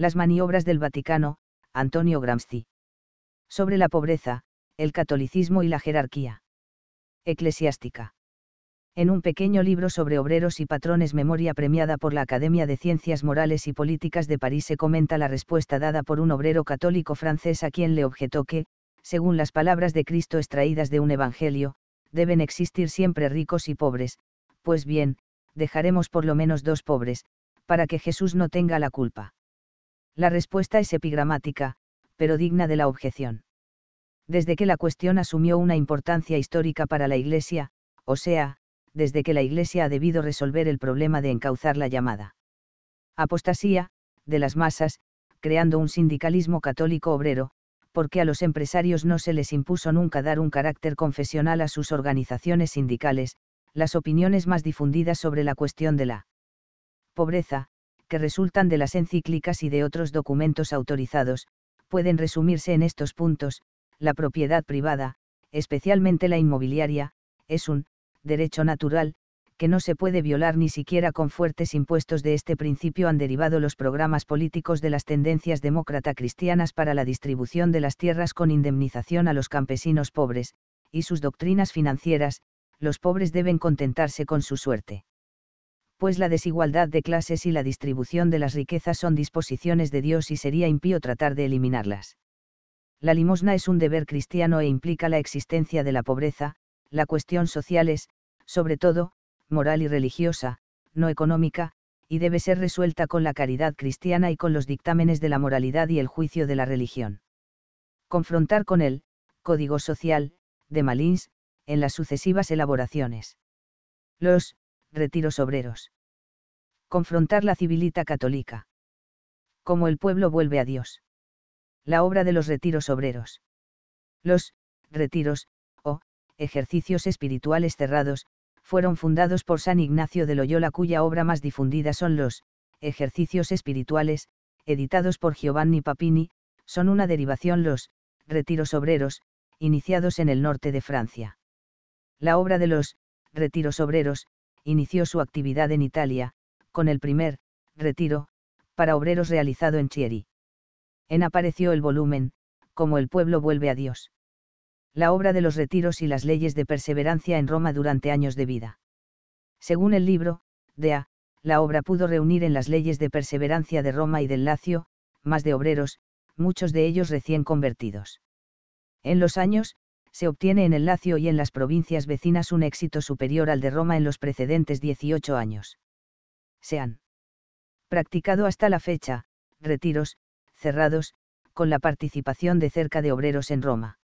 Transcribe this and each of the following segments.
Las maniobras del Vaticano, Antonio Gramsci. Sobre la pobreza, el catolicismo y la jerarquía. Eclesiástica. En un pequeño libro sobre obreros y patrones memoria premiada por la Academia de Ciencias Morales y Políticas de París se comenta la respuesta dada por un obrero católico francés a quien le objetó que, según las palabras de Cristo extraídas de un Evangelio, deben existir siempre ricos y pobres, pues bien, dejaremos por lo menos dos pobres, para que Jesús no tenga la culpa. La respuesta es epigramática, pero digna de la objeción. Desde que la cuestión asumió una importancia histórica para la Iglesia, o sea, desde que la Iglesia ha debido resolver el problema de encauzar la llamada apostasía, de las masas, creando un sindicalismo católico obrero, porque a los empresarios no se les impuso nunca dar un carácter confesional a sus organizaciones sindicales, las opiniones más difundidas sobre la cuestión de la pobreza, que resultan de las encíclicas y de otros documentos autorizados, pueden resumirse en estos puntos, la propiedad privada, especialmente la inmobiliaria, es un derecho natural, que no se puede violar ni siquiera con fuertes impuestos de este principio han derivado los programas políticos de las tendencias demócrata cristianas para la distribución de las tierras con indemnización a los campesinos pobres, y sus doctrinas financieras, los pobres deben contentarse con su suerte pues la desigualdad de clases y la distribución de las riquezas son disposiciones de Dios y sería impío tratar de eliminarlas. La limosna es un deber cristiano e implica la existencia de la pobreza, la cuestión social es, sobre todo, moral y religiosa, no económica, y debe ser resuelta con la caridad cristiana y con los dictámenes de la moralidad y el juicio de la religión. Confrontar con el Código Social, de Malins, en las sucesivas elaboraciones. Los retiros obreros. Confrontar la civilita católica. Como el pueblo vuelve a Dios. La obra de los retiros obreros. Los retiros, o ejercicios espirituales cerrados, fueron fundados por San Ignacio de Loyola cuya obra más difundida son los ejercicios espirituales, editados por Giovanni Papini, son una derivación los retiros obreros, iniciados en el norte de Francia. La obra de los retiros obreros, inició su actividad en Italia, con el primer retiro, para obreros realizado en Chieri. En apareció el volumen, como el pueblo vuelve a Dios. La obra de los retiros y las leyes de perseverancia en Roma durante años de vida. Según el libro, de A, la obra pudo reunir en las leyes de perseverancia de Roma y del Lacio, más de obreros, muchos de ellos recién convertidos. En los años se obtiene en el Lacio y en las provincias vecinas un éxito superior al de Roma en los precedentes 18 años. Se han practicado hasta la fecha, retiros, cerrados, con la participación de cerca de obreros en Roma.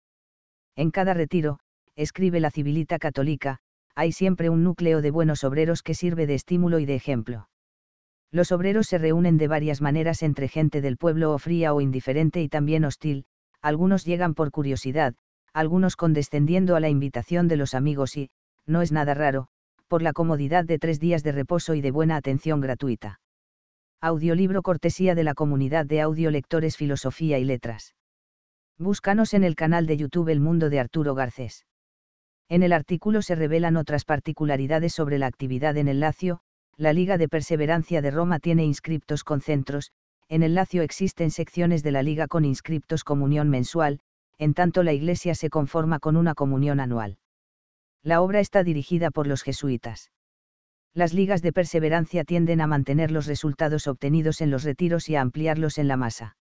En cada retiro, escribe la civilita católica, hay siempre un núcleo de buenos obreros que sirve de estímulo y de ejemplo. Los obreros se reúnen de varias maneras entre gente del pueblo o fría o indiferente y también hostil, algunos llegan por curiosidad, algunos condescendiendo a la invitación de los amigos y, no es nada raro, por la comodidad de tres días de reposo y de buena atención gratuita. Audiolibro cortesía de la comunidad de audiolectores Filosofía y Letras. Búscanos en el canal de YouTube El Mundo de Arturo Garcés. En el artículo se revelan otras particularidades sobre la actividad en el Lacio, la Liga de Perseverancia de Roma tiene inscriptos con centros, en el Lacio existen secciones de la Liga con inscriptos comunión mensual, en tanto la Iglesia se conforma con una comunión anual. La obra está dirigida por los jesuitas. Las ligas de perseverancia tienden a mantener los resultados obtenidos en los retiros y a ampliarlos en la masa.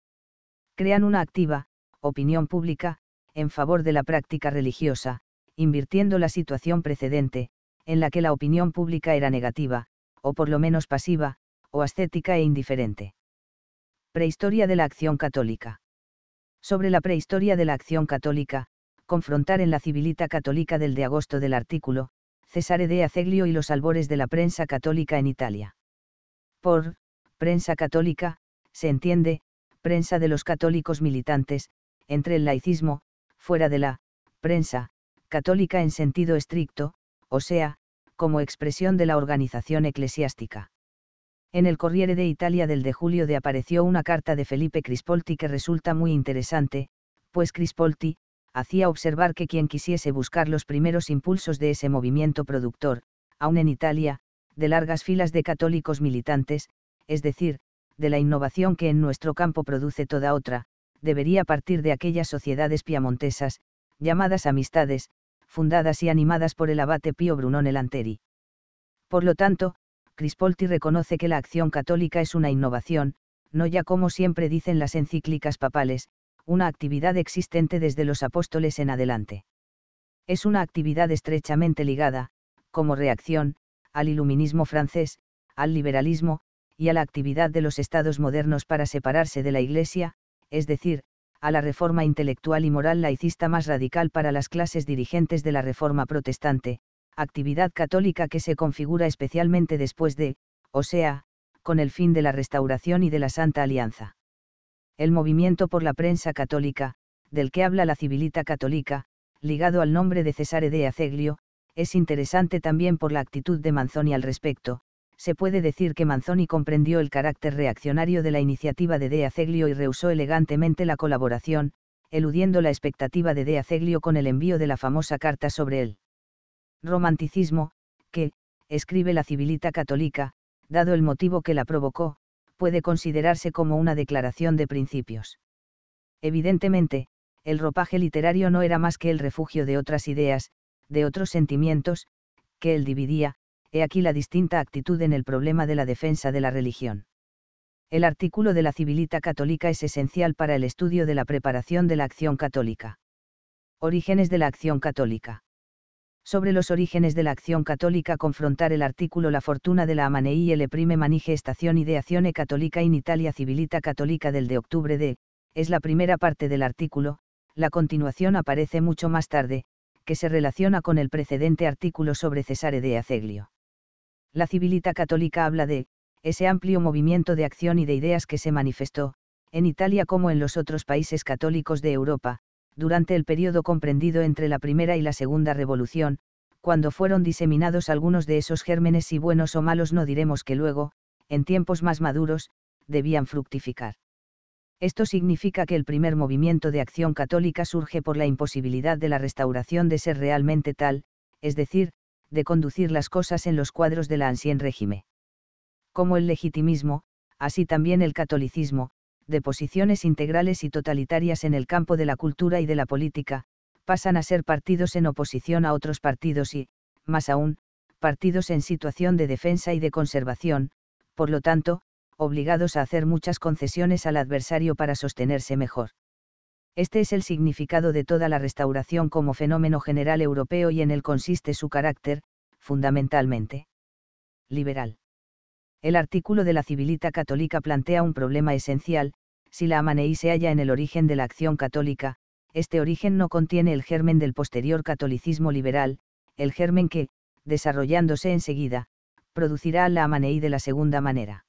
Crean una activa, opinión pública, en favor de la práctica religiosa, invirtiendo la situación precedente, en la que la opinión pública era negativa, o por lo menos pasiva, o ascética e indiferente. Prehistoria de la acción católica sobre la prehistoria de la acción católica, confrontar en la civilita católica del de agosto del artículo, Cesare de Aceglio y los albores de la prensa católica en Italia. Por, prensa católica, se entiende, prensa de los católicos militantes, entre el laicismo, fuera de la, prensa, católica en sentido estricto, o sea, como expresión de la organización eclesiástica. En el Corriere de Italia del de julio de apareció una carta de Felipe Crispolti que resulta muy interesante, pues Crispolti, hacía observar que quien quisiese buscar los primeros impulsos de ese movimiento productor, aun en Italia, de largas filas de católicos militantes, es decir, de la innovación que en nuestro campo produce toda otra, debería partir de aquellas sociedades piamontesas, llamadas amistades, fundadas y animadas por el abate Pío Brunón el Por lo tanto, Crispolti reconoce que la acción católica es una innovación, no ya como siempre dicen las encíclicas papales, una actividad existente desde los apóstoles en adelante. Es una actividad estrechamente ligada, como reacción, al iluminismo francés, al liberalismo, y a la actividad de los estados modernos para separarse de la Iglesia, es decir, a la reforma intelectual y moral laicista más radical para las clases dirigentes de la reforma protestante, actividad católica que se configura especialmente después de, o sea, con el fin de la restauración y de la Santa Alianza. El movimiento por la prensa católica, del que habla la civilita católica, ligado al nombre de Cesare de Aceglio, es interesante también por la actitud de Manzoni al respecto, se puede decir que Manzoni comprendió el carácter reaccionario de la iniciativa de De Aceglio y rehusó elegantemente la colaboración, eludiendo la expectativa de De Aceglio con el envío de la famosa carta sobre él romanticismo, que, escribe la civilita católica, dado el motivo que la provocó, puede considerarse como una declaración de principios. Evidentemente, el ropaje literario no era más que el refugio de otras ideas, de otros sentimientos, que él dividía, he aquí la distinta actitud en el problema de la defensa de la religión. El artículo de la civilita católica es esencial para el estudio de la preparación de la acción católica. Orígenes de la acción católica sobre los orígenes de la acción católica confrontar el artículo La fortuna de la Amanei y le prime manige estación ideazione católica in Italia civilita católica del de octubre de, es la primera parte del artículo, la continuación aparece mucho más tarde, que se relaciona con el precedente artículo sobre Cesare de Aceglio. La civilita católica habla de, ese amplio movimiento de acción y de ideas que se manifestó, en Italia como en los otros países católicos de Europa, durante el periodo comprendido entre la primera y la segunda revolución, cuando fueron diseminados algunos de esos gérmenes y buenos o malos no diremos que luego, en tiempos más maduros, debían fructificar. Esto significa que el primer movimiento de acción católica surge por la imposibilidad de la restauración de ser realmente tal, es decir, de conducir las cosas en los cuadros de la ancien régimen. Como el legitimismo, así también el catolicismo, de posiciones integrales y totalitarias en el campo de la cultura y de la política, pasan a ser partidos en oposición a otros partidos y, más aún, partidos en situación de defensa y de conservación, por lo tanto, obligados a hacer muchas concesiones al adversario para sostenerse mejor. Este es el significado de toda la restauración como fenómeno general europeo y en él consiste su carácter, fundamentalmente, liberal. El artículo de la Civilita Católica plantea un problema esencial, si la amaneí se halla en el origen de la acción católica, este origen no contiene el germen del posterior catolicismo liberal, el germen que, desarrollándose enseguida, producirá la amaneí de la segunda manera.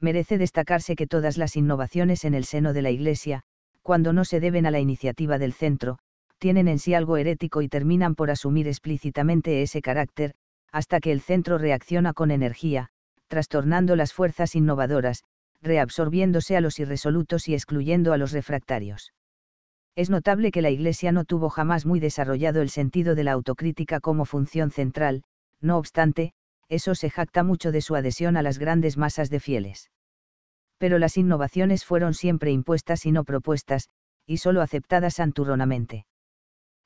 Merece destacarse que todas las innovaciones en el seno de la Iglesia, cuando no se deben a la iniciativa del centro, tienen en sí algo herético y terminan por asumir explícitamente ese carácter, hasta que el centro reacciona con energía, trastornando las fuerzas innovadoras, reabsorbiéndose a los irresolutos y excluyendo a los refractarios. Es notable que la Iglesia no tuvo jamás muy desarrollado el sentido de la autocrítica como función central, no obstante, eso se jacta mucho de su adhesión a las grandes masas de fieles. Pero las innovaciones fueron siempre impuestas y no propuestas, y solo aceptadas santurronamente.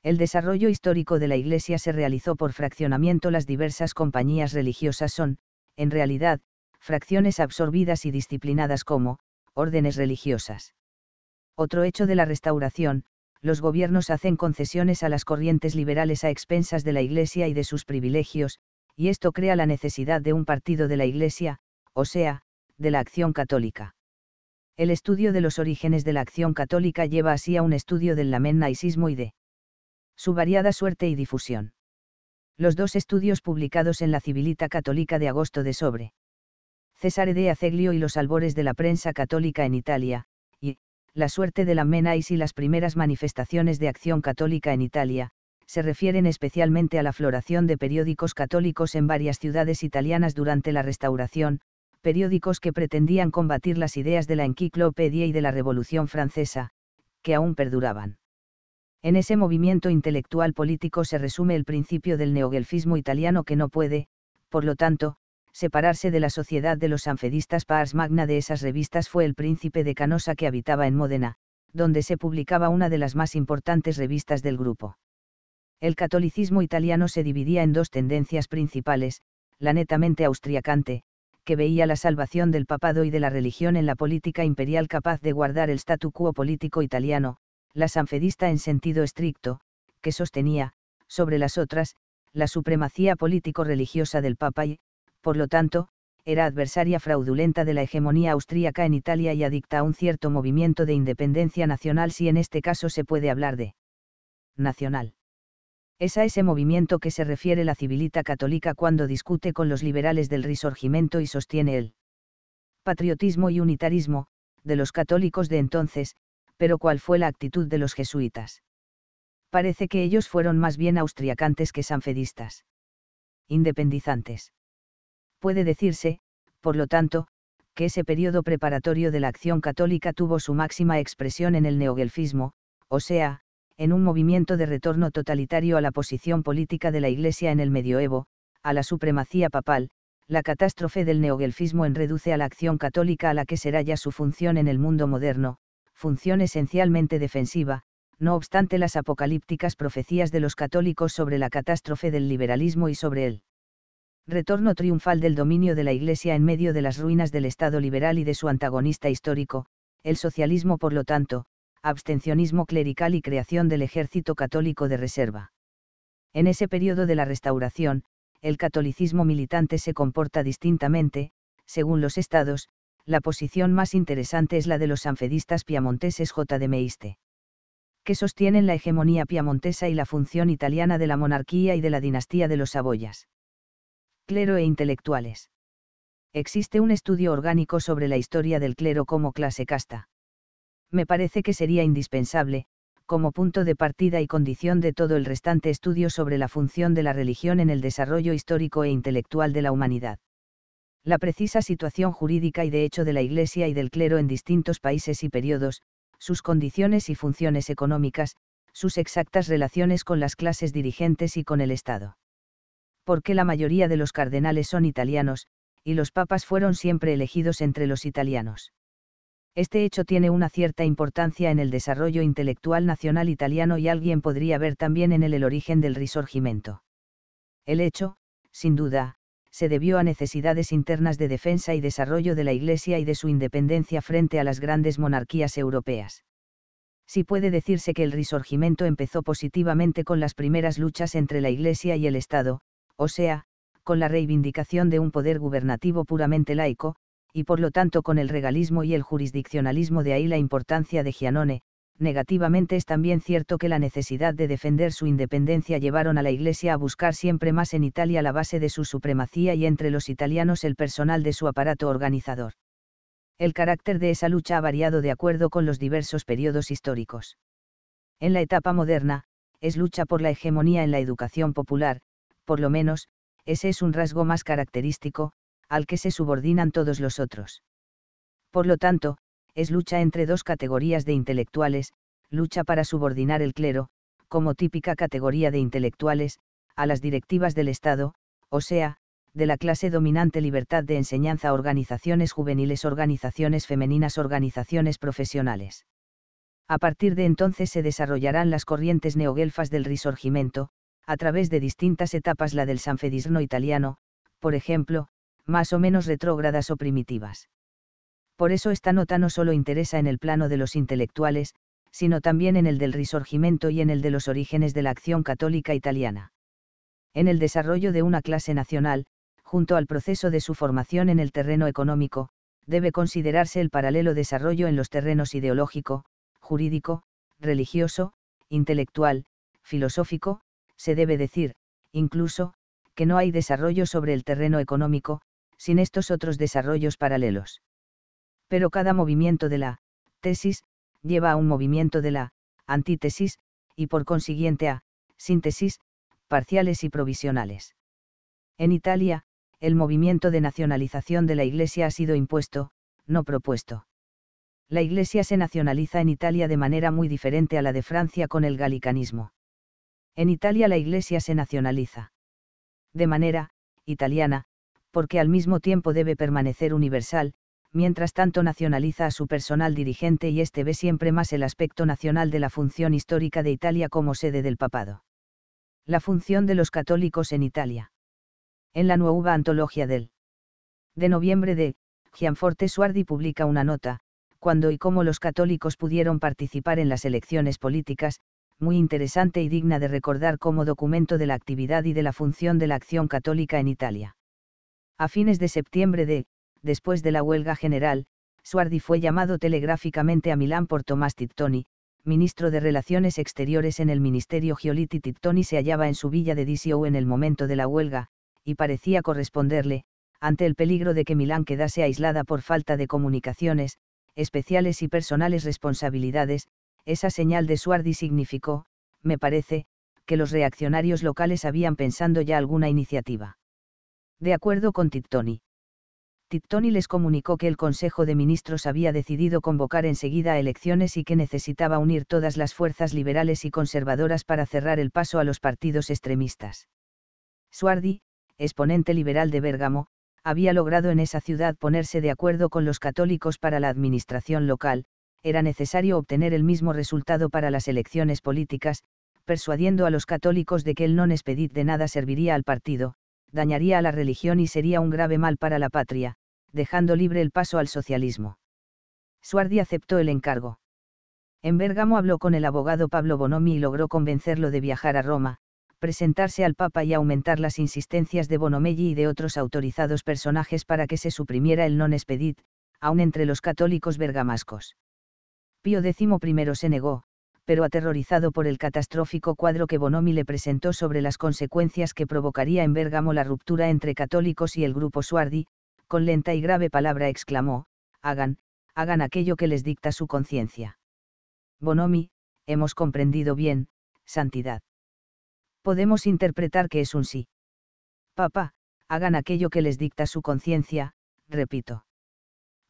El desarrollo histórico de la Iglesia se realizó por fraccionamiento. Las diversas compañías religiosas son, en realidad, fracciones absorbidas y disciplinadas como, órdenes religiosas. Otro hecho de la restauración, los gobiernos hacen concesiones a las corrientes liberales a expensas de la Iglesia y de sus privilegios, y esto crea la necesidad de un partido de la Iglesia, o sea, de la acción católica. El estudio de los orígenes de la acción católica lleva así a un estudio del lamennaicismo y de su variada suerte y difusión. Los dos estudios publicados en la Civilita Católica de agosto de sobre Cesare de Aceglio y los albores de la prensa católica en Italia, y, la suerte de la Menais y las primeras manifestaciones de acción católica en Italia, se refieren especialmente a la floración de periódicos católicos en varias ciudades italianas durante la Restauración, periódicos que pretendían combatir las ideas de la enciclopedia y de la Revolución Francesa, que aún perduraban. En ese movimiento intelectual político se resume el principio del neogelfismo italiano que no puede, por lo tanto, separarse de la sociedad de los sanfedistas Pars Magna de esas revistas fue el príncipe de Canosa que habitaba en Módena, donde se publicaba una de las más importantes revistas del grupo. El catolicismo italiano se dividía en dos tendencias principales, la netamente austriacante, que veía la salvación del papado y de la religión en la política imperial capaz de guardar el statu quo político italiano, la sanfedista en sentido estricto, que sostenía, sobre las otras, la supremacía político-religiosa del Papa y, por lo tanto, era adversaria fraudulenta de la hegemonía austríaca en Italia y adicta a un cierto movimiento de independencia nacional si en este caso se puede hablar de nacional. Es a ese movimiento que se refiere la civilita católica cuando discute con los liberales del Risorgimento y sostiene el patriotismo y unitarismo, de los católicos de entonces, pero cuál fue la actitud de los jesuitas. Parece que ellos fueron más bien austriacantes que sanfedistas. Independizantes puede decirse, por lo tanto, que ese periodo preparatorio de la acción católica tuvo su máxima expresión en el neogelfismo, o sea, en un movimiento de retorno totalitario a la posición política de la Iglesia en el medioevo, a la supremacía papal, la catástrofe del neogelfismo en reduce a la acción católica a la que será ya su función en el mundo moderno, función esencialmente defensiva, no obstante las apocalípticas profecías de los católicos sobre la catástrofe del liberalismo y sobre él retorno triunfal del dominio de la Iglesia en medio de las ruinas del Estado liberal y de su antagonista histórico, el socialismo por lo tanto, abstencionismo clerical y creación del ejército católico de reserva. En ese periodo de la restauración, el catolicismo militante se comporta distintamente, según los estados, la posición más interesante es la de los sanfedistas piamonteses J. de Meiste. Que sostienen la hegemonía piamontesa y la función italiana de la monarquía y de la dinastía de los Saboyas clero e intelectuales. Existe un estudio orgánico sobre la historia del clero como clase casta. Me parece que sería indispensable, como punto de partida y condición de todo el restante estudio sobre la función de la religión en el desarrollo histórico e intelectual de la humanidad. La precisa situación jurídica y de hecho de la Iglesia y del clero en distintos países y periodos, sus condiciones y funciones económicas, sus exactas relaciones con las clases dirigentes y con el Estado porque la mayoría de los cardenales son italianos, y los papas fueron siempre elegidos entre los italianos. Este hecho tiene una cierta importancia en el desarrollo intelectual nacional italiano y alguien podría ver también en él el origen del risorgimento. El hecho, sin duda, se debió a necesidades internas de defensa y desarrollo de la Iglesia y de su independencia frente a las grandes monarquías europeas. Si puede decirse que el risorgimento empezó positivamente con las primeras luchas entre la Iglesia y el Estado, o sea, con la reivindicación de un poder gubernativo puramente laico, y por lo tanto con el regalismo y el jurisdiccionalismo de ahí la importancia de Gianone, negativamente es también cierto que la necesidad de defender su independencia llevaron a la Iglesia a buscar siempre más en Italia la base de su supremacía y entre los italianos el personal de su aparato organizador. El carácter de esa lucha ha variado de acuerdo con los diversos periodos históricos. En la etapa moderna, es lucha por la hegemonía en la educación popular, por lo menos, ese es un rasgo más característico, al que se subordinan todos los otros. Por lo tanto, es lucha entre dos categorías de intelectuales, lucha para subordinar el clero, como típica categoría de intelectuales, a las directivas del Estado, o sea, de la clase dominante libertad de enseñanza organizaciones juveniles organizaciones femeninas organizaciones profesionales. A partir de entonces se desarrollarán las corrientes neogelfas del risorgimento, a través de distintas etapas la del sanfedismo italiano, por ejemplo, más o menos retrógradas o primitivas. Por eso esta nota no solo interesa en el plano de los intelectuales, sino también en el del risorgimento y en el de los orígenes de la acción católica italiana. En el desarrollo de una clase nacional, junto al proceso de su formación en el terreno económico, debe considerarse el paralelo desarrollo en los terrenos ideológico, jurídico, religioso, intelectual, filosófico, se debe decir, incluso, que no hay desarrollo sobre el terreno económico, sin estos otros desarrollos paralelos. Pero cada movimiento de la tesis lleva a un movimiento de la antítesis, y por consiguiente a síntesis, parciales y provisionales. En Italia, el movimiento de nacionalización de la Iglesia ha sido impuesto, no propuesto. La Iglesia se nacionaliza en Italia de manera muy diferente a la de Francia con el galicanismo. En Italia la Iglesia se nacionaliza. De manera, italiana, porque al mismo tiempo debe permanecer universal, mientras tanto nacionaliza a su personal dirigente y este ve siempre más el aspecto nacional de la función histórica de Italia como sede del papado. La función de los católicos en Italia. En la nueva antología del de noviembre de Gianforte Suardi publica una nota, cuando y cómo los católicos pudieron participar en las elecciones políticas, muy interesante y digna de recordar como documento de la actividad y de la función de la acción católica en Italia. A fines de septiembre de, después de la huelga general, Suardi fue llamado telegráficamente a Milán por Tomás Tittoni, ministro de Relaciones Exteriores en el Ministerio Giolitti Tittoni se hallaba en su villa de Disio en el momento de la huelga, y parecía corresponderle, ante el peligro de que Milán quedase aislada por falta de comunicaciones, especiales y personales responsabilidades, esa señal de Suardi significó, me parece, que los reaccionarios locales habían pensando ya alguna iniciativa. De acuerdo con Tiptoni. Tiptoni les comunicó que el Consejo de Ministros había decidido convocar enseguida elecciones y que necesitaba unir todas las fuerzas liberales y conservadoras para cerrar el paso a los partidos extremistas. Suardi, exponente liberal de Bérgamo, había logrado en esa ciudad ponerse de acuerdo con los católicos para la administración local, era necesario obtener el mismo resultado para las elecciones políticas, persuadiendo a los católicos de que el non expedit de nada serviría al partido, dañaría a la religión y sería un grave mal para la patria, dejando libre el paso al socialismo. Suardi aceptó el encargo. En Bérgamo habló con el abogado Pablo Bonomi y logró convencerlo de viajar a Roma, presentarse al Papa y aumentar las insistencias de Bonomelli y de otros autorizados personajes para que se suprimiera el non expedit, aun entre los católicos bergamascos. Pío XI se negó, pero aterrorizado por el catastrófico cuadro que Bonomi le presentó sobre las consecuencias que provocaría en Bérgamo la ruptura entre católicos y el grupo Suardi, con lenta y grave palabra exclamó, hagan, hagan aquello que les dicta su conciencia. Bonomi, hemos comprendido bien, santidad. Podemos interpretar que es un sí. Papá, hagan aquello que les dicta su conciencia, repito.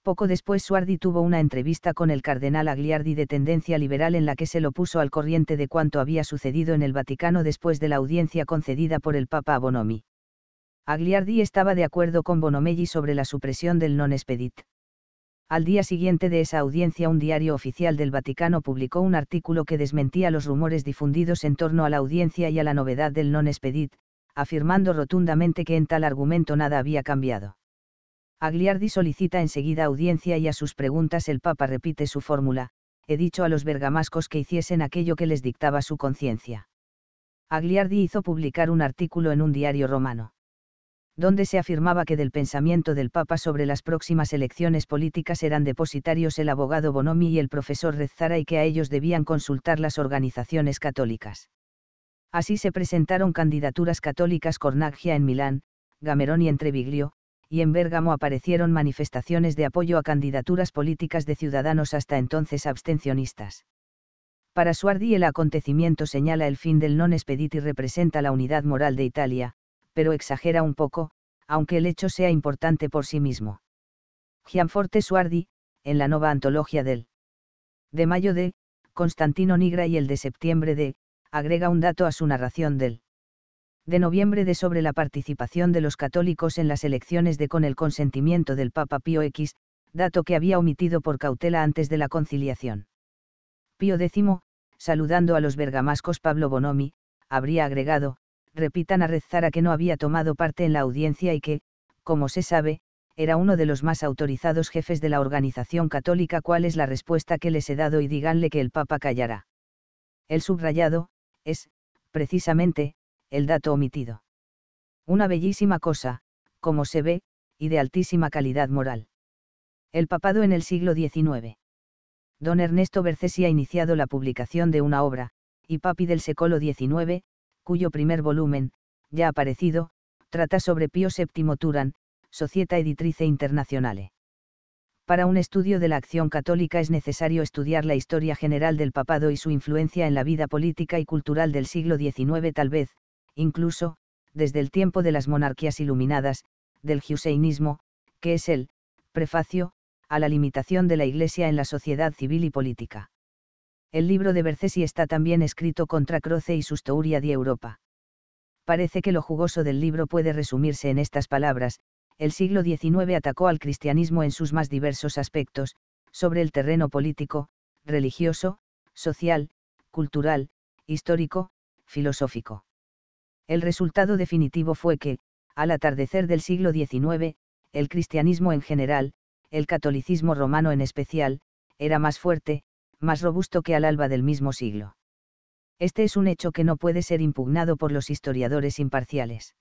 Poco después Suardi tuvo una entrevista con el cardenal Agliardi de tendencia liberal en la que se lo puso al corriente de cuanto había sucedido en el Vaticano después de la audiencia concedida por el Papa a Bonomi. Agliardi estaba de acuerdo con Bonomelli sobre la supresión del non expedit. Al día siguiente de esa audiencia un diario oficial del Vaticano publicó un artículo que desmentía los rumores difundidos en torno a la audiencia y a la novedad del non expedit, afirmando rotundamente que en tal argumento nada había cambiado. Agliardi solicita enseguida audiencia y a sus preguntas el Papa repite su fórmula, he dicho a los bergamascos que hiciesen aquello que les dictaba su conciencia. Agliardi hizo publicar un artículo en un diario romano donde se afirmaba que del pensamiento del Papa sobre las próximas elecciones políticas eran depositarios el abogado Bonomi y el profesor Rezzara y que a ellos debían consultar las organizaciones católicas. Así se presentaron candidaturas católicas Cornagia en Milán, Gamerón y Entreviglio, y en Bérgamo aparecieron manifestaciones de apoyo a candidaturas políticas de ciudadanos hasta entonces abstencionistas. Para Suardi el acontecimiento señala el fin del non y representa la unidad moral de Italia, pero exagera un poco, aunque el hecho sea importante por sí mismo. Gianforte Suardi, en la nueva antología del de mayo de Constantino Nigra y el de septiembre de, agrega un dato a su narración del de noviembre de sobre la participación de los católicos en las elecciones de con el consentimiento del Papa Pío X, dato que había omitido por cautela antes de la conciliación. Pío X, saludando a los bergamascos Pablo Bonomi, habría agregado, repitan a Rezzara que no había tomado parte en la audiencia y que, como se sabe, era uno de los más autorizados jefes de la organización católica. ¿Cuál es la respuesta que les he dado y díganle que el Papa callará? El subrayado, es, precisamente, el dato omitido. Una bellísima cosa, como se ve, y de altísima calidad moral. El papado en el siglo XIX. Don Ernesto Bercesi ha iniciado la publicación de una obra, y Papi del Secolo XIX, cuyo primer volumen, ya aparecido, trata sobre Pío VII Turán, Societa Editrice Internazionale. Para un estudio de la acción católica es necesario estudiar la historia general del papado y su influencia en la vida política y cultural del siglo XIX tal vez, incluso, desde el tiempo de las monarquías iluminadas, del juseinismo, que es el prefacio a la limitación de la Iglesia en la sociedad civil y política. El libro de Bercesi está también escrito contra Croce y su di Europa. Parece que lo jugoso del libro puede resumirse en estas palabras, el siglo XIX atacó al cristianismo en sus más diversos aspectos, sobre el terreno político, religioso, social, cultural, histórico, filosófico. El resultado definitivo fue que, al atardecer del siglo XIX, el cristianismo en general, el catolicismo romano en especial, era más fuerte, más robusto que al alba del mismo siglo. Este es un hecho que no puede ser impugnado por los historiadores imparciales.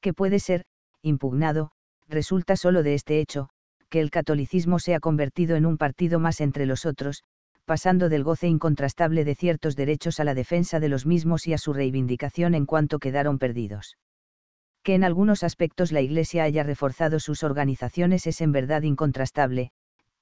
Que puede ser, impugnado, resulta solo de este hecho, que el catolicismo se ha convertido en un partido más entre los otros, pasando del goce incontrastable de ciertos derechos a la defensa de los mismos y a su reivindicación en cuanto quedaron perdidos. Que en algunos aspectos la Iglesia haya reforzado sus organizaciones es en verdad incontrastable,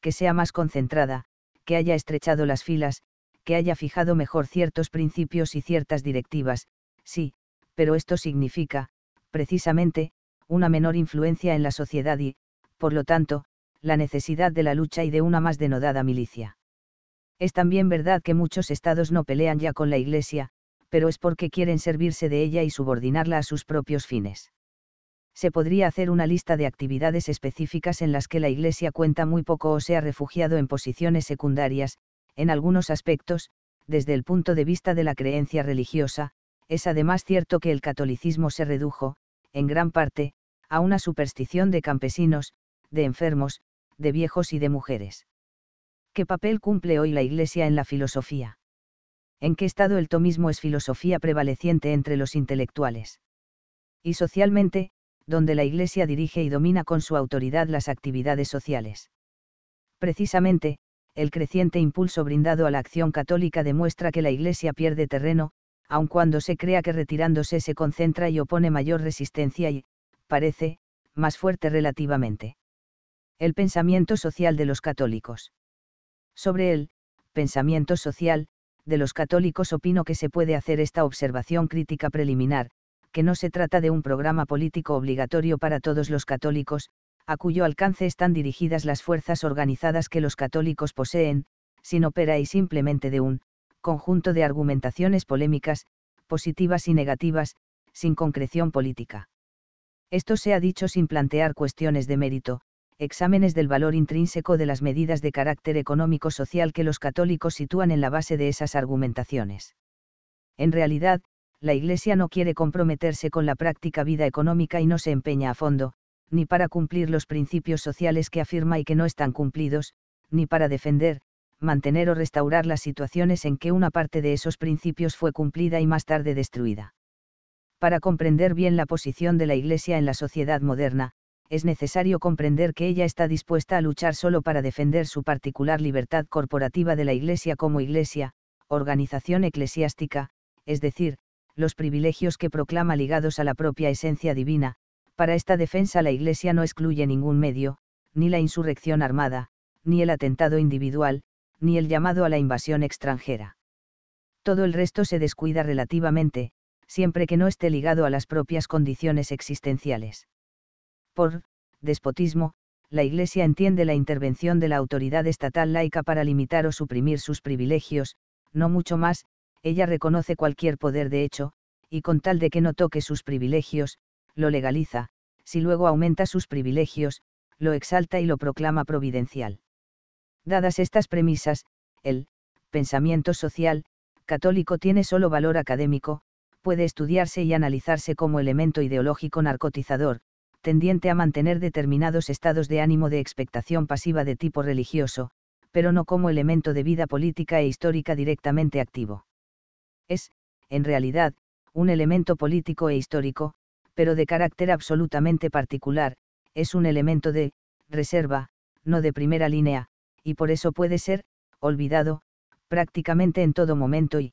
que sea más concentrada, que haya estrechado las filas, que haya fijado mejor ciertos principios y ciertas directivas, sí, pero esto significa, precisamente, una menor influencia en la sociedad y, por lo tanto, la necesidad de la lucha y de una más denodada milicia. Es también verdad que muchos estados no pelean ya con la Iglesia, pero es porque quieren servirse de ella y subordinarla a sus propios fines. Se podría hacer una lista de actividades específicas en las que la Iglesia cuenta muy poco o se ha refugiado en posiciones secundarias, en algunos aspectos, desde el punto de vista de la creencia religiosa, es además cierto que el catolicismo se redujo, en gran parte, a una superstición de campesinos, de enfermos, de viejos y de mujeres. ¿Qué papel cumple hoy la Iglesia en la filosofía? ¿En qué estado el tomismo es filosofía prevaleciente entre los intelectuales? Y socialmente, donde la Iglesia dirige y domina con su autoridad las actividades sociales. Precisamente, el creciente impulso brindado a la acción católica demuestra que la Iglesia pierde terreno, aun cuando se crea que retirándose se concentra y opone mayor resistencia y, parece, más fuerte relativamente. El pensamiento social de los católicos. Sobre el pensamiento social de los católicos opino que se puede hacer esta observación crítica preliminar, que no se trata de un programa político obligatorio para todos los católicos, a cuyo alcance están dirigidas las fuerzas organizadas que los católicos poseen, sino opera y simplemente de un conjunto de argumentaciones polémicas, positivas y negativas, sin concreción política. Esto se ha dicho sin plantear cuestiones de mérito, exámenes del valor intrínseco de las medidas de carácter económico-social que los católicos sitúan en la base de esas argumentaciones. En realidad, la Iglesia no quiere comprometerse con la práctica vida económica y no se empeña a fondo, ni para cumplir los principios sociales que afirma y que no están cumplidos, ni para defender, mantener o restaurar las situaciones en que una parte de esos principios fue cumplida y más tarde destruida. Para comprender bien la posición de la Iglesia en la sociedad moderna, es necesario comprender que ella está dispuesta a luchar solo para defender su particular libertad corporativa de la Iglesia como Iglesia, organización eclesiástica, es decir, los privilegios que proclama ligados a la propia esencia divina, para esta defensa la Iglesia no excluye ningún medio, ni la insurrección armada, ni el atentado individual, ni el llamado a la invasión extranjera. Todo el resto se descuida relativamente, siempre que no esté ligado a las propias condiciones existenciales. Por despotismo, la Iglesia entiende la intervención de la autoridad estatal laica para limitar o suprimir sus privilegios, no mucho más, ella reconoce cualquier poder de hecho, y con tal de que no toque sus privilegios, lo legaliza, si luego aumenta sus privilegios, lo exalta y lo proclama providencial. Dadas estas premisas, el pensamiento social católico tiene solo valor académico, puede estudiarse y analizarse como elemento ideológico narcotizador, tendiente a mantener determinados estados de ánimo de expectación pasiva de tipo religioso, pero no como elemento de vida política e histórica directamente activo. Es, en realidad, un elemento político e histórico, pero de carácter absolutamente particular, es un elemento de reserva, no de primera línea, y por eso puede ser, olvidado, prácticamente en todo momento y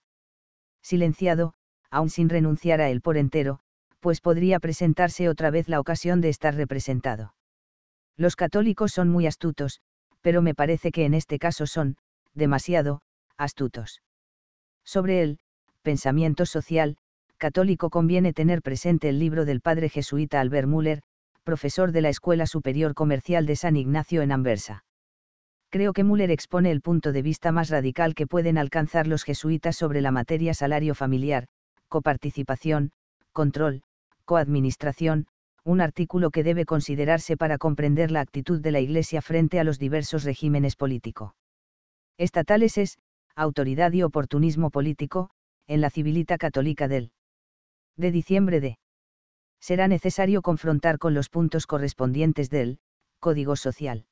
silenciado, aun sin renunciar a él por entero, pues podría presentarse otra vez la ocasión de estar representado. Los católicos son muy astutos, pero me parece que en este caso son, demasiado, astutos. Sobre el, pensamiento social, católico conviene tener presente el libro del padre jesuita Albert Müller, profesor de la Escuela Superior Comercial de San Ignacio en Anversa. Creo que Müller expone el punto de vista más radical que pueden alcanzar los jesuitas sobre la materia salario familiar, coparticipación, control, coadministración, un artículo que debe considerarse para comprender la actitud de la Iglesia frente a los diversos regímenes político. Estatales es, autoridad y oportunismo político, en la civilita católica del de diciembre de. Será necesario confrontar con los puntos correspondientes del Código Social.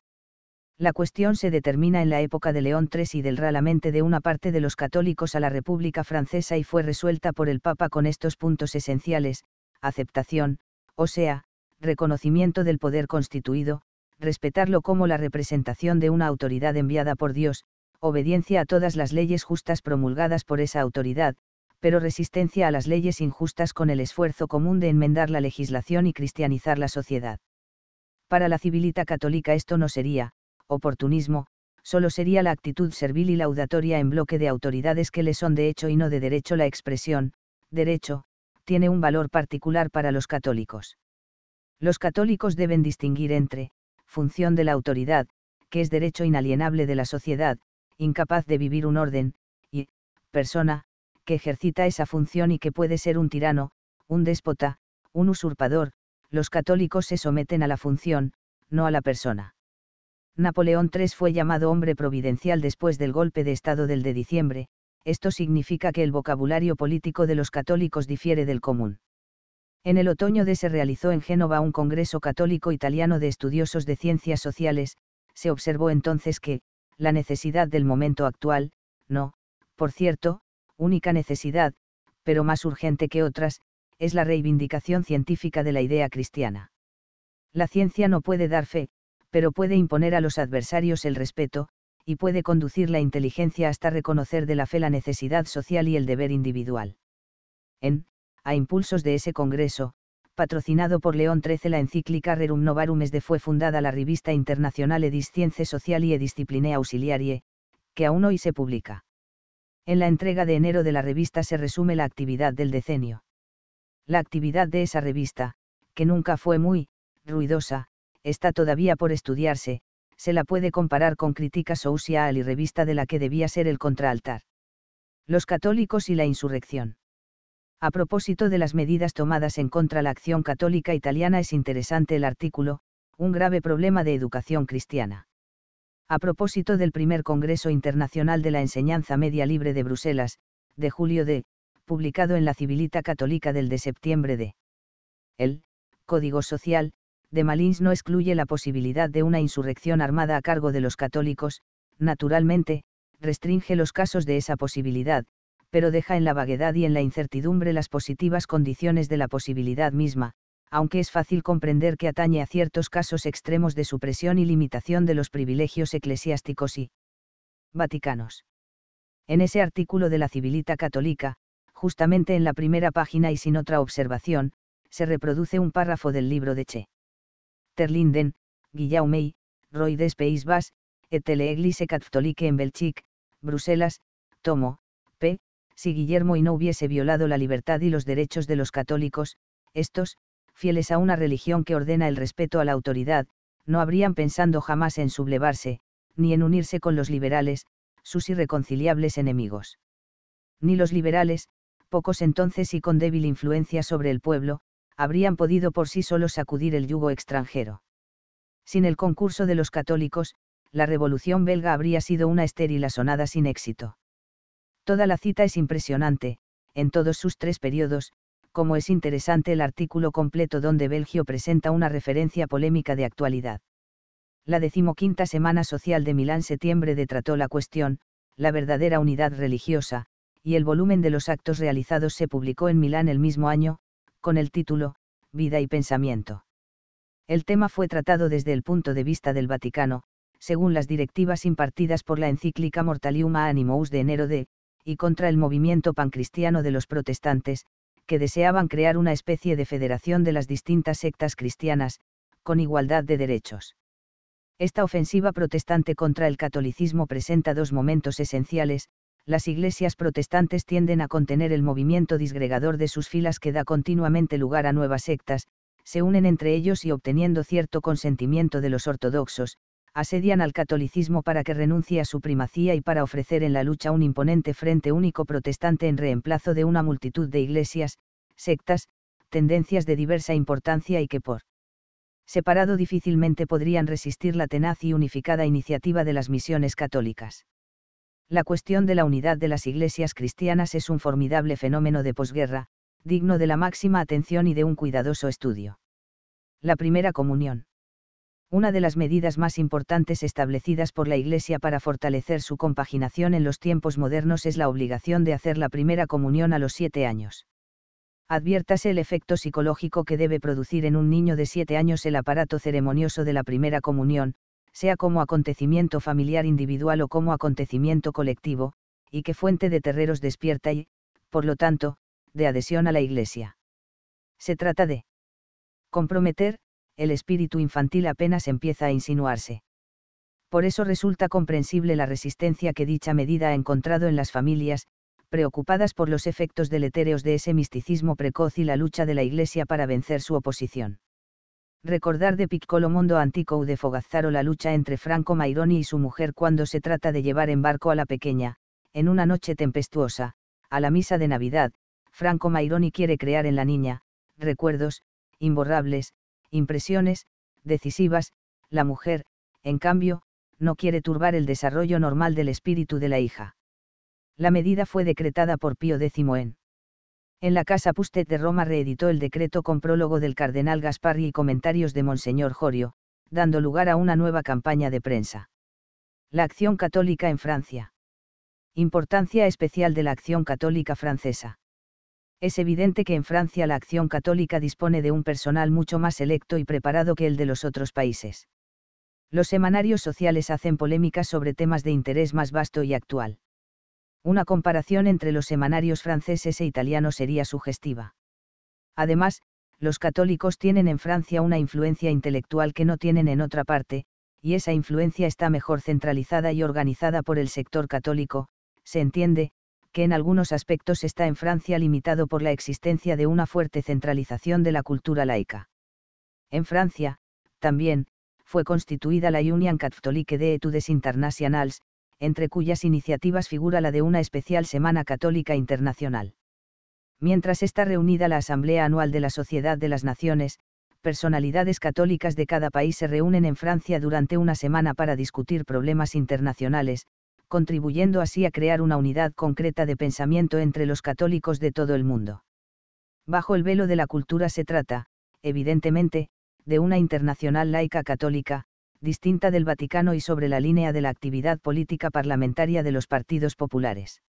La cuestión se determina en la época de León III y del ralamente de una parte de los católicos a la República Francesa y fue resuelta por el Papa con estos puntos esenciales, aceptación, o sea, reconocimiento del poder constituido, respetarlo como la representación de una autoridad enviada por Dios, obediencia a todas las leyes justas promulgadas por esa autoridad, pero resistencia a las leyes injustas con el esfuerzo común de enmendar la legislación y cristianizar la sociedad. Para la civilita católica esto no sería, oportunismo, solo sería la actitud servil y laudatoria en bloque de autoridades que le son de hecho y no de derecho la expresión, derecho, tiene un valor particular para los católicos. Los católicos deben distinguir entre, función de la autoridad, que es derecho inalienable de la sociedad, incapaz de vivir un orden, y, persona, que ejercita esa función y que puede ser un tirano, un déspota, un usurpador, los católicos se someten a la función, no a la persona. Napoleón III fue llamado hombre providencial después del golpe de Estado del de diciembre, esto significa que el vocabulario político de los católicos difiere del común. En el otoño de se realizó en Génova un Congreso Católico Italiano de Estudiosos de Ciencias Sociales, se observó entonces que, la necesidad del momento actual, no, por cierto, única necesidad, pero más urgente que otras, es la reivindicación científica de la idea cristiana. La ciencia no puede dar fe, pero puede imponer a los adversarios el respeto, y puede conducir la inteligencia hasta reconocer de la fe la necesidad social y el deber individual. En, a impulsos de ese Congreso, patrocinado por León XIII la encíclica Rerum Novarum es de fue fundada la revista internacional Ediscienze Sociali e Discipline Auxiliarie, que aún hoy se publica. En la entrega de enero de la revista se resume la actividad del decenio. La actividad de esa revista, que nunca fue muy ruidosa, está todavía por estudiarse, se la puede comparar con crítica social y Revista de la que debía ser el contraaltar. Los católicos y la insurrección. A propósito de las medidas tomadas en contra la acción católica italiana es interesante el artículo, un grave problema de educación cristiana. A propósito del primer Congreso Internacional de la Enseñanza Media Libre de Bruselas, de julio de, publicado en la Civilita Católica del de septiembre de. El Código Social, de Malins no excluye la posibilidad de una insurrección armada a cargo de los católicos, naturalmente, restringe los casos de esa posibilidad, pero deja en la vaguedad y en la incertidumbre las positivas condiciones de la posibilidad misma, aunque es fácil comprender que atañe a ciertos casos extremos de supresión y limitación de los privilegios eclesiásticos y vaticanos. En ese artículo de la Civilita Católica, justamente en la primera página y sin otra observación, se reproduce un párrafo del libro de Che. Linden, Guillaume, Roy des Pays Bas, et Eglise catholique en Belchique, Bruselas, Tomo, p. Si Guillermo y no hubiese violado la libertad y los derechos de los católicos, estos, fieles a una religión que ordena el respeto a la autoridad, no habrían pensado jamás en sublevarse, ni en unirse con los liberales, sus irreconciliables enemigos. Ni los liberales, pocos entonces y con débil influencia sobre el pueblo, habrían podido por sí solos sacudir el yugo extranjero. Sin el concurso de los católicos, la revolución belga habría sido una estéril asonada sin éxito. Toda la cita es impresionante, en todos sus tres periodos, como es interesante el artículo completo donde Belgio presenta una referencia polémica de actualidad. La decimoquinta Semana Social de Milán septiembre detrató la cuestión, la verdadera unidad religiosa, y el volumen de los actos realizados se publicó en Milán el mismo año, con el título, Vida y Pensamiento. El tema fue tratado desde el punto de vista del Vaticano, según las directivas impartidas por la encíclica Mortalium Animous de enero de, y contra el movimiento pancristiano de los protestantes, que deseaban crear una especie de federación de las distintas sectas cristianas, con igualdad de derechos. Esta ofensiva protestante contra el catolicismo presenta dos momentos esenciales, las iglesias protestantes tienden a contener el movimiento disgregador de sus filas que da continuamente lugar a nuevas sectas, se unen entre ellos y obteniendo cierto consentimiento de los ortodoxos, asedian al catolicismo para que renuncie a su primacía y para ofrecer en la lucha un imponente frente único protestante en reemplazo de una multitud de iglesias, sectas, tendencias de diversa importancia y que por separado difícilmente podrían resistir la tenaz y unificada iniciativa de las misiones católicas la cuestión de la unidad de las iglesias cristianas es un formidable fenómeno de posguerra, digno de la máxima atención y de un cuidadoso estudio. La primera comunión. Una de las medidas más importantes establecidas por la Iglesia para fortalecer su compaginación en los tiempos modernos es la obligación de hacer la primera comunión a los siete años. Adviértase el efecto psicológico que debe producir en un niño de siete años el aparato ceremonioso de la primera comunión, sea como acontecimiento familiar individual o como acontecimiento colectivo, y que fuente de terreros despierta y, por lo tanto, de adhesión a la Iglesia. Se trata de comprometer, el espíritu infantil apenas empieza a insinuarse. Por eso resulta comprensible la resistencia que dicha medida ha encontrado en las familias, preocupadas por los efectos deletéreos de ese misticismo precoz y la lucha de la Iglesia para vencer su oposición. Recordar de Piccolo Mondo Antico de Fogazzaro la lucha entre Franco Maironi y su mujer cuando se trata de llevar en barco a la pequeña, en una noche tempestuosa, a la misa de Navidad, Franco Maironi quiere crear en la niña, recuerdos, imborrables, impresiones, decisivas, la mujer, en cambio, no quiere turbar el desarrollo normal del espíritu de la hija. La medida fue decretada por Pío X en en la Casa Pustet de Roma reeditó el decreto con prólogo del cardenal Gasparri y comentarios de Monseñor Jorio, dando lugar a una nueva campaña de prensa. La acción católica en Francia. Importancia especial de la acción católica francesa. Es evidente que en Francia la acción católica dispone de un personal mucho más selecto y preparado que el de los otros países. Los semanarios sociales hacen polémicas sobre temas de interés más vasto y actual. Una comparación entre los semanarios franceses e italianos sería sugestiva. Además, los católicos tienen en Francia una influencia intelectual que no tienen en otra parte, y esa influencia está mejor centralizada y organizada por el sector católico, se entiende, que en algunos aspectos está en Francia limitado por la existencia de una fuerte centralización de la cultura laica. En Francia, también, fue constituida la Union Catholique de Etudes Internationales, entre cuyas iniciativas figura la de una especial Semana Católica Internacional. Mientras está reunida la Asamblea Anual de la Sociedad de las Naciones, personalidades católicas de cada país se reúnen en Francia durante una semana para discutir problemas internacionales, contribuyendo así a crear una unidad concreta de pensamiento entre los católicos de todo el mundo. Bajo el velo de la cultura se trata, evidentemente, de una internacional laica católica, distinta del Vaticano y sobre la línea de la actividad política parlamentaria de los partidos populares.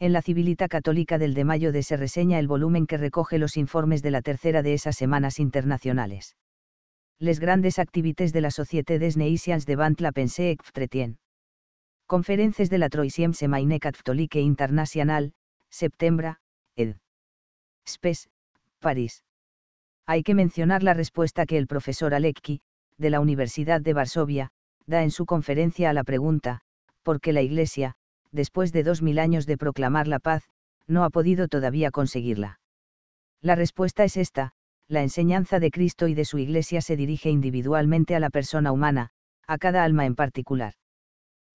En la Civilita Católica del de mayo de se reseña el volumen que recoge los informes de la tercera de esas semanas internacionales. Les grandes activités de la des Nations de Bant la Pensée et Conferences de la Troisième Semaine Catholique e Internationale, Septembre, ed. Spes, París. Hay que mencionar la respuesta que el profesor Alecki, de la Universidad de Varsovia, da en su conferencia a la pregunta, ¿por qué la Iglesia, después de dos mil años de proclamar la paz, no ha podido todavía conseguirla? La respuesta es esta, la enseñanza de Cristo y de su Iglesia se dirige individualmente a la persona humana, a cada alma en particular.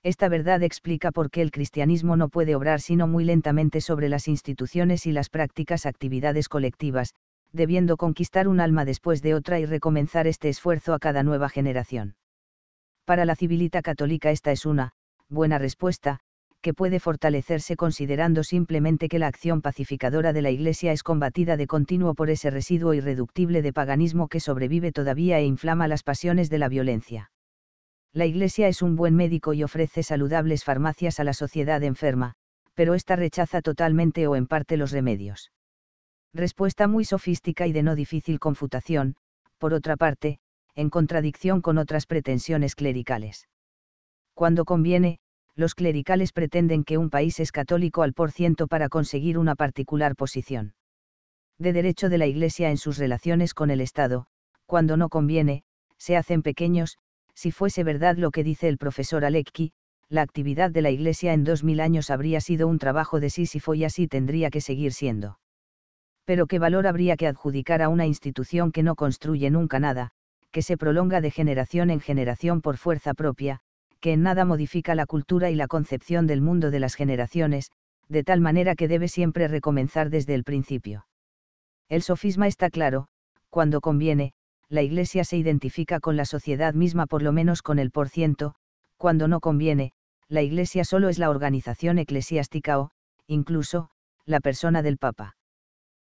Esta verdad explica por qué el cristianismo no puede obrar sino muy lentamente sobre las instituciones y las prácticas actividades colectivas, debiendo conquistar un alma después de otra y recomenzar este esfuerzo a cada nueva generación. Para la civilita católica esta es una, buena respuesta, que puede fortalecerse considerando simplemente que la acción pacificadora de la Iglesia es combatida de continuo por ese residuo irreductible de paganismo que sobrevive todavía e inflama las pasiones de la violencia. La Iglesia es un buen médico y ofrece saludables farmacias a la sociedad enferma, pero ésta rechaza totalmente o en parte los remedios. Respuesta muy sofística y de no difícil confutación, por otra parte, en contradicción con otras pretensiones clericales. Cuando conviene, los clericales pretenden que un país es católico al por ciento para conseguir una particular posición de derecho de la Iglesia en sus relaciones con el Estado, cuando no conviene, se hacen pequeños, si fuese verdad lo que dice el profesor Alecki, la actividad de la Iglesia en dos mil años habría sido un trabajo de sí Sísifo y así tendría que seguir siendo pero qué valor habría que adjudicar a una institución que no construye nunca nada, que se prolonga de generación en generación por fuerza propia, que en nada modifica la cultura y la concepción del mundo de las generaciones, de tal manera que debe siempre recomenzar desde el principio. El sofisma está claro, cuando conviene, la Iglesia se identifica con la sociedad misma por lo menos con el por ciento, cuando no conviene, la Iglesia solo es la organización eclesiástica o, incluso, la persona del Papa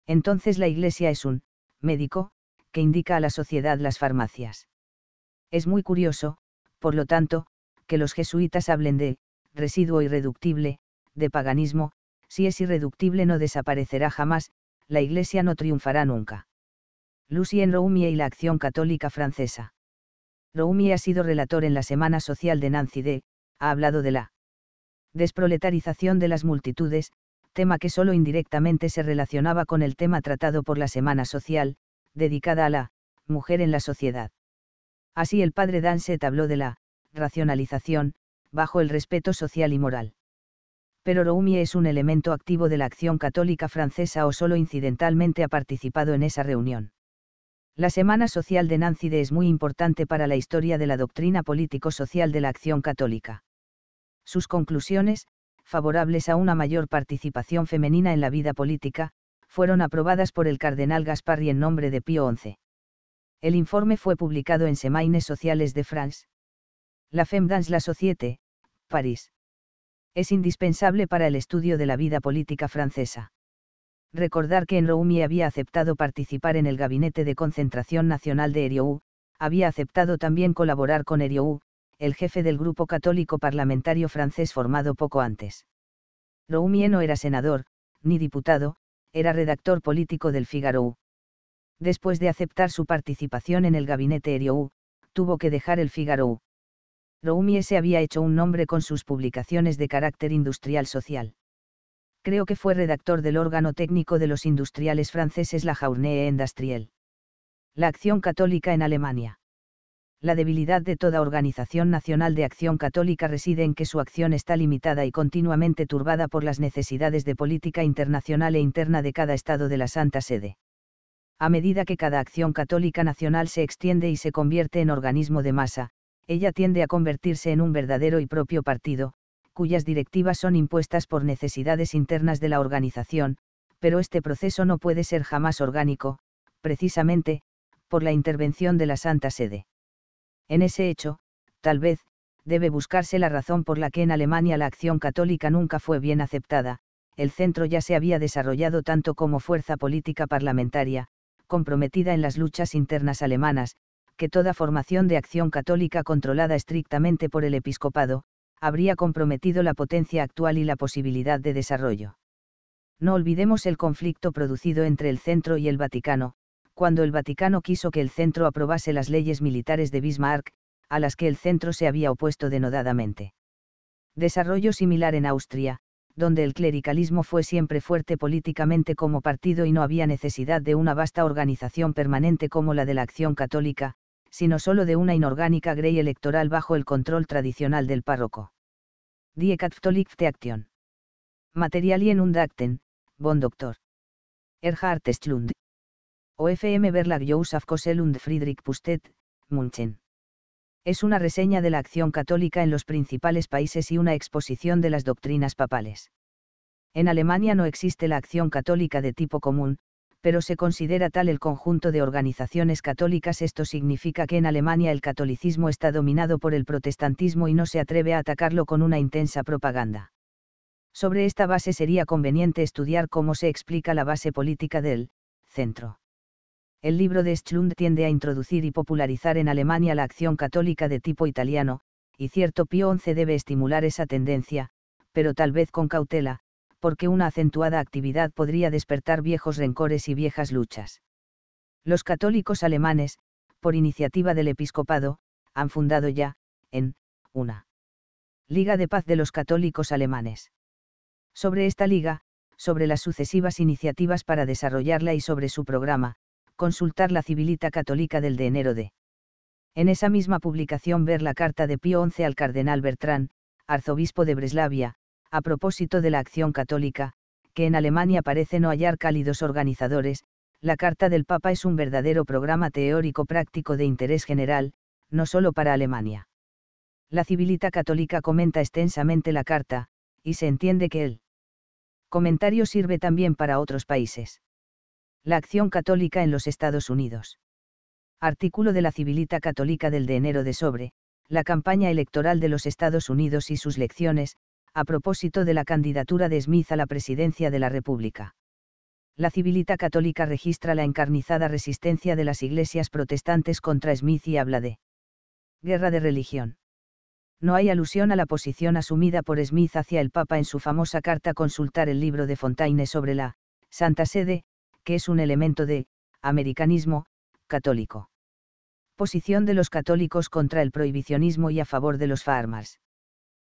entonces la Iglesia es un médico, que indica a la sociedad las farmacias. Es muy curioso, por lo tanto, que los jesuitas hablen de residuo irreductible, de paganismo, si es irreductible no desaparecerá jamás, la Iglesia no triunfará nunca. Lucy en Roumie y la Acción Católica Francesa. Roumie ha sido relator en la Semana Social de Nancy D. Ha hablado de la desproletarización de las multitudes, tema que solo indirectamente se relacionaba con el tema tratado por la Semana Social, dedicada a la mujer en la sociedad. Así el padre Danset habló de la racionalización, bajo el respeto social y moral. Pero Roumie es un elemento activo de la acción católica francesa o solo incidentalmente ha participado en esa reunión. La Semana Social de Náncide es muy importante para la historia de la doctrina político-social de la acción católica. Sus conclusiones, favorables a una mayor participación femenina en la vida política, fueron aprobadas por el cardenal Gasparri en nombre de Pío XI. El informe fue publicado en Semaines Sociales de France. La Femme dans la Société, París. Es indispensable para el estudio de la vida política francesa. Recordar que Enroumi había aceptado participar en el gabinete de concentración nacional de Eriou, había aceptado también colaborar con Eriou, el jefe del grupo católico parlamentario francés formado poco antes. Roumie no era senador, ni diputado, era redactor político del Figaro. Después de aceptar su participación en el gabinete Eriou, tuvo que dejar el Figaro. Roumie se había hecho un nombre con sus publicaciones de carácter industrial social. Creo que fue redactor del órgano técnico de los industriales franceses La Journée Industrielle. La acción católica en Alemania la debilidad de toda organización nacional de acción católica reside en que su acción está limitada y continuamente turbada por las necesidades de política internacional e interna de cada Estado de la Santa Sede. A medida que cada acción católica nacional se extiende y se convierte en organismo de masa, ella tiende a convertirse en un verdadero y propio partido, cuyas directivas son impuestas por necesidades internas de la organización, pero este proceso no puede ser jamás orgánico, precisamente, por la intervención de la Santa Sede en ese hecho, tal vez, debe buscarse la razón por la que en Alemania la acción católica nunca fue bien aceptada, el centro ya se había desarrollado tanto como fuerza política parlamentaria, comprometida en las luchas internas alemanas, que toda formación de acción católica controlada estrictamente por el episcopado, habría comprometido la potencia actual y la posibilidad de desarrollo. No olvidemos el conflicto producido entre el centro y el Vaticano, cuando el Vaticano quiso que el centro aprobase las leyes militares de Bismarck, a las que el centro se había opuesto denodadamente. Desarrollo similar en Austria, donde el clericalismo fue siempre fuerte políticamente como partido y no había necesidad de una vasta organización permanente como la de la Acción Católica, sino solo de una inorgánica grey electoral bajo el control tradicional del párroco. Die katholische Aktion. Materialien und Akten, Bon Doctor. Erhard Stlund. OFM Verlag josef Kosel und Friedrich Pustet, München. Es una reseña de la acción católica en los principales países y una exposición de las doctrinas papales. En Alemania no existe la acción católica de tipo común, pero se considera tal el conjunto de organizaciones católicas. Esto significa que en Alemania el catolicismo está dominado por el protestantismo y no se atreve a atacarlo con una intensa propaganda. Sobre esta base sería conveniente estudiar cómo se explica la base política del centro. El libro de Schlund tiende a introducir y popularizar en Alemania la acción católica de tipo italiano, y cierto Pío XI debe estimular esa tendencia, pero tal vez con cautela, porque una acentuada actividad podría despertar viejos rencores y viejas luchas. Los católicos alemanes, por iniciativa del episcopado, han fundado ya, en, una Liga de Paz de los Católicos Alemanes. Sobre esta liga, sobre las sucesivas iniciativas para desarrollarla y sobre su programa, consultar la civilita católica del de enero de. En esa misma publicación ver la carta de Pío XI al cardenal Bertrán, arzobispo de Breslavia, a propósito de la acción católica, que en Alemania parece no hallar cálidos organizadores, la carta del Papa es un verdadero programa teórico práctico de interés general, no solo para Alemania. La civilita católica comenta extensamente la carta, y se entiende que el comentario sirve también para otros países. La acción católica en los Estados Unidos. Artículo de la Civilita Católica del de enero de sobre, la campaña electoral de los Estados Unidos y sus lecciones, a propósito de la candidatura de Smith a la presidencia de la República. La civilita católica registra la encarnizada resistencia de las iglesias protestantes contra Smith y habla de guerra de religión. No hay alusión a la posición asumida por Smith hacia el Papa en su famosa carta consultar el libro de Fontaine sobre la Santa Sede, que es un elemento de americanismo católico. Posición de los católicos contra el prohibicionismo y a favor de los farmers.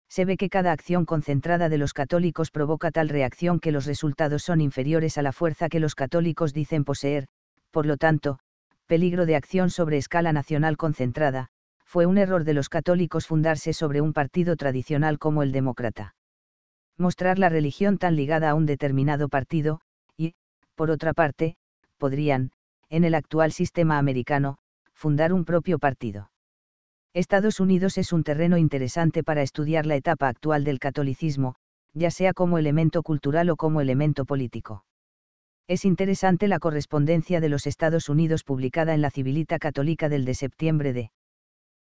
Se ve que cada acción concentrada de los católicos provoca tal reacción que los resultados son inferiores a la fuerza que los católicos dicen poseer, por lo tanto, peligro de acción sobre escala nacional concentrada, fue un error de los católicos fundarse sobre un partido tradicional como el demócrata. Mostrar la religión tan ligada a un determinado partido, por otra parte, podrían, en el actual sistema americano, fundar un propio partido. Estados Unidos es un terreno interesante para estudiar la etapa actual del catolicismo, ya sea como elemento cultural o como elemento político. Es interesante la correspondencia de los Estados Unidos publicada en la Civilita Católica del de septiembre de.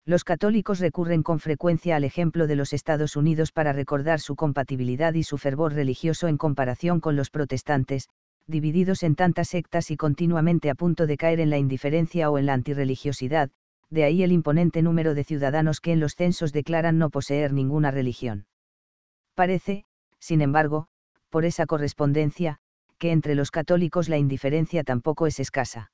Los católicos recurren con frecuencia al ejemplo de los Estados Unidos para recordar su compatibilidad y su fervor religioso en comparación con los protestantes, divididos en tantas sectas y continuamente a punto de caer en la indiferencia o en la antirreligiosidad, de ahí el imponente número de ciudadanos que en los censos declaran no poseer ninguna religión. Parece, sin embargo, por esa correspondencia, que entre los católicos la indiferencia tampoco es escasa.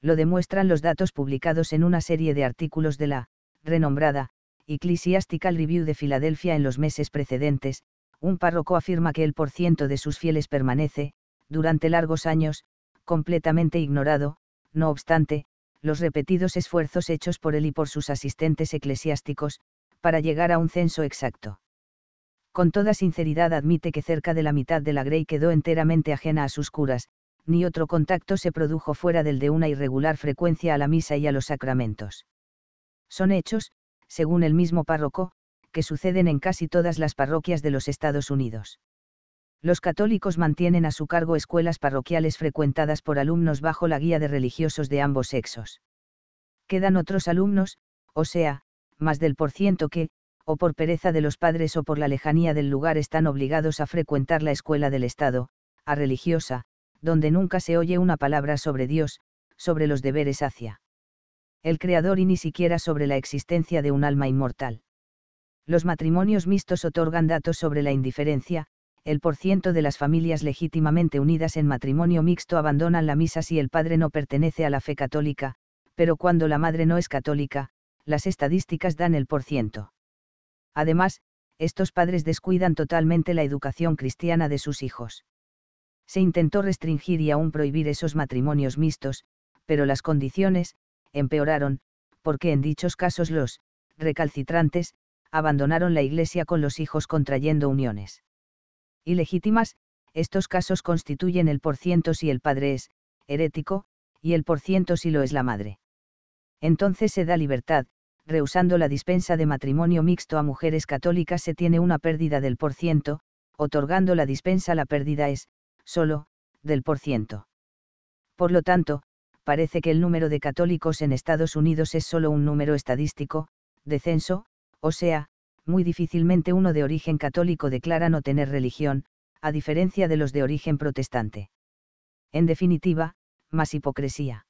Lo demuestran los datos publicados en una serie de artículos de la, renombrada, Ecclesiastical Review de Filadelfia en los meses precedentes, un párroco afirma que el por ciento de sus fieles permanece, durante largos años, completamente ignorado, no obstante, los repetidos esfuerzos hechos por él y por sus asistentes eclesiásticos, para llegar a un censo exacto. Con toda sinceridad admite que cerca de la mitad de la Grey quedó enteramente ajena a sus curas, ni otro contacto se produjo fuera del de una irregular frecuencia a la misa y a los sacramentos. Son hechos, según el mismo párroco, que suceden en casi todas las parroquias de los Estados Unidos los católicos mantienen a su cargo escuelas parroquiales frecuentadas por alumnos bajo la guía de religiosos de ambos sexos. Quedan otros alumnos, o sea, más del por ciento que, o por pereza de los padres o por la lejanía del lugar están obligados a frecuentar la escuela del Estado, a religiosa, donde nunca se oye una palabra sobre Dios, sobre los deberes hacia el Creador y ni siquiera sobre la existencia de un alma inmortal. Los matrimonios mixtos otorgan datos sobre la indiferencia, el porciento de las familias legítimamente unidas en matrimonio mixto abandonan la misa si el padre no pertenece a la fe católica, pero cuando la madre no es católica, las estadísticas dan el porciento. Además, estos padres descuidan totalmente la educación cristiana de sus hijos. Se intentó restringir y aún prohibir esos matrimonios mixtos, pero las condiciones, empeoraron, porque en dichos casos los, recalcitrantes, abandonaron la iglesia con los hijos contrayendo uniones ilegítimas, estos casos constituyen el por ciento si el padre es herético, y el por ciento si lo es la madre. Entonces se da libertad, rehusando la dispensa de matrimonio mixto a mujeres católicas se tiene una pérdida del por ciento, otorgando la dispensa la pérdida es, solo, del por ciento. Por lo tanto, parece que el número de católicos en Estados Unidos es solo un número estadístico, de censo, o sea, muy difícilmente uno de origen católico declara no tener religión, a diferencia de los de origen protestante. En definitiva, más hipocresía.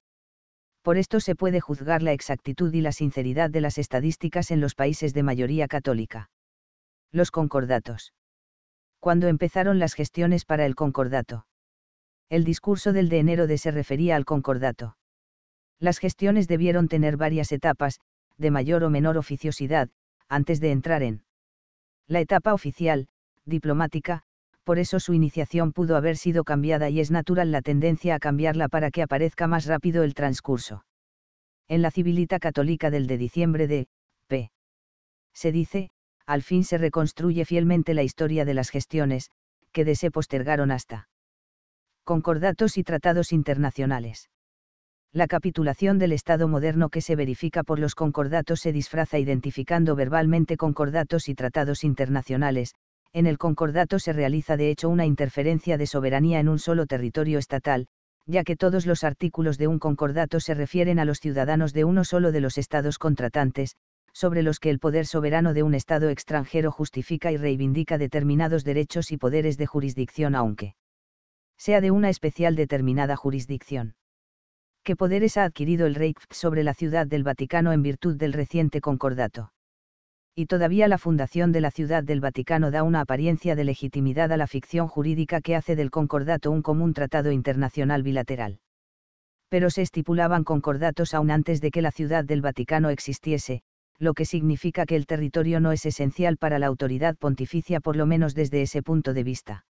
Por esto se puede juzgar la exactitud y la sinceridad de las estadísticas en los países de mayoría católica. Los concordatos. Cuando empezaron las gestiones para el concordato. El discurso del de enero de se refería al concordato. Las gestiones debieron tener varias etapas, de mayor o menor oficiosidad, antes de entrar en la etapa oficial, diplomática, por eso su iniciación pudo haber sido cambiada y es natural la tendencia a cambiarla para que aparezca más rápido el transcurso. En la civilita católica del de diciembre de, p. Se dice, al fin se reconstruye fielmente la historia de las gestiones, que de se postergaron hasta concordatos y tratados internacionales la capitulación del Estado moderno que se verifica por los concordatos se disfraza identificando verbalmente concordatos y tratados internacionales, en el concordato se realiza de hecho una interferencia de soberanía en un solo territorio estatal, ya que todos los artículos de un concordato se refieren a los ciudadanos de uno solo de los estados contratantes, sobre los que el poder soberano de un estado extranjero justifica y reivindica determinados derechos y poderes de jurisdicción aunque sea de una especial determinada jurisdicción qué poderes ha adquirido el Reich sobre la ciudad del Vaticano en virtud del reciente concordato. Y todavía la fundación de la ciudad del Vaticano da una apariencia de legitimidad a la ficción jurídica que hace del concordato un común tratado internacional bilateral. Pero se estipulaban concordatos aún antes de que la ciudad del Vaticano existiese, lo que significa que el territorio no es esencial para la autoridad pontificia por lo menos desde ese punto de vista.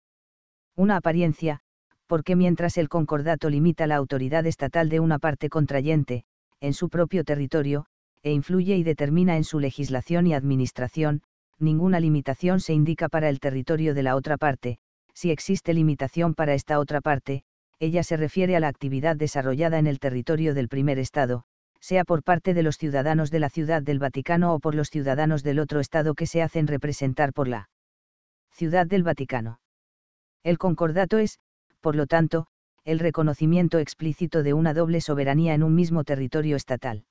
Una apariencia, porque mientras el concordato limita la autoridad estatal de una parte contrayente, en su propio territorio, e influye y determina en su legislación y administración, ninguna limitación se indica para el territorio de la otra parte, si existe limitación para esta otra parte, ella se refiere a la actividad desarrollada en el territorio del primer Estado, sea por parte de los ciudadanos de la Ciudad del Vaticano o por los ciudadanos del otro Estado que se hacen representar por la Ciudad del Vaticano. El concordato es, por lo tanto, el reconocimiento explícito de una doble soberanía en un mismo territorio estatal.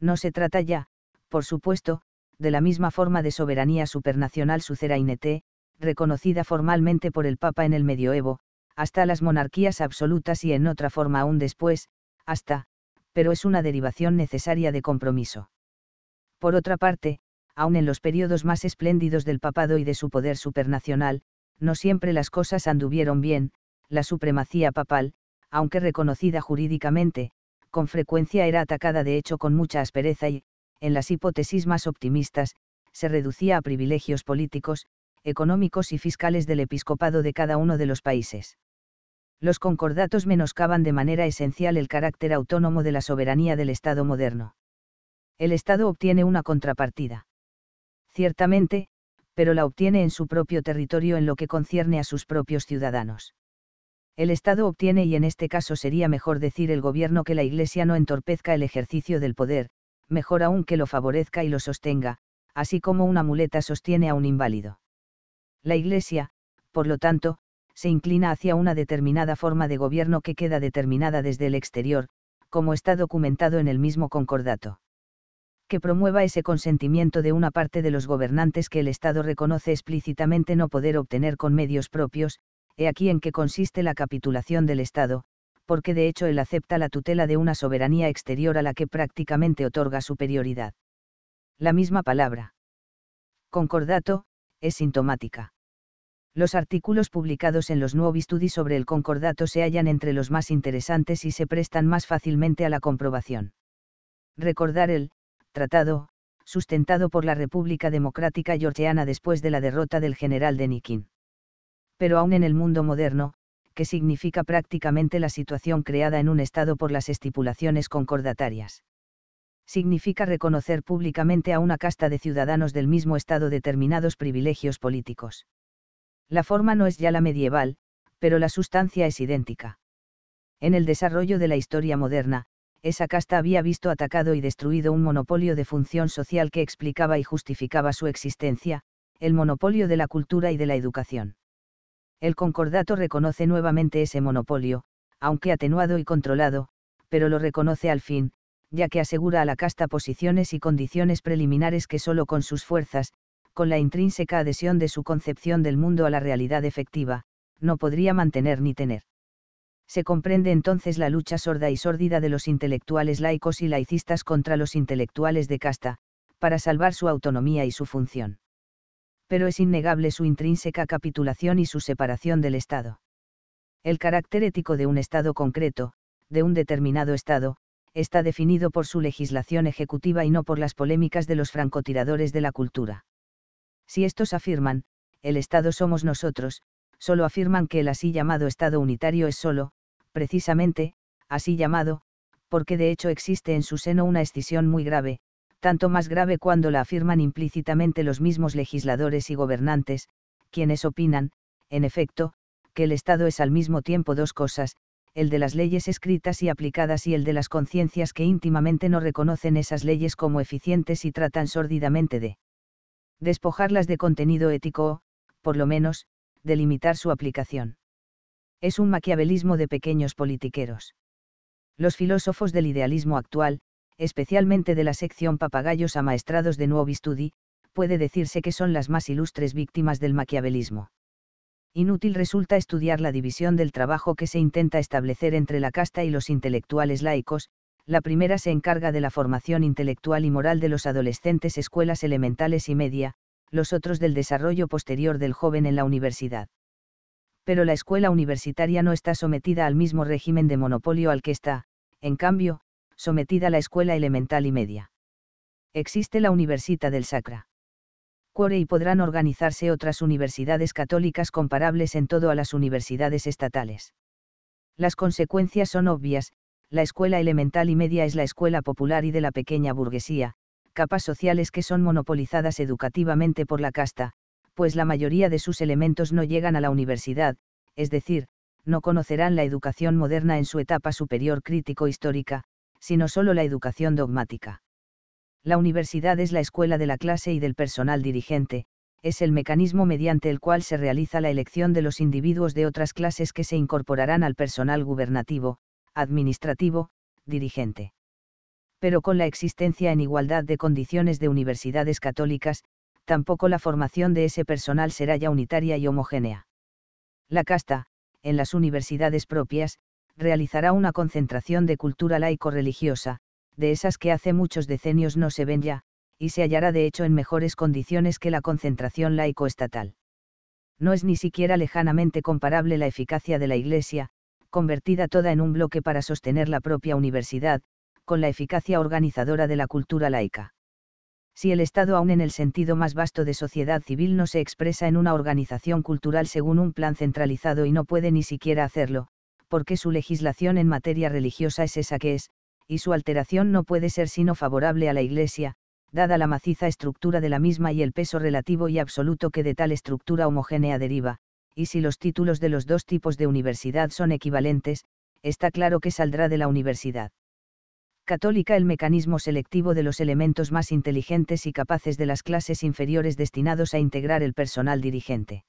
No se trata ya, por supuesto, de la misma forma de soberanía supernacional sucerainete, reconocida formalmente por el Papa en el medioevo, hasta las monarquías absolutas y en otra forma aún después, hasta, pero es una derivación necesaria de compromiso. Por otra parte, aun en los periodos más espléndidos del papado y de su poder supernacional, no siempre las cosas anduvieron bien, la supremacía papal, aunque reconocida jurídicamente, con frecuencia era atacada de hecho con mucha aspereza y, en las hipótesis más optimistas, se reducía a privilegios políticos, económicos y fiscales del episcopado de cada uno de los países. Los concordatos menoscaban de manera esencial el carácter autónomo de la soberanía del Estado moderno. El Estado obtiene una contrapartida. Ciertamente, pero la obtiene en su propio territorio en lo que concierne a sus propios ciudadanos el Estado obtiene y en este caso sería mejor decir el gobierno que la Iglesia no entorpezca el ejercicio del poder, mejor aún que lo favorezca y lo sostenga, así como una muleta sostiene a un inválido. La Iglesia, por lo tanto, se inclina hacia una determinada forma de gobierno que queda determinada desde el exterior, como está documentado en el mismo concordato. Que promueva ese consentimiento de una parte de los gobernantes que el Estado reconoce explícitamente no poder obtener con medios propios, he aquí en qué consiste la capitulación del Estado, porque de hecho él acepta la tutela de una soberanía exterior a la que prácticamente otorga superioridad. La misma palabra. Concordato, es sintomática. Los artículos publicados en los Nuovi Studi sobre el concordato se hallan entre los más interesantes y se prestan más fácilmente a la comprobación. Recordar el tratado, sustentado por la República Democrática Georgiana después de la derrota del general Denikin pero aún en el mundo moderno, que significa prácticamente la situación creada en un Estado por las estipulaciones concordatarias. Significa reconocer públicamente a una casta de ciudadanos del mismo Estado determinados privilegios políticos. La forma no es ya la medieval, pero la sustancia es idéntica. En el desarrollo de la historia moderna, esa casta había visto atacado y destruido un monopolio de función social que explicaba y justificaba su existencia, el monopolio de la cultura y de la educación. El concordato reconoce nuevamente ese monopolio, aunque atenuado y controlado, pero lo reconoce al fin, ya que asegura a la casta posiciones y condiciones preliminares que solo con sus fuerzas, con la intrínseca adhesión de su concepción del mundo a la realidad efectiva, no podría mantener ni tener. Se comprende entonces la lucha sorda y sórdida de los intelectuales laicos y laicistas contra los intelectuales de casta, para salvar su autonomía y su función pero es innegable su intrínseca capitulación y su separación del Estado. El carácter ético de un Estado concreto, de un determinado Estado, está definido por su legislación ejecutiva y no por las polémicas de los francotiradores de la cultura. Si estos afirman, el Estado somos nosotros, solo afirman que el así llamado Estado unitario es solo, precisamente, así llamado, porque de hecho existe en su seno una escisión muy grave, tanto más grave cuando la afirman implícitamente los mismos legisladores y gobernantes, quienes opinan, en efecto, que el Estado es al mismo tiempo dos cosas, el de las leyes escritas y aplicadas y el de las conciencias que íntimamente no reconocen esas leyes como eficientes y tratan sórdidamente de despojarlas de contenido ético o, por lo menos, de limitar su aplicación. Es un maquiavelismo de pequeños politiqueros. Los filósofos del idealismo actual, especialmente de la sección papagayos amaestrados de Nuovi Studi, puede decirse que son las más ilustres víctimas del maquiavelismo. Inútil resulta estudiar la división del trabajo que se intenta establecer entre la casta y los intelectuales laicos, la primera se encarga de la formación intelectual y moral de los adolescentes escuelas elementales y media, los otros del desarrollo posterior del joven en la universidad. Pero la escuela universitaria no está sometida al mismo régimen de monopolio al que está, en cambio, sometida a la escuela elemental y media. Existe la Universita del Sacra. Cuore y podrán organizarse otras universidades católicas comparables en todo a las universidades estatales. Las consecuencias son obvias, la escuela elemental y media es la escuela popular y de la pequeña burguesía, capas sociales que son monopolizadas educativamente por la casta, pues la mayoría de sus elementos no llegan a la universidad, es decir, no conocerán la educación moderna en su etapa superior crítico-histórica, sino solo la educación dogmática. La universidad es la escuela de la clase y del personal dirigente, es el mecanismo mediante el cual se realiza la elección de los individuos de otras clases que se incorporarán al personal gubernativo, administrativo, dirigente. Pero con la existencia en igualdad de condiciones de universidades católicas, tampoco la formación de ese personal será ya unitaria y homogénea. La casta, en las universidades propias, realizará una concentración de cultura laico-religiosa, de esas que hace muchos decenios no se ven ya, y se hallará de hecho en mejores condiciones que la concentración laico-estatal. No es ni siquiera lejanamente comparable la eficacia de la Iglesia, convertida toda en un bloque para sostener la propia universidad, con la eficacia organizadora de la cultura laica. Si el Estado aún en el sentido más vasto de sociedad civil no se expresa en una organización cultural según un plan centralizado y no puede ni siquiera hacerlo, porque su legislación en materia religiosa es esa que es, y su alteración no puede ser sino favorable a la Iglesia, dada la maciza estructura de la misma y el peso relativo y absoluto que de tal estructura homogénea deriva, y si los títulos de los dos tipos de universidad son equivalentes, está claro que saldrá de la universidad católica el mecanismo selectivo de los elementos más inteligentes y capaces de las clases inferiores destinados a integrar el personal dirigente.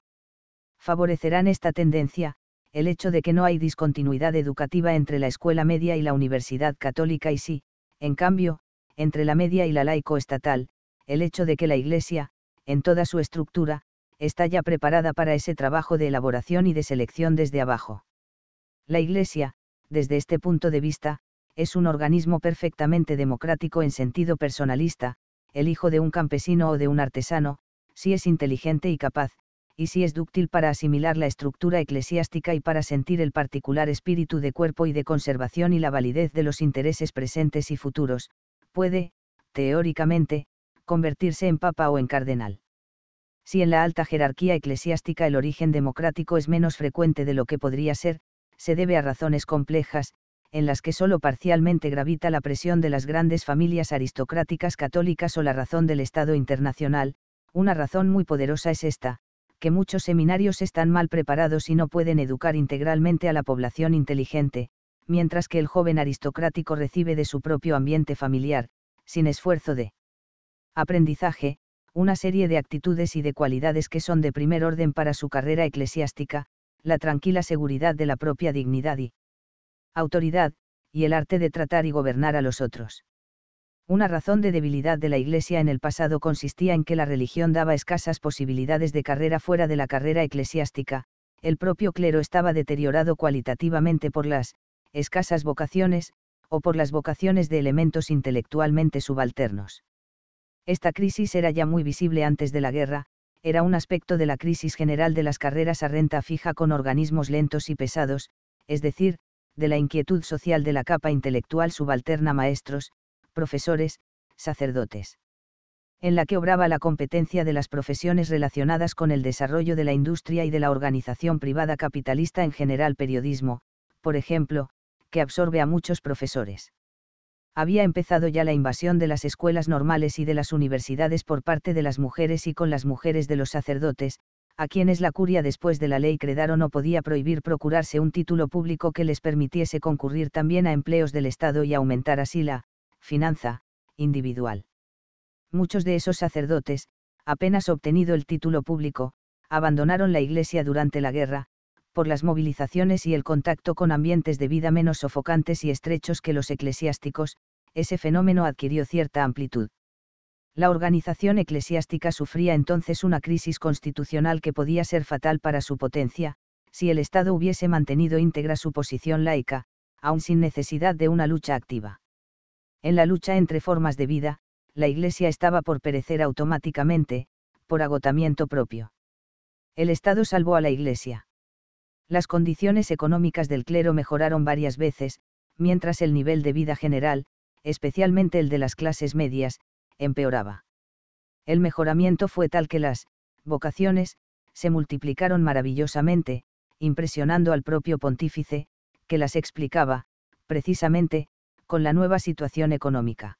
Favorecerán esta tendencia, el hecho de que no hay discontinuidad educativa entre la escuela media y la universidad católica y sí, en cambio, entre la media y la laico-estatal, el hecho de que la Iglesia, en toda su estructura, está ya preparada para ese trabajo de elaboración y de selección desde abajo. La Iglesia, desde este punto de vista, es un organismo perfectamente democrático en sentido personalista, el hijo de un campesino o de un artesano, si es inteligente y capaz, y si es dúctil para asimilar la estructura eclesiástica y para sentir el particular espíritu de cuerpo y de conservación y la validez de los intereses presentes y futuros, puede, teóricamente, convertirse en papa o en cardenal. Si en la alta jerarquía eclesiástica el origen democrático es menos frecuente de lo que podría ser, se debe a razones complejas, en las que solo parcialmente gravita la presión de las grandes familias aristocráticas católicas o la razón del Estado internacional, una razón muy poderosa es esta, que muchos seminarios están mal preparados y no pueden educar integralmente a la población inteligente, mientras que el joven aristocrático recibe de su propio ambiente familiar, sin esfuerzo de aprendizaje, una serie de actitudes y de cualidades que son de primer orden para su carrera eclesiástica, la tranquila seguridad de la propia dignidad y autoridad, y el arte de tratar y gobernar a los otros. Una razón de debilidad de la Iglesia en el pasado consistía en que la religión daba escasas posibilidades de carrera fuera de la carrera eclesiástica, el propio clero estaba deteriorado cualitativamente por las escasas vocaciones, o por las vocaciones de elementos intelectualmente subalternos. Esta crisis era ya muy visible antes de la guerra, era un aspecto de la crisis general de las carreras a renta fija con organismos lentos y pesados, es decir, de la inquietud social de la capa intelectual subalterna maestros, profesores, sacerdotes en la que obraba la competencia de las profesiones relacionadas con el desarrollo de la industria y de la organización privada capitalista en general periodismo, por ejemplo, que absorbe a muchos profesores. Había empezado ya la invasión de las escuelas normales y de las universidades por parte de las mujeres y con las mujeres de los sacerdotes, a quienes la curia después de la ley credaron no podía prohibir procurarse un título público que les permitiese concurrir también a empleos del Estado y aumentar así la finanza, individual. Muchos de esos sacerdotes, apenas obtenido el título público, abandonaron la iglesia durante la guerra, por las movilizaciones y el contacto con ambientes de vida menos sofocantes y estrechos que los eclesiásticos, ese fenómeno adquirió cierta amplitud. La organización eclesiástica sufría entonces una crisis constitucional que podía ser fatal para su potencia, si el Estado hubiese mantenido íntegra su posición laica, aun sin necesidad de una lucha activa. En la lucha entre formas de vida, la Iglesia estaba por perecer automáticamente, por agotamiento propio. El Estado salvó a la Iglesia. Las condiciones económicas del clero mejoraron varias veces, mientras el nivel de vida general, especialmente el de las clases medias, empeoraba. El mejoramiento fue tal que las vocaciones se multiplicaron maravillosamente, impresionando al propio pontífice, que las explicaba, precisamente, con la nueva situación económica.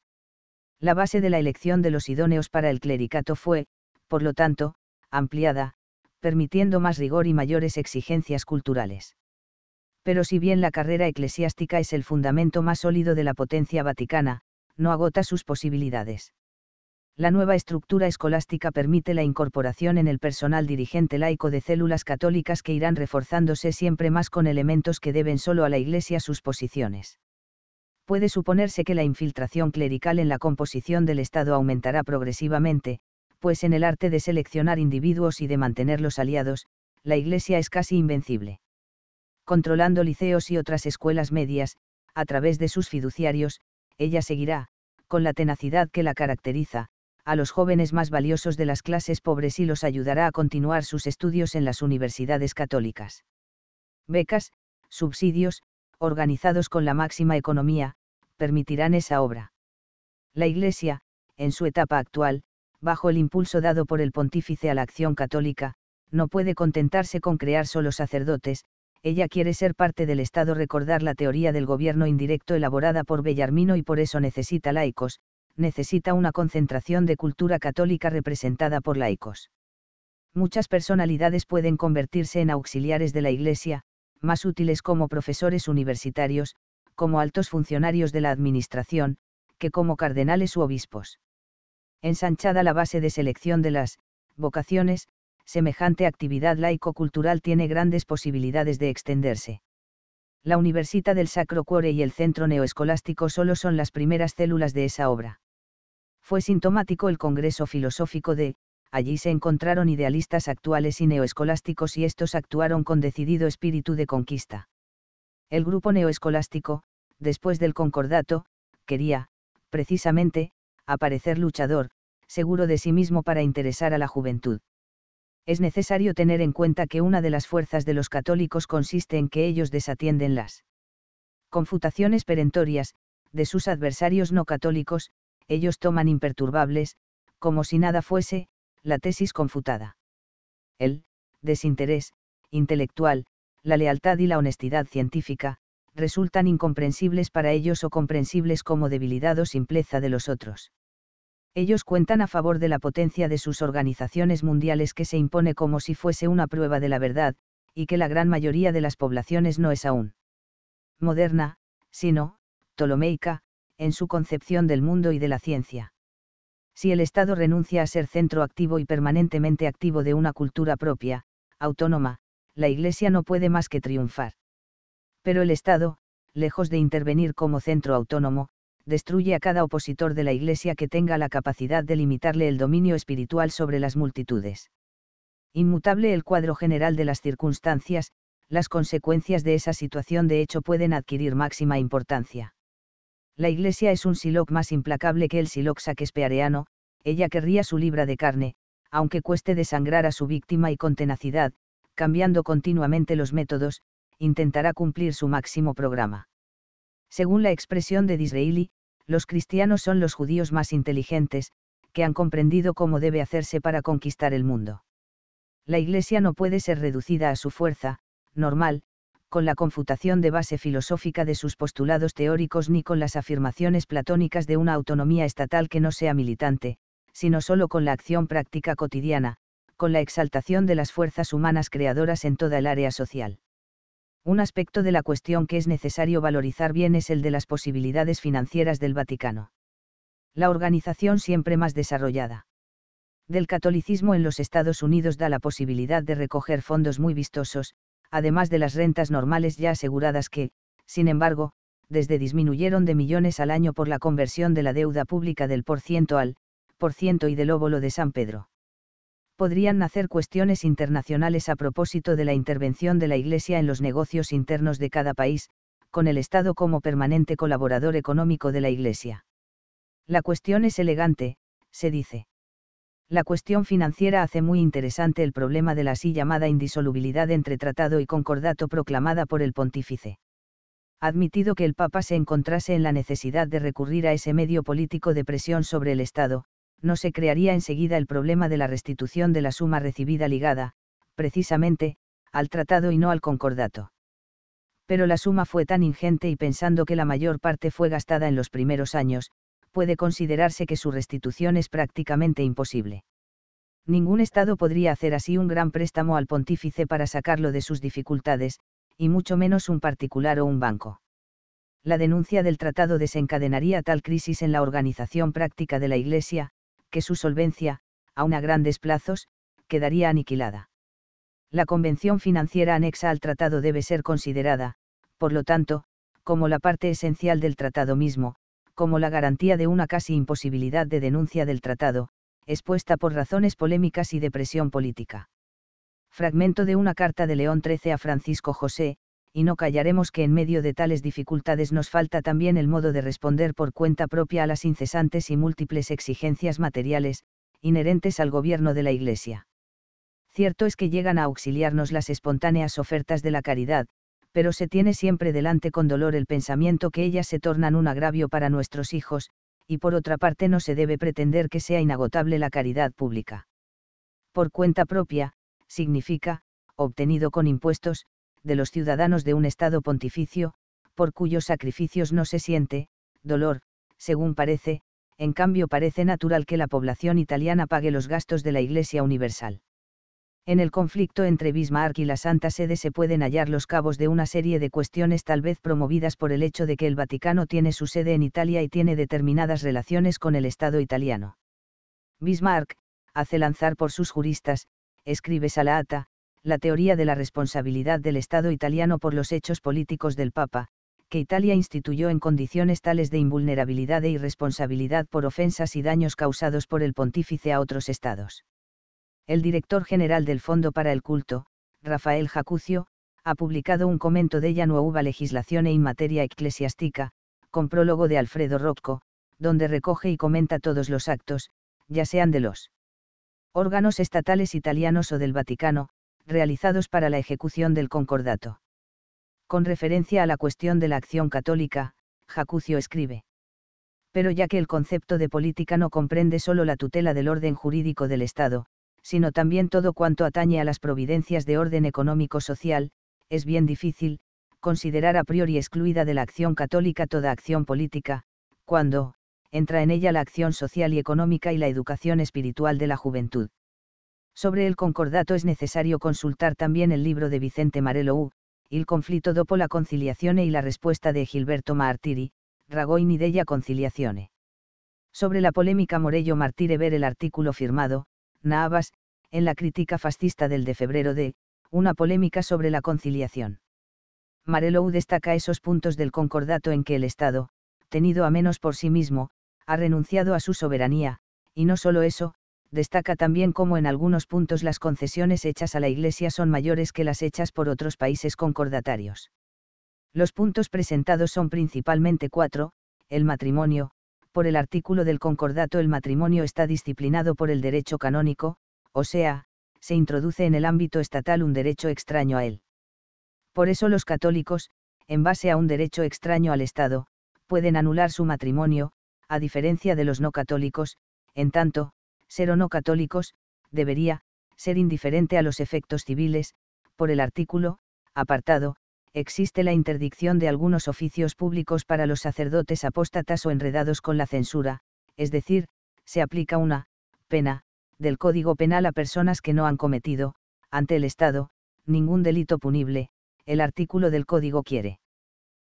La base de la elección de los idóneos para el clericato fue, por lo tanto, ampliada, permitiendo más rigor y mayores exigencias culturales. Pero si bien la carrera eclesiástica es el fundamento más sólido de la potencia vaticana, no agota sus posibilidades. La nueva estructura escolástica permite la incorporación en el personal dirigente laico de células católicas que irán reforzándose siempre más con elementos que deben solo a la Iglesia sus posiciones puede suponerse que la infiltración clerical en la composición del Estado aumentará progresivamente, pues en el arte de seleccionar individuos y de mantenerlos aliados, la Iglesia es casi invencible. Controlando liceos y otras escuelas medias, a través de sus fiduciarios, ella seguirá, con la tenacidad que la caracteriza, a los jóvenes más valiosos de las clases pobres y los ayudará a continuar sus estudios en las universidades católicas. Becas, subsidios, organizados con la máxima economía, permitirán esa obra. La Iglesia, en su etapa actual, bajo el impulso dado por el pontífice a la acción católica, no puede contentarse con crear solo sacerdotes, ella quiere ser parte del Estado recordar la teoría del gobierno indirecto elaborada por Bellarmino y por eso necesita laicos, necesita una concentración de cultura católica representada por laicos. Muchas personalidades pueden convertirse en auxiliares de la Iglesia, más útiles como profesores universitarios, como altos funcionarios de la administración, que como cardenales u obispos. Ensanchada la base de selección de las vocaciones, semejante actividad laico-cultural tiene grandes posibilidades de extenderse. La Universita del Sacro Cuore y el Centro Neoescolástico solo son las primeras células de esa obra. Fue sintomático el Congreso Filosófico de allí se encontraron idealistas actuales y neoescolásticos y estos actuaron con decidido espíritu de conquista. El grupo neoescolástico, después del concordato, quería, precisamente, aparecer luchador, seguro de sí mismo para interesar a la juventud. Es necesario tener en cuenta que una de las fuerzas de los católicos consiste en que ellos desatienden las confutaciones perentorias, de sus adversarios no católicos, ellos toman imperturbables, como si nada fuese, la tesis confutada. El desinterés intelectual, la lealtad y la honestidad científica, resultan incomprensibles para ellos o comprensibles como debilidad o simpleza de los otros. Ellos cuentan a favor de la potencia de sus organizaciones mundiales que se impone como si fuese una prueba de la verdad, y que la gran mayoría de las poblaciones no es aún moderna, sino, ptolomeica, en su concepción del mundo y de la ciencia si el Estado renuncia a ser centro activo y permanentemente activo de una cultura propia, autónoma, la Iglesia no puede más que triunfar. Pero el Estado, lejos de intervenir como centro autónomo, destruye a cada opositor de la Iglesia que tenga la capacidad de limitarle el dominio espiritual sobre las multitudes. Inmutable el cuadro general de las circunstancias, las consecuencias de esa situación de hecho pueden adquirir máxima importancia. La iglesia es un siloc más implacable que el siloc saquespeareano, ella querría su libra de carne, aunque cueste desangrar a su víctima y con tenacidad, cambiando continuamente los métodos, intentará cumplir su máximo programa. Según la expresión de Disraeli, los cristianos son los judíos más inteligentes, que han comprendido cómo debe hacerse para conquistar el mundo. La Iglesia no puede ser reducida a su fuerza, normal, con la confutación de base filosófica de sus postulados teóricos ni con las afirmaciones platónicas de una autonomía estatal que no sea militante, sino solo con la acción práctica cotidiana, con la exaltación de las fuerzas humanas creadoras en toda el área social. Un aspecto de la cuestión que es necesario valorizar bien es el de las posibilidades financieras del Vaticano. La organización siempre más desarrollada del catolicismo en los Estados Unidos da la posibilidad de recoger fondos muy vistosos, además de las rentas normales ya aseguradas que, sin embargo, desde disminuyeron de millones al año por la conversión de la deuda pública del por ciento al por ciento y del óvulo de San Pedro. Podrían nacer cuestiones internacionales a propósito de la intervención de la Iglesia en los negocios internos de cada país, con el Estado como permanente colaborador económico de la Iglesia. La cuestión es elegante, se dice la cuestión financiera hace muy interesante el problema de la así llamada indisolubilidad entre tratado y concordato proclamada por el pontífice. Admitido que el Papa se encontrase en la necesidad de recurrir a ese medio político de presión sobre el Estado, no se crearía enseguida el problema de la restitución de la suma recibida ligada, precisamente, al tratado y no al concordato. Pero la suma fue tan ingente y pensando que la mayor parte fue gastada en los primeros años, puede considerarse que su restitución es prácticamente imposible. Ningún Estado podría hacer así un gran préstamo al pontífice para sacarlo de sus dificultades, y mucho menos un particular o un banco. La denuncia del tratado desencadenaría tal crisis en la organización práctica de la Iglesia, que su solvencia, aun a grandes plazos, quedaría aniquilada. La convención financiera anexa al tratado debe ser considerada, por lo tanto, como la parte esencial del tratado mismo, como la garantía de una casi imposibilidad de denuncia del tratado, expuesta por razones polémicas y de presión política. Fragmento de una carta de León XIII a Francisco José, y no callaremos que en medio de tales dificultades nos falta también el modo de responder por cuenta propia a las incesantes y múltiples exigencias materiales, inherentes al gobierno de la Iglesia. Cierto es que llegan a auxiliarnos las espontáneas ofertas de la caridad, pero se tiene siempre delante con dolor el pensamiento que ellas se tornan un agravio para nuestros hijos, y por otra parte no se debe pretender que sea inagotable la caridad pública. Por cuenta propia, significa, obtenido con impuestos, de los ciudadanos de un Estado pontificio, por cuyos sacrificios no se siente, dolor, según parece, en cambio parece natural que la población italiana pague los gastos de la Iglesia Universal. En el conflicto entre Bismarck y la Santa Sede se pueden hallar los cabos de una serie de cuestiones tal vez promovidas por el hecho de que el Vaticano tiene su sede en Italia y tiene determinadas relaciones con el Estado italiano. Bismarck, hace lanzar por sus juristas, escribe Salata, la teoría de la responsabilidad del Estado italiano por los hechos políticos del Papa, que Italia instituyó en condiciones tales de invulnerabilidad e irresponsabilidad por ofensas y daños causados por el pontífice a otros estados el director general del Fondo para el Culto, Rafael Jacucio, ha publicado un comento de ella Nueva Legislación e in materia eclesiástica, con prólogo de Alfredo Rocco, donde recoge y comenta todos los actos, ya sean de los órganos estatales italianos o del Vaticano, realizados para la ejecución del concordato. Con referencia a la cuestión de la acción católica, Jacucio escribe. Pero ya que el concepto de política no comprende solo la tutela del orden jurídico del Estado, sino también todo cuanto atañe a las providencias de orden económico-social, es bien difícil, considerar a priori excluida de la acción católica toda acción política, cuando, entra en ella la acción social y económica y la educación espiritual de la juventud. Sobre el concordato es necesario consultar también el libro de Vicente Marelo U, Il conflitto dopo la conciliazione y la respuesta de Gilberto Martiri, Ragoini della conciliazione. Sobre la polémica Morello Martire ver el artículo firmado, Naabas, en la crítica fascista del de febrero de, una polémica sobre la conciliación. Marelou destaca esos puntos del concordato en que el Estado, tenido a menos por sí mismo, ha renunciado a su soberanía, y no solo eso, destaca también cómo en algunos puntos las concesiones hechas a la Iglesia son mayores que las hechas por otros países concordatarios. Los puntos presentados son principalmente cuatro, el matrimonio, por el artículo del concordato el matrimonio está disciplinado por el derecho canónico, o sea, se introduce en el ámbito estatal un derecho extraño a él. Por eso los católicos, en base a un derecho extraño al Estado, pueden anular su matrimonio, a diferencia de los no católicos, en tanto, ser o no católicos, debería, ser indiferente a los efectos civiles, por el artículo, apartado, existe la interdicción de algunos oficios públicos para los sacerdotes apóstatas o enredados con la censura, es decir, se aplica una pena del Código Penal a personas que no han cometido, ante el Estado, ningún delito punible, el artículo del Código quiere.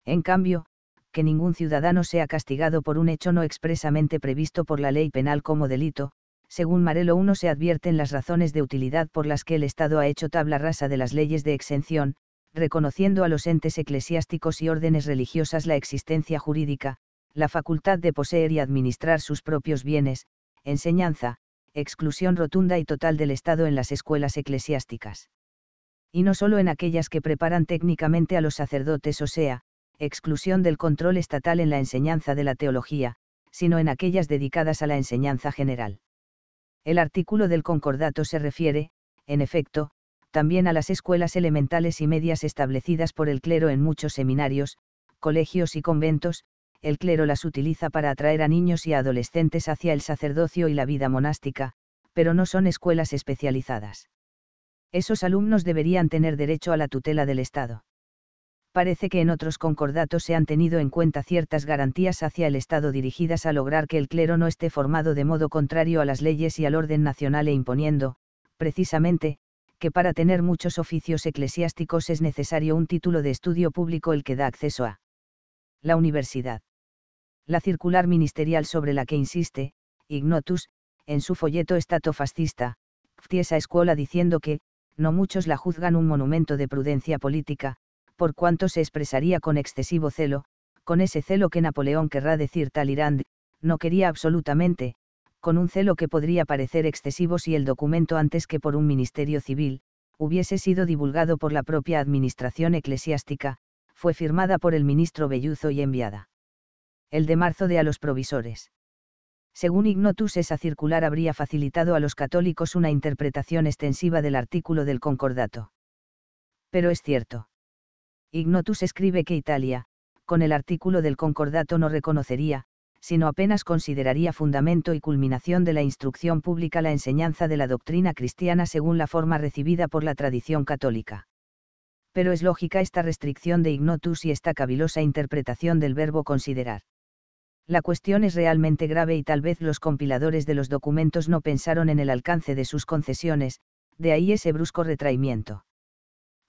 En cambio, que ningún ciudadano sea castigado por un hecho no expresamente previsto por la ley penal como delito, según Marelo 1 se advierten las razones de utilidad por las que el Estado ha hecho tabla rasa de las leyes de exención, reconociendo a los entes eclesiásticos y órdenes religiosas la existencia jurídica, la facultad de poseer y administrar sus propios bienes, enseñanza, exclusión rotunda y total del Estado en las escuelas eclesiásticas. Y no solo en aquellas que preparan técnicamente a los sacerdotes, o sea, exclusión del control estatal en la enseñanza de la teología, sino en aquellas dedicadas a la enseñanza general. El artículo del concordato se refiere, en efecto, también a las escuelas elementales y medias establecidas por el clero en muchos seminarios, colegios y conventos, el clero las utiliza para atraer a niños y adolescentes hacia el sacerdocio y la vida monástica, pero no son escuelas especializadas. Esos alumnos deberían tener derecho a la tutela del Estado. Parece que en otros concordatos se han tenido en cuenta ciertas garantías hacia el Estado dirigidas a lograr que el clero no esté formado de modo contrario a las leyes y al orden nacional e imponiendo, precisamente, que para tener muchos oficios eclesiásticos es necesario un título de estudio público el que da acceso a la universidad. La circular ministerial sobre la que insiste, Ignotus, en su folleto estato fascista, a Escuela diciendo que, no muchos la juzgan un monumento de prudencia política, por cuanto se expresaría con excesivo celo, con ese celo que Napoleón querrá decir tal no quería absolutamente, con un celo que podría parecer excesivo si el documento antes que por un ministerio civil, hubiese sido divulgado por la propia administración eclesiástica, fue firmada por el ministro Belluzo y enviada. El de marzo de a los provisores. Según Ignotus, esa circular habría facilitado a los católicos una interpretación extensiva del artículo del concordato. Pero es cierto. Ignotus escribe que Italia, con el artículo del concordato no reconocería, sino apenas consideraría fundamento y culminación de la instrucción pública la enseñanza de la doctrina cristiana según la forma recibida por la tradición católica. Pero es lógica esta restricción de ignotus y esta cavilosa interpretación del verbo considerar. La cuestión es realmente grave y tal vez los compiladores de los documentos no pensaron en el alcance de sus concesiones, de ahí ese brusco retraimiento.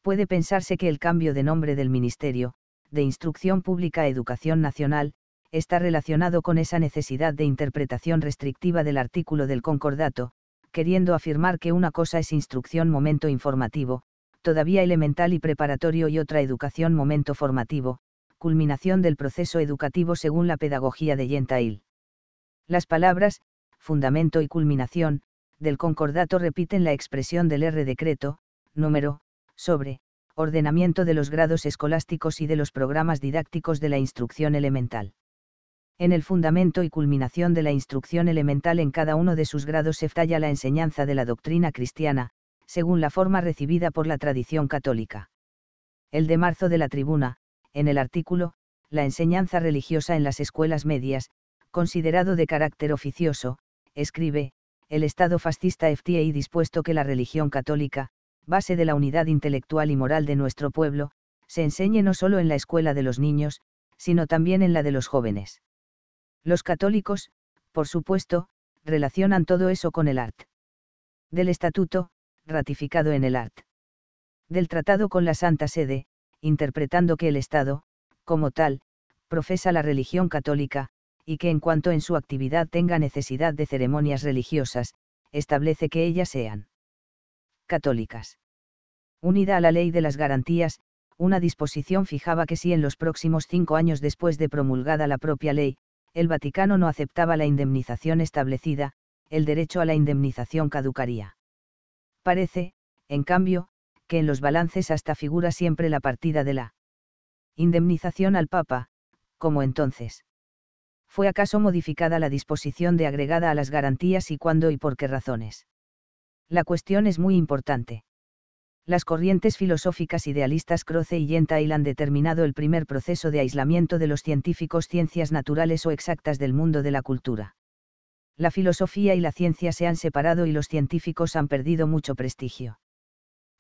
Puede pensarse que el cambio de nombre del ministerio, de instrucción pública a educación nacional, está relacionado con esa necesidad de interpretación restrictiva del artículo del concordato, queriendo afirmar que una cosa es instrucción momento informativo, todavía elemental y preparatorio y otra educación momento formativo, culminación del proceso educativo según la pedagogía de Yentail. Las palabras, fundamento y culminación, del concordato repiten la expresión del R decreto, número, sobre, ordenamiento de los grados escolásticos y de los programas didácticos de la instrucción elemental en el fundamento y culminación de la instrucción elemental en cada uno de sus grados se falla la enseñanza de la doctrina cristiana, según la forma recibida por la tradición católica. El de marzo de la tribuna, en el artículo, La enseñanza religiosa en las escuelas medias, considerado de carácter oficioso, escribe, el Estado fascista FTI dispuesto que la religión católica, base de la unidad intelectual y moral de nuestro pueblo, se enseñe no solo en la escuela de los niños, sino también en la de los jóvenes. Los católicos, por supuesto, relacionan todo eso con el art. Del estatuto, ratificado en el art. Del tratado con la Santa Sede, interpretando que el Estado, como tal, profesa la religión católica, y que en cuanto en su actividad tenga necesidad de ceremonias religiosas, establece que ellas sean católicas. Unida a la ley de las garantías, una disposición fijaba que si en los próximos cinco años después de promulgada la propia ley, el Vaticano no aceptaba la indemnización establecida, el derecho a la indemnización caducaría. Parece, en cambio, que en los balances hasta figura siempre la partida de la indemnización al Papa, como entonces. ¿Fue acaso modificada la disposición de agregada a las garantías y cuándo y por qué razones? La cuestión es muy importante las corrientes filosóficas idealistas Croce y Gentile han determinado el primer proceso de aislamiento de los científicos ciencias naturales o exactas del mundo de la cultura. La filosofía y la ciencia se han separado y los científicos han perdido mucho prestigio.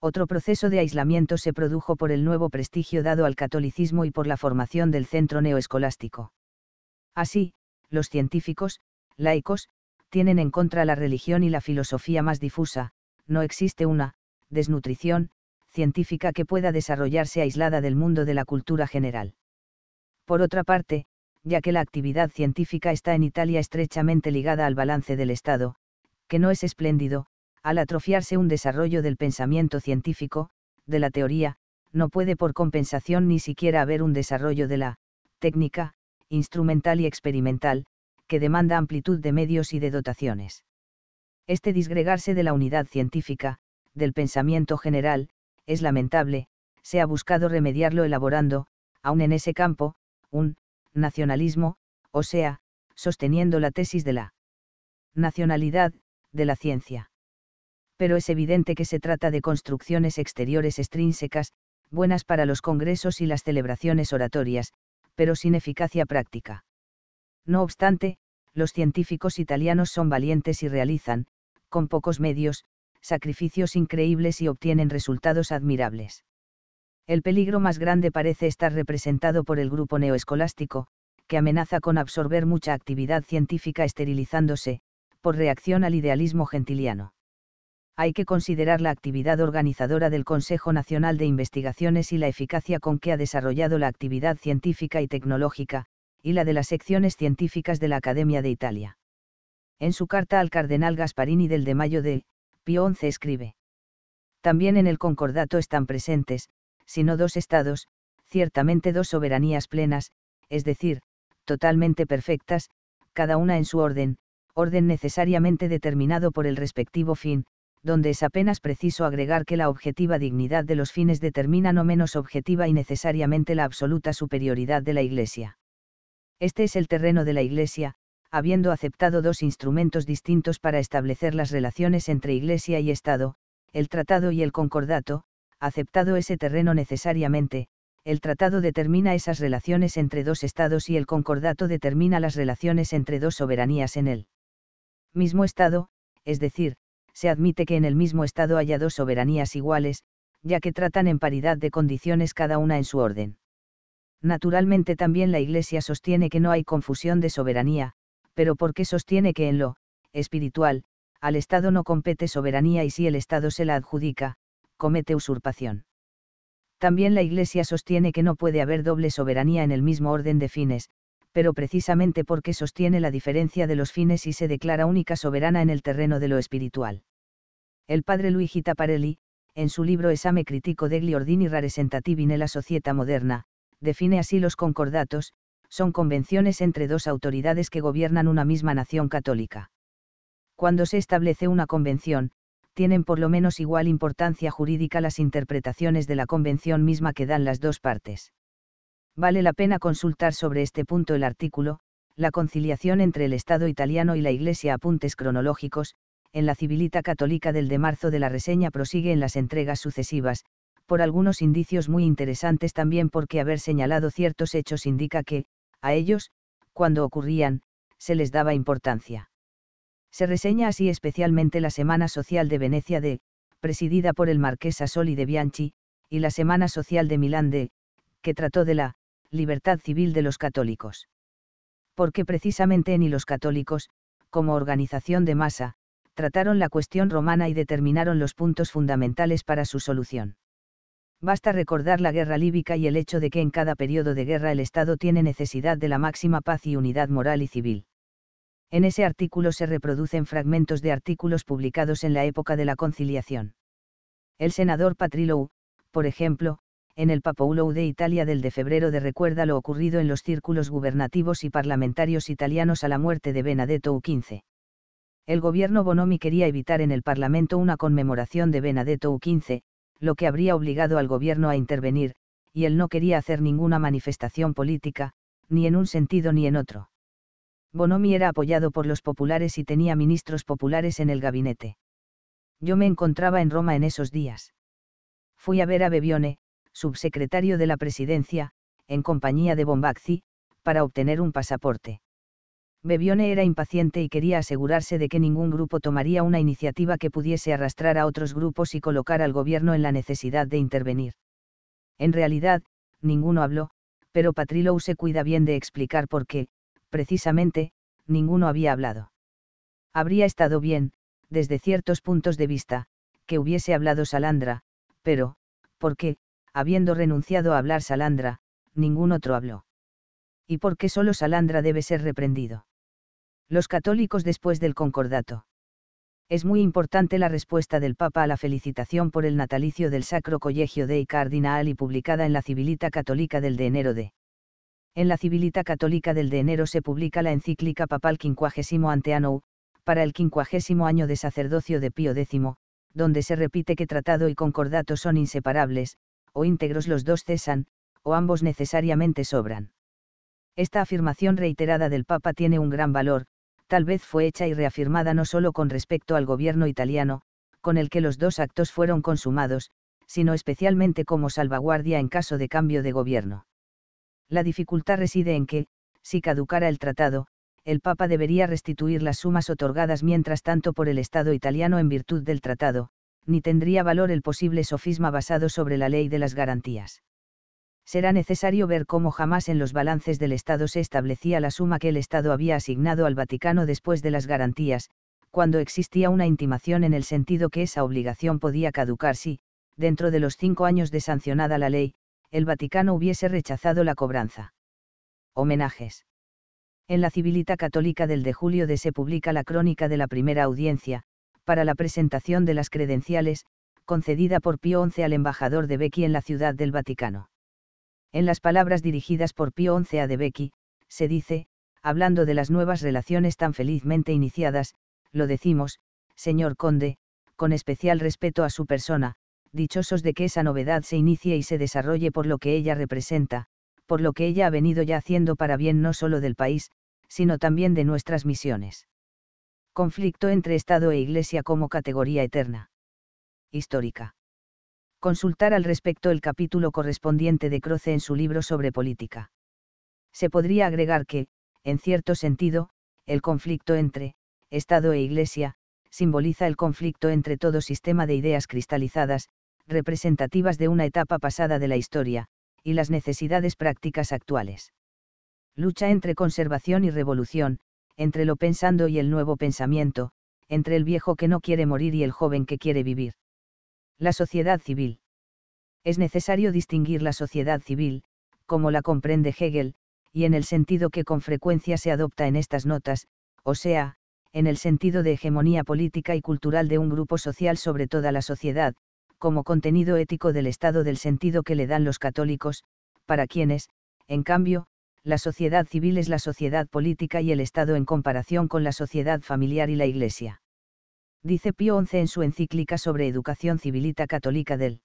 Otro proceso de aislamiento se produjo por el nuevo prestigio dado al catolicismo y por la formación del centro neoescolástico. Así, los científicos, laicos, tienen en contra la religión y la filosofía más difusa, no existe una, desnutrición, científica que pueda desarrollarse aislada del mundo de la cultura general. Por otra parte, ya que la actividad científica está en Italia estrechamente ligada al balance del Estado, que no es espléndido, al atrofiarse un desarrollo del pensamiento científico, de la teoría, no puede por compensación ni siquiera haber un desarrollo de la técnica, instrumental y experimental, que demanda amplitud de medios y de dotaciones. Este disgregarse de la unidad científica, del pensamiento general, es lamentable, se ha buscado remediarlo elaborando, aun en ese campo, un nacionalismo, o sea, sosteniendo la tesis de la nacionalidad, de la ciencia. Pero es evidente que se trata de construcciones exteriores extrínsecas, buenas para los congresos y las celebraciones oratorias, pero sin eficacia práctica. No obstante, los científicos italianos son valientes y realizan, con pocos medios, sacrificios increíbles y obtienen resultados admirables. El peligro más grande parece estar representado por el grupo neoescolástico, que amenaza con absorber mucha actividad científica esterilizándose, por reacción al idealismo gentiliano. Hay que considerar la actividad organizadora del Consejo Nacional de Investigaciones y la eficacia con que ha desarrollado la actividad científica y tecnológica, y la de las secciones científicas de la Academia de Italia. En su carta al cardenal Gasparini del de mayo de Pío XI escribe. También en el concordato están presentes, si no dos estados, ciertamente dos soberanías plenas, es decir, totalmente perfectas, cada una en su orden, orden necesariamente determinado por el respectivo fin, donde es apenas preciso agregar que la objetiva dignidad de los fines determina no menos objetiva y necesariamente la absoluta superioridad de la Iglesia. Este es el terreno de la Iglesia, habiendo aceptado dos instrumentos distintos para establecer las relaciones entre Iglesia y Estado, el tratado y el concordato, aceptado ese terreno necesariamente, el tratado determina esas relaciones entre dos estados y el concordato determina las relaciones entre dos soberanías en el mismo estado, es decir, se admite que en el mismo estado haya dos soberanías iguales, ya que tratan en paridad de condiciones cada una en su orden. Naturalmente también la Iglesia sostiene que no hay confusión de soberanía, pero porque sostiene que en lo espiritual, al Estado no compete soberanía y si el Estado se la adjudica, comete usurpación. También la Iglesia sostiene que no puede haber doble soberanía en el mismo orden de fines, pero precisamente porque sostiene la diferencia de los fines y se declara única soberana en el terreno de lo espiritual. El padre Luigi Taparelli, en su libro Esame Critico degli Ordini Raresentativi nella Societa Moderna, define así los concordatos, son convenciones entre dos autoridades que gobiernan una misma nación católica. Cuando se establece una convención, tienen por lo menos igual importancia jurídica las interpretaciones de la convención misma que dan las dos partes. Vale la pena consultar sobre este punto el artículo, La conciliación entre el Estado italiano y la Iglesia apuntes cronológicos, en la Civilita Católica del de marzo de la reseña prosigue en las entregas sucesivas, por algunos indicios muy interesantes también porque haber señalado ciertos hechos indica que, a ellos, cuando ocurrían, se les daba importancia. Se reseña así especialmente la Semana Social de Venecia de, presidida por el marqués Sassoli de Bianchi, y la Semana Social de Milán de, que trató de la libertad civil de los católicos. Porque precisamente ni los católicos, como organización de masa, trataron la cuestión romana y determinaron los puntos fundamentales para su solución. Basta recordar la guerra líbica y el hecho de que en cada periodo de guerra el Estado tiene necesidad de la máxima paz y unidad moral y civil. En ese artículo se reproducen fragmentos de artículos publicados en la época de la conciliación. El senador Patrilou, por ejemplo, en el Papoulou de Italia del de febrero de recuerda lo ocurrido en los círculos gubernativos y parlamentarios italianos a la muerte de Benedetto XV. El gobierno Bonomi quería evitar en el Parlamento una conmemoración de Benedetto XV, lo que habría obligado al gobierno a intervenir, y él no quería hacer ninguna manifestación política, ni en un sentido ni en otro. Bonomi era apoyado por los populares y tenía ministros populares en el gabinete. Yo me encontraba en Roma en esos días. Fui a ver a Bebione, subsecretario de la presidencia, en compañía de Bombazzi, para obtener un pasaporte. Bebione era impaciente y quería asegurarse de que ningún grupo tomaría una iniciativa que pudiese arrastrar a otros grupos y colocar al gobierno en la necesidad de intervenir. En realidad, ninguno habló, pero Patrilou se cuida bien de explicar por qué, precisamente, ninguno había hablado. Habría estado bien, desde ciertos puntos de vista, que hubiese hablado Salandra, pero, ¿por qué, habiendo renunciado a hablar Salandra, ningún otro habló? ¿Y por qué solo Salandra debe ser reprendido? los católicos después del concordato. Es muy importante la respuesta del Papa a la felicitación por el natalicio del Sacro Colegio Dei y publicada en la Civilita Católica del de enero de. En la Civilita Católica del de enero se publica la encíclica papal quincuagésimo ante para el quincuagésimo año de sacerdocio de Pío X, donde se repite que tratado y concordato son inseparables, o íntegros los dos cesan, o ambos necesariamente sobran. Esta afirmación reiterada del Papa tiene un gran valor, tal vez fue hecha y reafirmada no solo con respecto al gobierno italiano, con el que los dos actos fueron consumados, sino especialmente como salvaguardia en caso de cambio de gobierno. La dificultad reside en que, si caducara el tratado, el Papa debería restituir las sumas otorgadas mientras tanto por el Estado italiano en virtud del tratado, ni tendría valor el posible sofisma basado sobre la ley de las garantías será necesario ver cómo jamás en los balances del Estado se establecía la suma que el Estado había asignado al Vaticano después de las garantías, cuando existía una intimación en el sentido que esa obligación podía caducar si, dentro de los cinco años de sancionada la ley, el Vaticano hubiese rechazado la cobranza. Homenajes. En la Civilita Católica del de julio de se publica la crónica de la primera audiencia, para la presentación de las credenciales, concedida por Pío XI al embajador de Becky en la Ciudad del Vaticano. En las palabras dirigidas por Pío XI a De Becky, se dice, hablando de las nuevas relaciones tan felizmente iniciadas, lo decimos, señor conde, con especial respeto a su persona, dichosos de que esa novedad se inicie y se desarrolle por lo que ella representa, por lo que ella ha venido ya haciendo para bien no solo del país, sino también de nuestras misiones. Conflicto entre Estado e Iglesia como categoría eterna. Histórica. Consultar al respecto el capítulo correspondiente de Croce en su libro sobre política. Se podría agregar que, en cierto sentido, el conflicto entre, Estado e Iglesia, simboliza el conflicto entre todo sistema de ideas cristalizadas, representativas de una etapa pasada de la historia, y las necesidades prácticas actuales. Lucha entre conservación y revolución, entre lo pensando y el nuevo pensamiento, entre el viejo que no quiere morir y el joven que quiere vivir. La sociedad civil. Es necesario distinguir la sociedad civil, como la comprende Hegel, y en el sentido que con frecuencia se adopta en estas notas, o sea, en el sentido de hegemonía política y cultural de un grupo social sobre toda la sociedad, como contenido ético del estado del sentido que le dan los católicos, para quienes, en cambio, la sociedad civil es la sociedad política y el Estado en comparación con la sociedad familiar y la Iglesia dice Pío XI en su encíclica sobre educación civilita católica del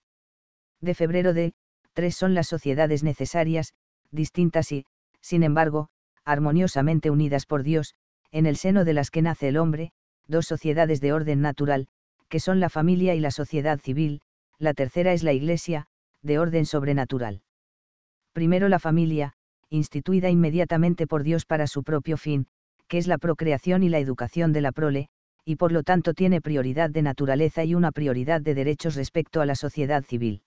de febrero de, tres son las sociedades necesarias, distintas y, sin embargo, armoniosamente unidas por Dios, en el seno de las que nace el hombre, dos sociedades de orden natural, que son la familia y la sociedad civil, la tercera es la Iglesia, de orden sobrenatural. Primero la familia, instituida inmediatamente por Dios para su propio fin, que es la procreación y la educación de la prole, y por lo tanto tiene prioridad de naturaleza y una prioridad de derechos respecto a la sociedad civil.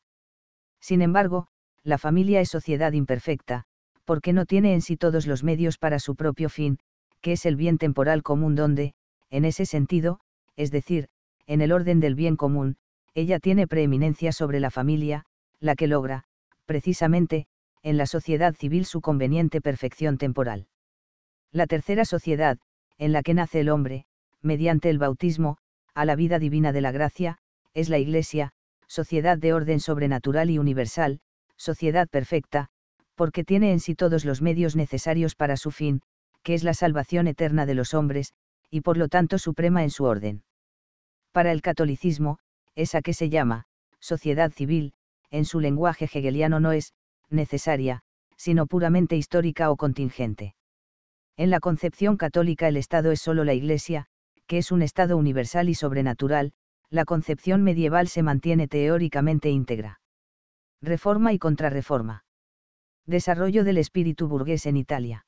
Sin embargo, la familia es sociedad imperfecta, porque no tiene en sí todos los medios para su propio fin, que es el bien temporal común donde, en ese sentido, es decir, en el orden del bien común, ella tiene preeminencia sobre la familia, la que logra, precisamente, en la sociedad civil su conveniente perfección temporal. La tercera sociedad, en la que nace el hombre, mediante el bautismo, a la vida divina de la gracia, es la Iglesia, sociedad de orden sobrenatural y universal, sociedad perfecta, porque tiene en sí todos los medios necesarios para su fin, que es la salvación eterna de los hombres, y por lo tanto suprema en su orden. Para el catolicismo, esa que se llama, sociedad civil, en su lenguaje hegeliano no es, necesaria, sino puramente histórica o contingente. En la concepción católica el Estado es sólo la Iglesia, que es un estado universal y sobrenatural, la concepción medieval se mantiene teóricamente íntegra. Reforma y contrarreforma. Desarrollo del espíritu burgués en Italia.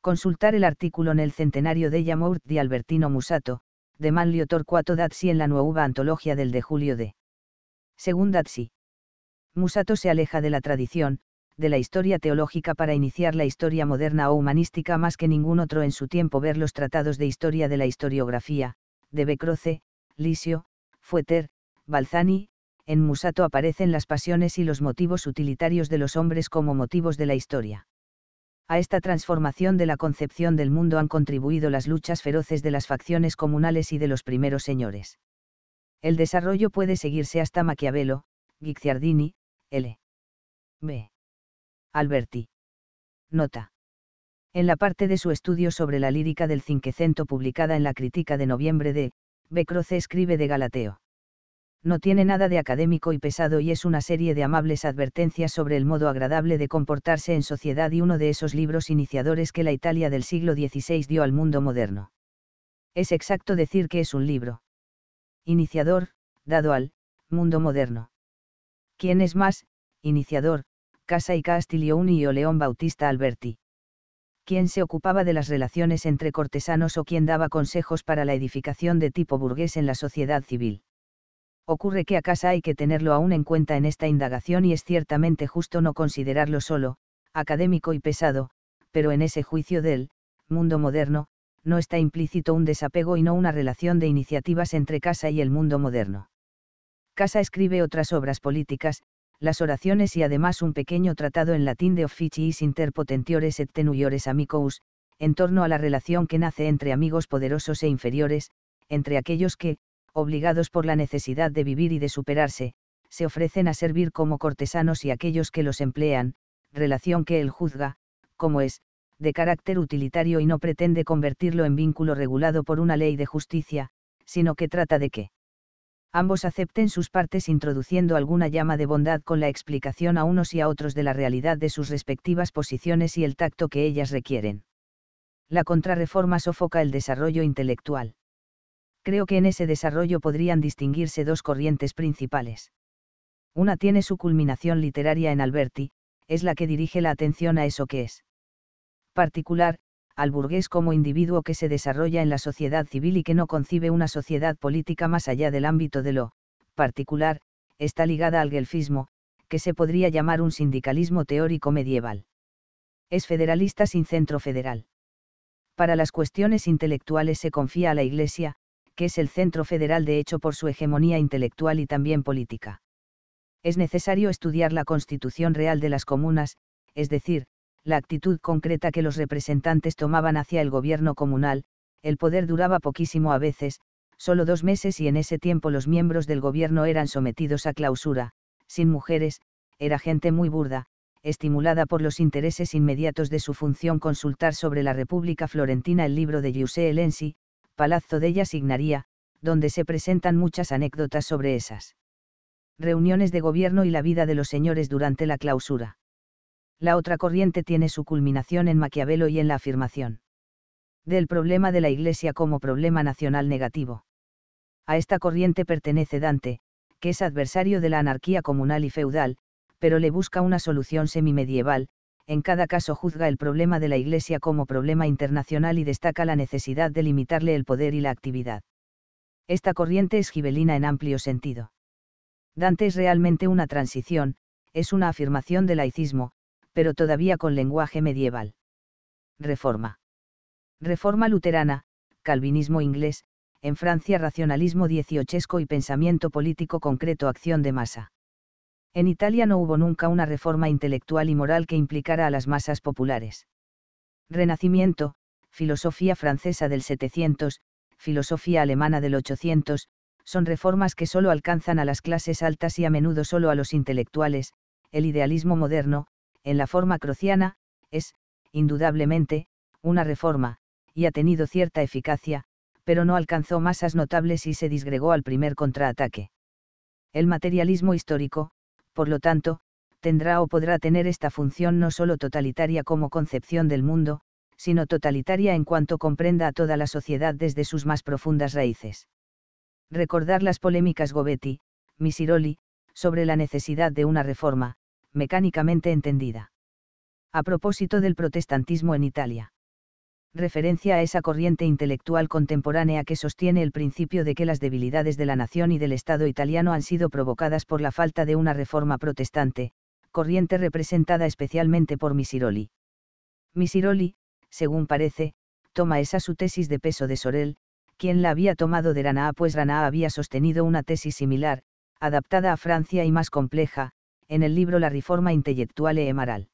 Consultar el artículo en el centenario de Yamourt di Albertino Musato, de Manlio Torquato Dazzi en la nueva antología del de Julio de. Según Dazzi. Musato se aleja de la tradición, de la historia teológica para iniciar la historia moderna o humanística más que ningún otro en su tiempo ver los tratados de historia de la historiografía, de Becroce, Lisio, Fueter, Balzani, en Musato aparecen las pasiones y los motivos utilitarios de los hombres como motivos de la historia. A esta transformación de la concepción del mundo han contribuido las luchas feroces de las facciones comunales y de los primeros señores. El desarrollo puede seguirse hasta Maquiavelo, Guicciardini, L. B. Alberti. Nota. En la parte de su estudio sobre la lírica del Cinquecento publicada en la Crítica de noviembre de, Croce, escribe de Galateo. No tiene nada de académico y pesado y es una serie de amables advertencias sobre el modo agradable de comportarse en sociedad y uno de esos libros iniciadores que la Italia del siglo XVI dio al mundo moderno. Es exacto decir que es un libro. Iniciador, dado al mundo moderno. ¿Quién es más, iniciador, Casa y Castiglioni y León Bautista Alberti. Quien se ocupaba de las relaciones entre cortesanos o quien daba consejos para la edificación de tipo burgués en la sociedad civil. Ocurre que a casa hay que tenerlo aún en cuenta en esta indagación y es ciertamente justo no considerarlo solo, académico y pesado, pero en ese juicio del mundo moderno, no está implícito un desapego y no una relación de iniciativas entre casa y el mundo moderno. Casa escribe otras obras políticas, las oraciones y además un pequeño tratado en latín de officiis interpotentiores et tenuiores amicus, en torno a la relación que nace entre amigos poderosos e inferiores, entre aquellos que, obligados por la necesidad de vivir y de superarse, se ofrecen a servir como cortesanos y aquellos que los emplean, relación que él juzga, como es, de carácter utilitario y no pretende convertirlo en vínculo regulado por una ley de justicia, sino que trata de que ambos acepten sus partes introduciendo alguna llama de bondad con la explicación a unos y a otros de la realidad de sus respectivas posiciones y el tacto que ellas requieren. La contrarreforma sofoca el desarrollo intelectual. Creo que en ese desarrollo podrían distinguirse dos corrientes principales. Una tiene su culminación literaria en Alberti, es la que dirige la atención a eso que es particular, al burgués como individuo que se desarrolla en la sociedad civil y que no concibe una sociedad política más allá del ámbito de lo particular, está ligada al guelfismo, que se podría llamar un sindicalismo teórico medieval. Es federalista sin centro federal. Para las cuestiones intelectuales se confía a la Iglesia, que es el centro federal de hecho por su hegemonía intelectual y también política. Es necesario estudiar la constitución real de las comunas, es decir, la actitud concreta que los representantes tomaban hacia el gobierno comunal, el poder duraba poquísimo a veces, solo dos meses y en ese tiempo los miembros del gobierno eran sometidos a clausura, sin mujeres, era gente muy burda, estimulada por los intereses inmediatos de su función consultar sobre la República Florentina el libro de Giuseppe Lenzi, Palazzo della Signaria, donde se presentan muchas anécdotas sobre esas reuniones de gobierno y la vida de los señores durante la clausura la otra corriente tiene su culminación en Maquiavelo y en la afirmación del problema de la Iglesia como problema nacional negativo. A esta corriente pertenece Dante, que es adversario de la anarquía comunal y feudal, pero le busca una solución semimedieval, en cada caso juzga el problema de la Iglesia como problema internacional y destaca la necesidad de limitarle el poder y la actividad. Esta corriente es gibelina en amplio sentido. Dante es realmente una transición, es una afirmación del laicismo, pero todavía con lenguaje medieval. Reforma. Reforma luterana, calvinismo inglés, en Francia racionalismo dieciochesco y pensamiento político concreto acción de masa. En Italia no hubo nunca una reforma intelectual y moral que implicara a las masas populares. Renacimiento, filosofía francesa del 700, filosofía alemana del 800, son reformas que solo alcanzan a las clases altas y a menudo solo a los intelectuales, el idealismo moderno, en la forma crociana, es, indudablemente, una reforma, y ha tenido cierta eficacia, pero no alcanzó masas notables y se disgregó al primer contraataque. El materialismo histórico, por lo tanto, tendrá o podrá tener esta función no solo totalitaria como concepción del mundo, sino totalitaria en cuanto comprenda a toda la sociedad desde sus más profundas raíces. Recordar las polémicas Gobetti, Misiroli, sobre la necesidad de una reforma, mecánicamente entendida. A propósito del protestantismo en Italia. Referencia a esa corriente intelectual contemporánea que sostiene el principio de que las debilidades de la nación y del Estado italiano han sido provocadas por la falta de una reforma protestante, corriente representada especialmente por Misiroli. Misiroli, según parece, toma esa su tesis de peso de Sorel, quien la había tomado de Ranaa pues Ranaa había sostenido una tesis similar, adaptada a Francia y más compleja, en el libro La Reforma intelectual e Emaral.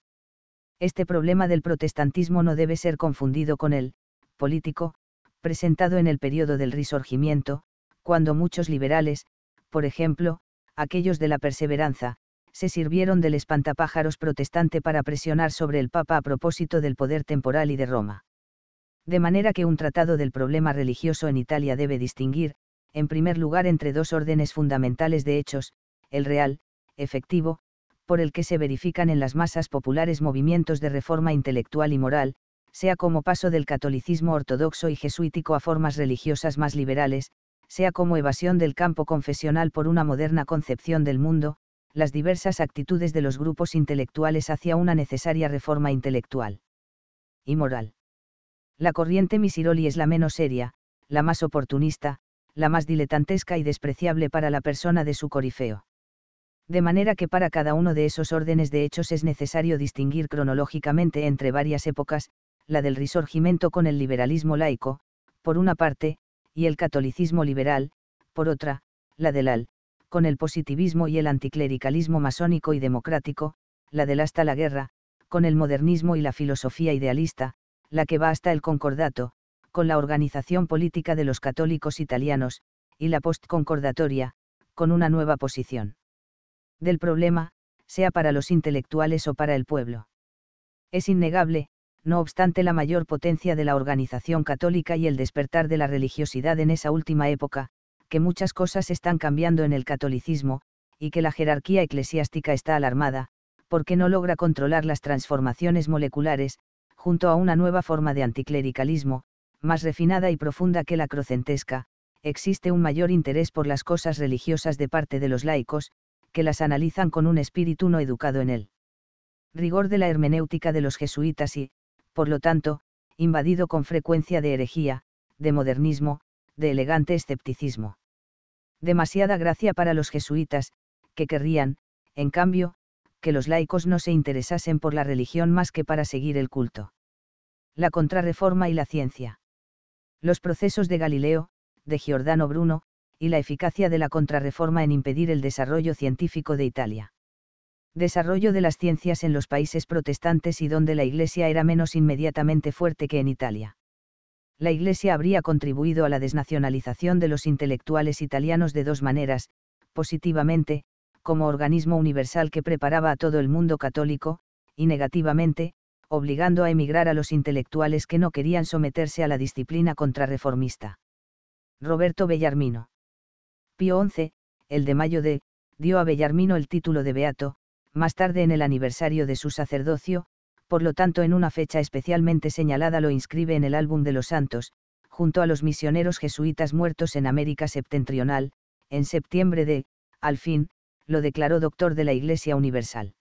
Este problema del protestantismo no debe ser confundido con el, político, presentado en el periodo del Risorgimiento, cuando muchos liberales, por ejemplo, aquellos de la perseveranza, se sirvieron del espantapájaros protestante para presionar sobre el Papa a propósito del poder temporal y de Roma. De manera que un tratado del problema religioso en Italia debe distinguir, en primer lugar, entre dos órdenes fundamentales de hechos, el real, efectivo, por el que se verifican en las masas populares movimientos de reforma intelectual y moral, sea como paso del catolicismo ortodoxo y jesuítico a formas religiosas más liberales, sea como evasión del campo confesional por una moderna concepción del mundo, las diversas actitudes de los grupos intelectuales hacia una necesaria reforma intelectual y moral. La corriente Misiroli es la menos seria, la más oportunista, la más diletantesca y despreciable para la persona de su corifeo de manera que para cada uno de esos órdenes de hechos es necesario distinguir cronológicamente entre varias épocas, la del Risorgimento con el liberalismo laico, por una parte, y el catolicismo liberal, por otra, la del AL, con el positivismo y el anticlericalismo masónico y democrático, la del hasta la guerra, con el modernismo y la filosofía idealista, la que va hasta el concordato, con la organización política de los católicos italianos, y la postconcordatoria, con una nueva posición del problema, sea para los intelectuales o para el pueblo. Es innegable, no obstante la mayor potencia de la organización católica y el despertar de la religiosidad en esa última época, que muchas cosas están cambiando en el catolicismo, y que la jerarquía eclesiástica está alarmada, porque no logra controlar las transformaciones moleculares, junto a una nueva forma de anticlericalismo, más refinada y profunda que la crocentesca, existe un mayor interés por las cosas religiosas de parte de los laicos, que las analizan con un espíritu no educado en él. Rigor de la hermenéutica de los jesuitas y, por lo tanto, invadido con frecuencia de herejía, de modernismo, de elegante escepticismo. Demasiada gracia para los jesuitas, que querrían, en cambio, que los laicos no se interesasen por la religión más que para seguir el culto. La contrarreforma y la ciencia. Los procesos de Galileo, de Giordano Bruno, y la eficacia de la contrarreforma en impedir el desarrollo científico de Italia. Desarrollo de las ciencias en los países protestantes y donde la Iglesia era menos inmediatamente fuerte que en Italia. La Iglesia habría contribuido a la desnacionalización de los intelectuales italianos de dos maneras, positivamente, como organismo universal que preparaba a todo el mundo católico, y negativamente, obligando a emigrar a los intelectuales que no querían someterse a la disciplina contrarreformista. Roberto Bellarmino. Pío XI, el de mayo de, dio a Bellarmino el título de beato, más tarde en el aniversario de su sacerdocio, por lo tanto en una fecha especialmente señalada lo inscribe en el álbum de los santos, junto a los misioneros jesuitas muertos en América septentrional, en septiembre de, al fin, lo declaró doctor de la Iglesia Universal.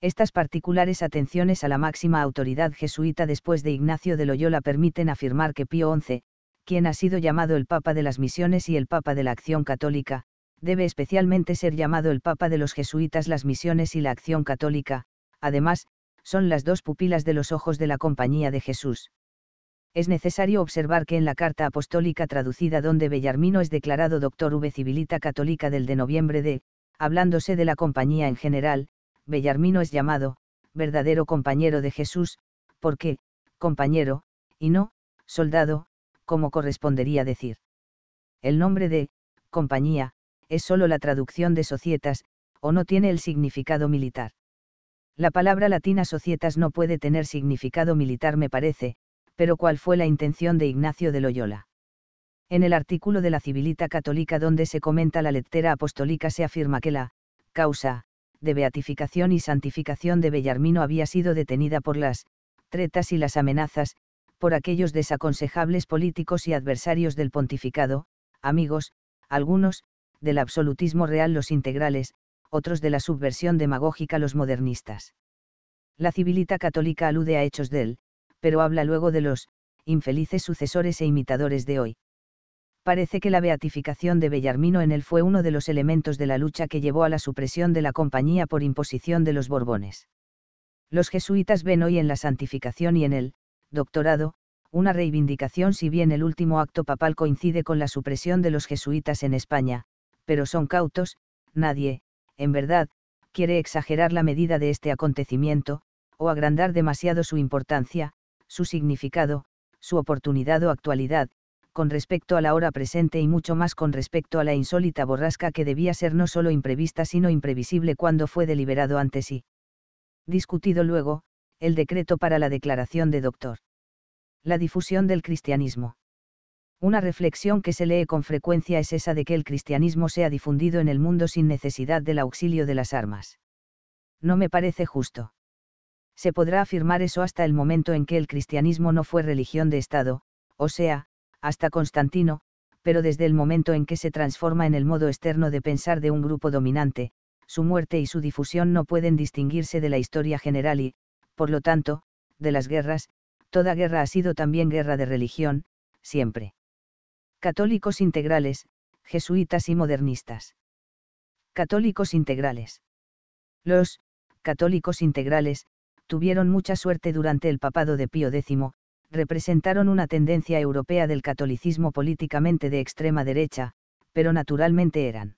Estas particulares atenciones a la máxima autoridad jesuita después de Ignacio de Loyola permiten afirmar que Pío XI, quien ha sido llamado el Papa de las Misiones y el Papa de la Acción Católica, debe especialmente ser llamado el Papa de los Jesuitas las Misiones y la Acción Católica, además, son las dos pupilas de los ojos de la Compañía de Jesús. Es necesario observar que en la carta apostólica traducida donde Bellarmino es declarado doctor V civilita católica del de noviembre de, hablándose de la compañía en general, Bellarmino es llamado, verdadero compañero de Jesús, porque, compañero, y no, soldado, como correspondería decir. El nombre de, compañía, es solo la traducción de societas, o no tiene el significado militar. La palabra latina societas no puede tener significado militar me parece, pero ¿cuál fue la intención de Ignacio de Loyola? En el artículo de la Civilita Católica donde se comenta la lettera apostólica se afirma que la causa de beatificación y santificación de Bellarmino había sido detenida por las tretas y las amenazas por aquellos desaconsejables políticos y adversarios del pontificado, amigos, algunos, del absolutismo real los integrales, otros de la subversión demagógica los modernistas. La civilita católica alude a hechos de él, pero habla luego de los, infelices sucesores e imitadores de hoy. Parece que la beatificación de Bellarmino en él fue uno de los elementos de la lucha que llevó a la supresión de la compañía por imposición de los Borbones. Los jesuitas ven hoy en la santificación y en él, doctorado, una reivindicación si bien el último acto papal coincide con la supresión de los jesuitas en España, pero son cautos, nadie, en verdad, quiere exagerar la medida de este acontecimiento, o agrandar demasiado su importancia, su significado, su oportunidad o actualidad, con respecto a la hora presente y mucho más con respecto a la insólita borrasca que debía ser no solo imprevista sino imprevisible cuando fue deliberado ante sí. discutido luego, el decreto para la declaración de doctor. La difusión del cristianismo. Una reflexión que se lee con frecuencia es esa de que el cristianismo sea difundido en el mundo sin necesidad del auxilio de las armas. No me parece justo. Se podrá afirmar eso hasta el momento en que el cristianismo no fue religión de Estado, o sea, hasta Constantino, pero desde el momento en que se transforma en el modo externo de pensar de un grupo dominante, su muerte y su difusión no pueden distinguirse de la historia general y, por lo tanto, de las guerras, toda guerra ha sido también guerra de religión, siempre. Católicos integrales, jesuitas y modernistas. Católicos integrales. Los católicos integrales tuvieron mucha suerte durante el papado de Pío X, representaron una tendencia europea del catolicismo políticamente de extrema derecha, pero naturalmente eran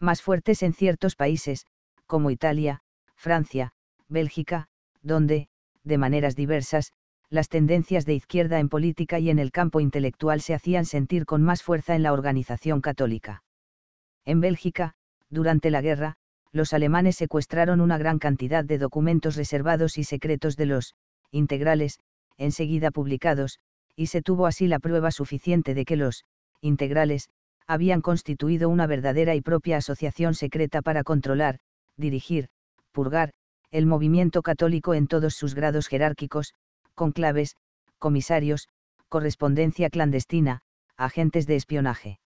más fuertes en ciertos países, como Italia, Francia, Bélgica, donde, de maneras diversas, las tendencias de izquierda en política y en el campo intelectual se hacían sentir con más fuerza en la organización católica. En Bélgica, durante la guerra, los alemanes secuestraron una gran cantidad de documentos reservados y secretos de los integrales, enseguida publicados, y se tuvo así la prueba suficiente de que los integrales habían constituido una verdadera y propia asociación secreta para controlar, dirigir, purgar, el movimiento católico en todos sus grados jerárquicos, conclaves, comisarios, correspondencia clandestina, agentes de espionaje.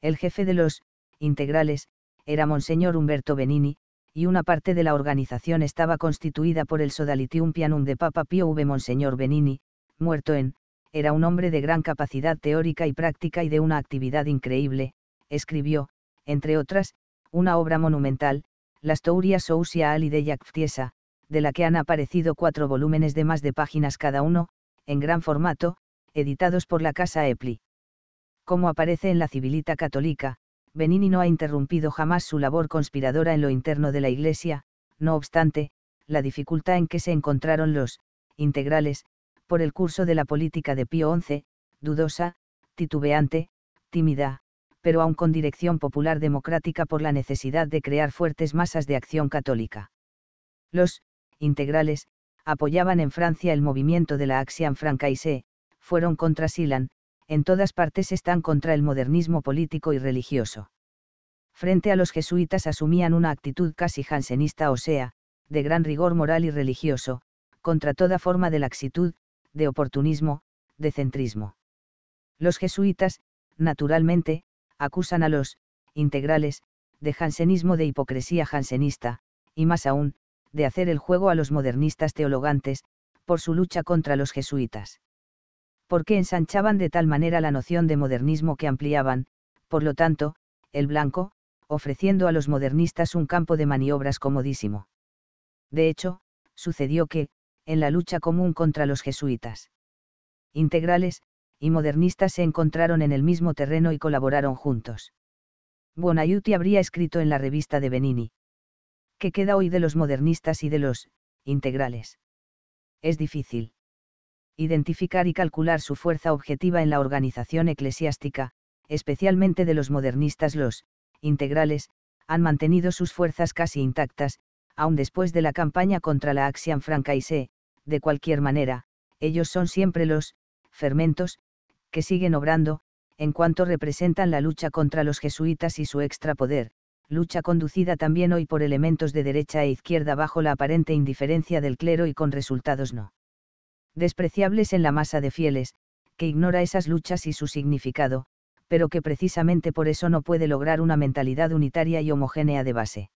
El jefe de los integrales era Monseñor Humberto Benini, y una parte de la organización estaba constituida por el Sodalitium Pianum de Papa Pio V. Monseñor Benini, muerto en, era un hombre de gran capacidad teórica y práctica y de una actividad increíble, escribió, entre otras, una obra monumental, las Tourias Ousia Ali de Yacftiesa, de la que han aparecido cuatro volúmenes de más de páginas cada uno, en gran formato, editados por la Casa Epli. Como aparece en la Civilita Católica, Benini no ha interrumpido jamás su labor conspiradora en lo interno de la Iglesia, no obstante, la dificultad en que se encontraron los integrales, por el curso de la política de Pío XI, dudosa, titubeante, tímida, pero aún con dirección popular democrática por la necesidad de crear fuertes masas de acción católica. Los integrales apoyaban en Francia el movimiento de la Axian Francaise, fueron contra Silan, en todas partes están contra el modernismo político y religioso. Frente a los jesuitas asumían una actitud casi jansenista, o sea, de gran rigor moral y religioso, contra toda forma de laxitud, de oportunismo, de centrismo. Los jesuitas, naturalmente, acusan a los integrales de jansenismo de hipocresía jansenista, y más aún, de hacer el juego a los modernistas teologantes, por su lucha contra los jesuitas. Porque ensanchaban de tal manera la noción de modernismo que ampliaban, por lo tanto, el blanco, ofreciendo a los modernistas un campo de maniobras comodísimo. De hecho, sucedió que, en la lucha común contra los jesuitas, integrales, y modernistas se encontraron en el mismo terreno y colaboraron juntos. Buonaiuti habría escrito en la revista de Benini. ¿Qué queda hoy de los modernistas y de los integrales? Es difícil. Identificar y calcular su fuerza objetiva en la organización eclesiástica, especialmente de los modernistas los integrales, han mantenido sus fuerzas casi intactas, aun después de la campaña contra la y Francaise, de cualquier manera, ellos son siempre los fermentos que siguen obrando, en cuanto representan la lucha contra los jesuitas y su extra poder, lucha conducida también hoy por elementos de derecha e izquierda bajo la aparente indiferencia del clero y con resultados no despreciables en la masa de fieles, que ignora esas luchas y su significado, pero que precisamente por eso no puede lograr una mentalidad unitaria y homogénea de base.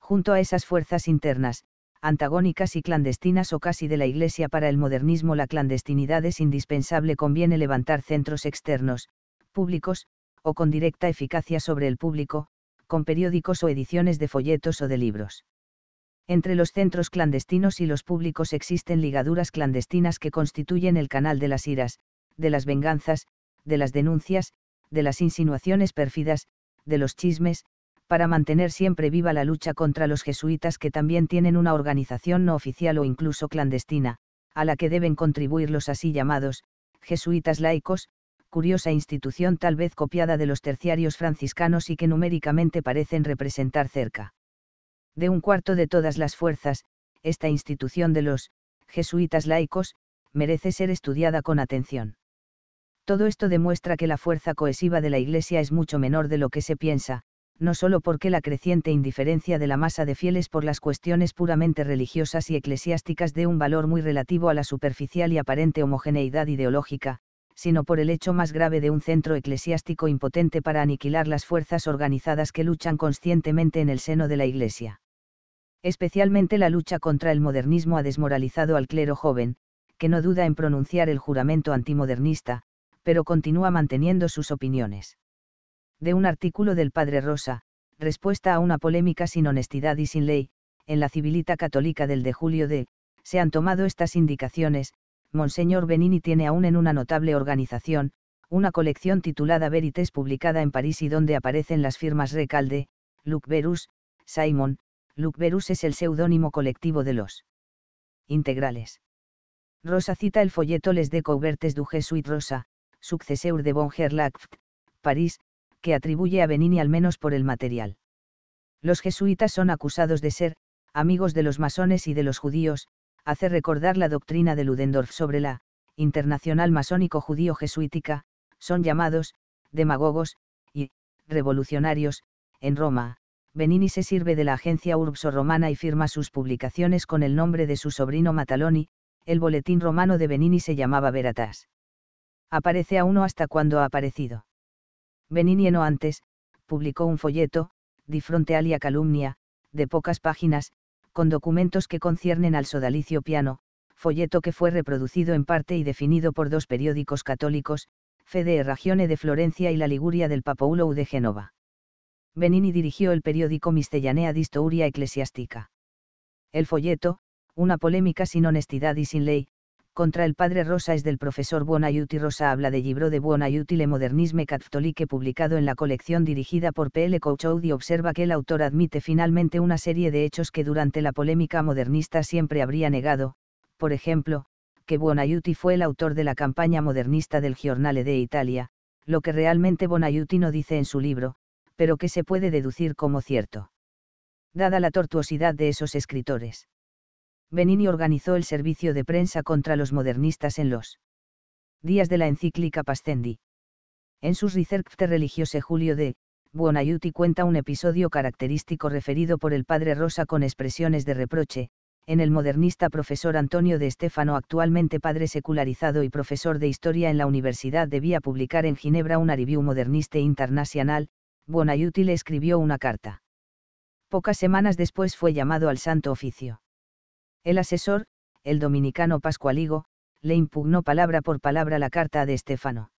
Junto a esas fuerzas internas, antagónicas y clandestinas o casi de la Iglesia para el modernismo la clandestinidad es indispensable conviene levantar centros externos, públicos, o con directa eficacia sobre el público, con periódicos o ediciones de folletos o de libros. Entre los centros clandestinos y los públicos existen ligaduras clandestinas que constituyen el canal de las iras, de las venganzas, de las denuncias, de las insinuaciones pérfidas, de los chismes, para mantener siempre viva la lucha contra los jesuitas que también tienen una organización no oficial o incluso clandestina, a la que deben contribuir los así llamados, jesuitas laicos, curiosa institución tal vez copiada de los terciarios franciscanos y que numéricamente parecen representar cerca de un cuarto de todas las fuerzas, esta institución de los jesuitas laicos, merece ser estudiada con atención. Todo esto demuestra que la fuerza cohesiva de la Iglesia es mucho menor de lo que se piensa, no solo porque la creciente indiferencia de la masa de fieles por las cuestiones puramente religiosas y eclesiásticas dé un valor muy relativo a la superficial y aparente homogeneidad ideológica, sino por el hecho más grave de un centro eclesiástico impotente para aniquilar las fuerzas organizadas que luchan conscientemente en el seno de la Iglesia. Especialmente la lucha contra el modernismo ha desmoralizado al clero joven, que no duda en pronunciar el juramento antimodernista, pero continúa manteniendo sus opiniones de un artículo del padre Rosa, respuesta a una polémica sin honestidad y sin ley, en la civilita católica del de julio de, se han tomado estas indicaciones, Monseñor Benini tiene aún en una notable organización, una colección titulada Verites publicada en París y donde aparecen las firmas Recalde, Luc Verus, Simon, Luc Verus es el seudónimo colectivo de los integrales. Rosa cita el folleto Les Découvertes du Jesuit Rosa, Successeur de Bonger-Lacft, París, que atribuye a Benini al menos por el material. Los jesuitas son acusados de ser, amigos de los masones y de los judíos, hace recordar la doctrina de Ludendorff sobre la, internacional masónico judío jesuítica, son llamados, demagogos, y, revolucionarios, en Roma. Benini se sirve de la agencia Urbso romana y firma sus publicaciones con el nombre de su sobrino Mataloni, el boletín romano de Benini se llamaba Veratas. Aparece a uno hasta cuando ha aparecido. Benigni no antes, publicó un folleto, Di alia Calumnia, de pocas páginas, con documentos que conciernen al sodalicio piano, folleto que fue reproducido en parte y definido por dos periódicos católicos, Fede Ragione de Florencia y la Liguria del Papoulo de Génova. Benini dirigió el periódico Mistellanea Storia Ecclesiastica. El folleto, una polémica sin honestidad y sin ley, contra el padre Rosa es del profesor Buonaiuti. Rosa habla de libro de Buonaiuti Le Modernisme Cattolique publicado en la colección dirigida por P.L. L. y observa que el autor admite finalmente una serie de hechos que durante la polémica modernista siempre habría negado, por ejemplo, que Buonaiuti fue el autor de la campaña modernista del Giornale de Italia, lo que realmente Buonaiuti no dice en su libro, pero que se puede deducir como cierto. Dada la tortuosidad de esos escritores Benini organizó el servicio de prensa contra los modernistas en los días de la encíclica Pascendi. En sus Recercte Religiose Julio de Buonaiuti cuenta un episodio característico referido por el padre Rosa con expresiones de reproche, en el modernista profesor Antonio de Estefano, actualmente padre secularizado y profesor de historia en la universidad, debía publicar en Ginebra una review modernista e internacional, Buonaiuti le escribió una carta. Pocas semanas después fue llamado al Santo Oficio. El asesor, el dominicano Pascualigo, le impugnó palabra por palabra la carta de Estefano.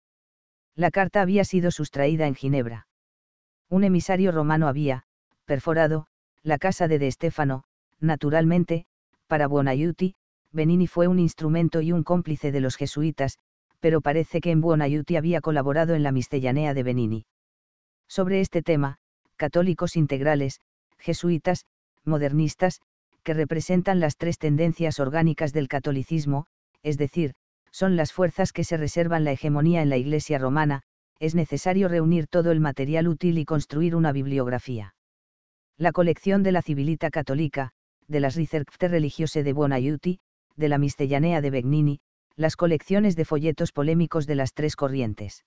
La carta había sido sustraída en Ginebra. Un emisario romano había, perforado, la casa de De Estefano, naturalmente, para Buonaiuti, Benini fue un instrumento y un cómplice de los jesuitas, pero parece que en Buonaiuti había colaborado en la mistellanea de Benini. Sobre este tema, católicos integrales, jesuitas, modernistas, que representan las tres tendencias orgánicas del catolicismo, es decir, son las fuerzas que se reservan la hegemonía en la Iglesia romana, es necesario reunir todo el material útil y construir una bibliografía. La colección de la Civilita Católica, de las Ricercte Religiose de Buonaiuti, de la Mistellanea de Begnini, las colecciones de folletos polémicos de las tres corrientes.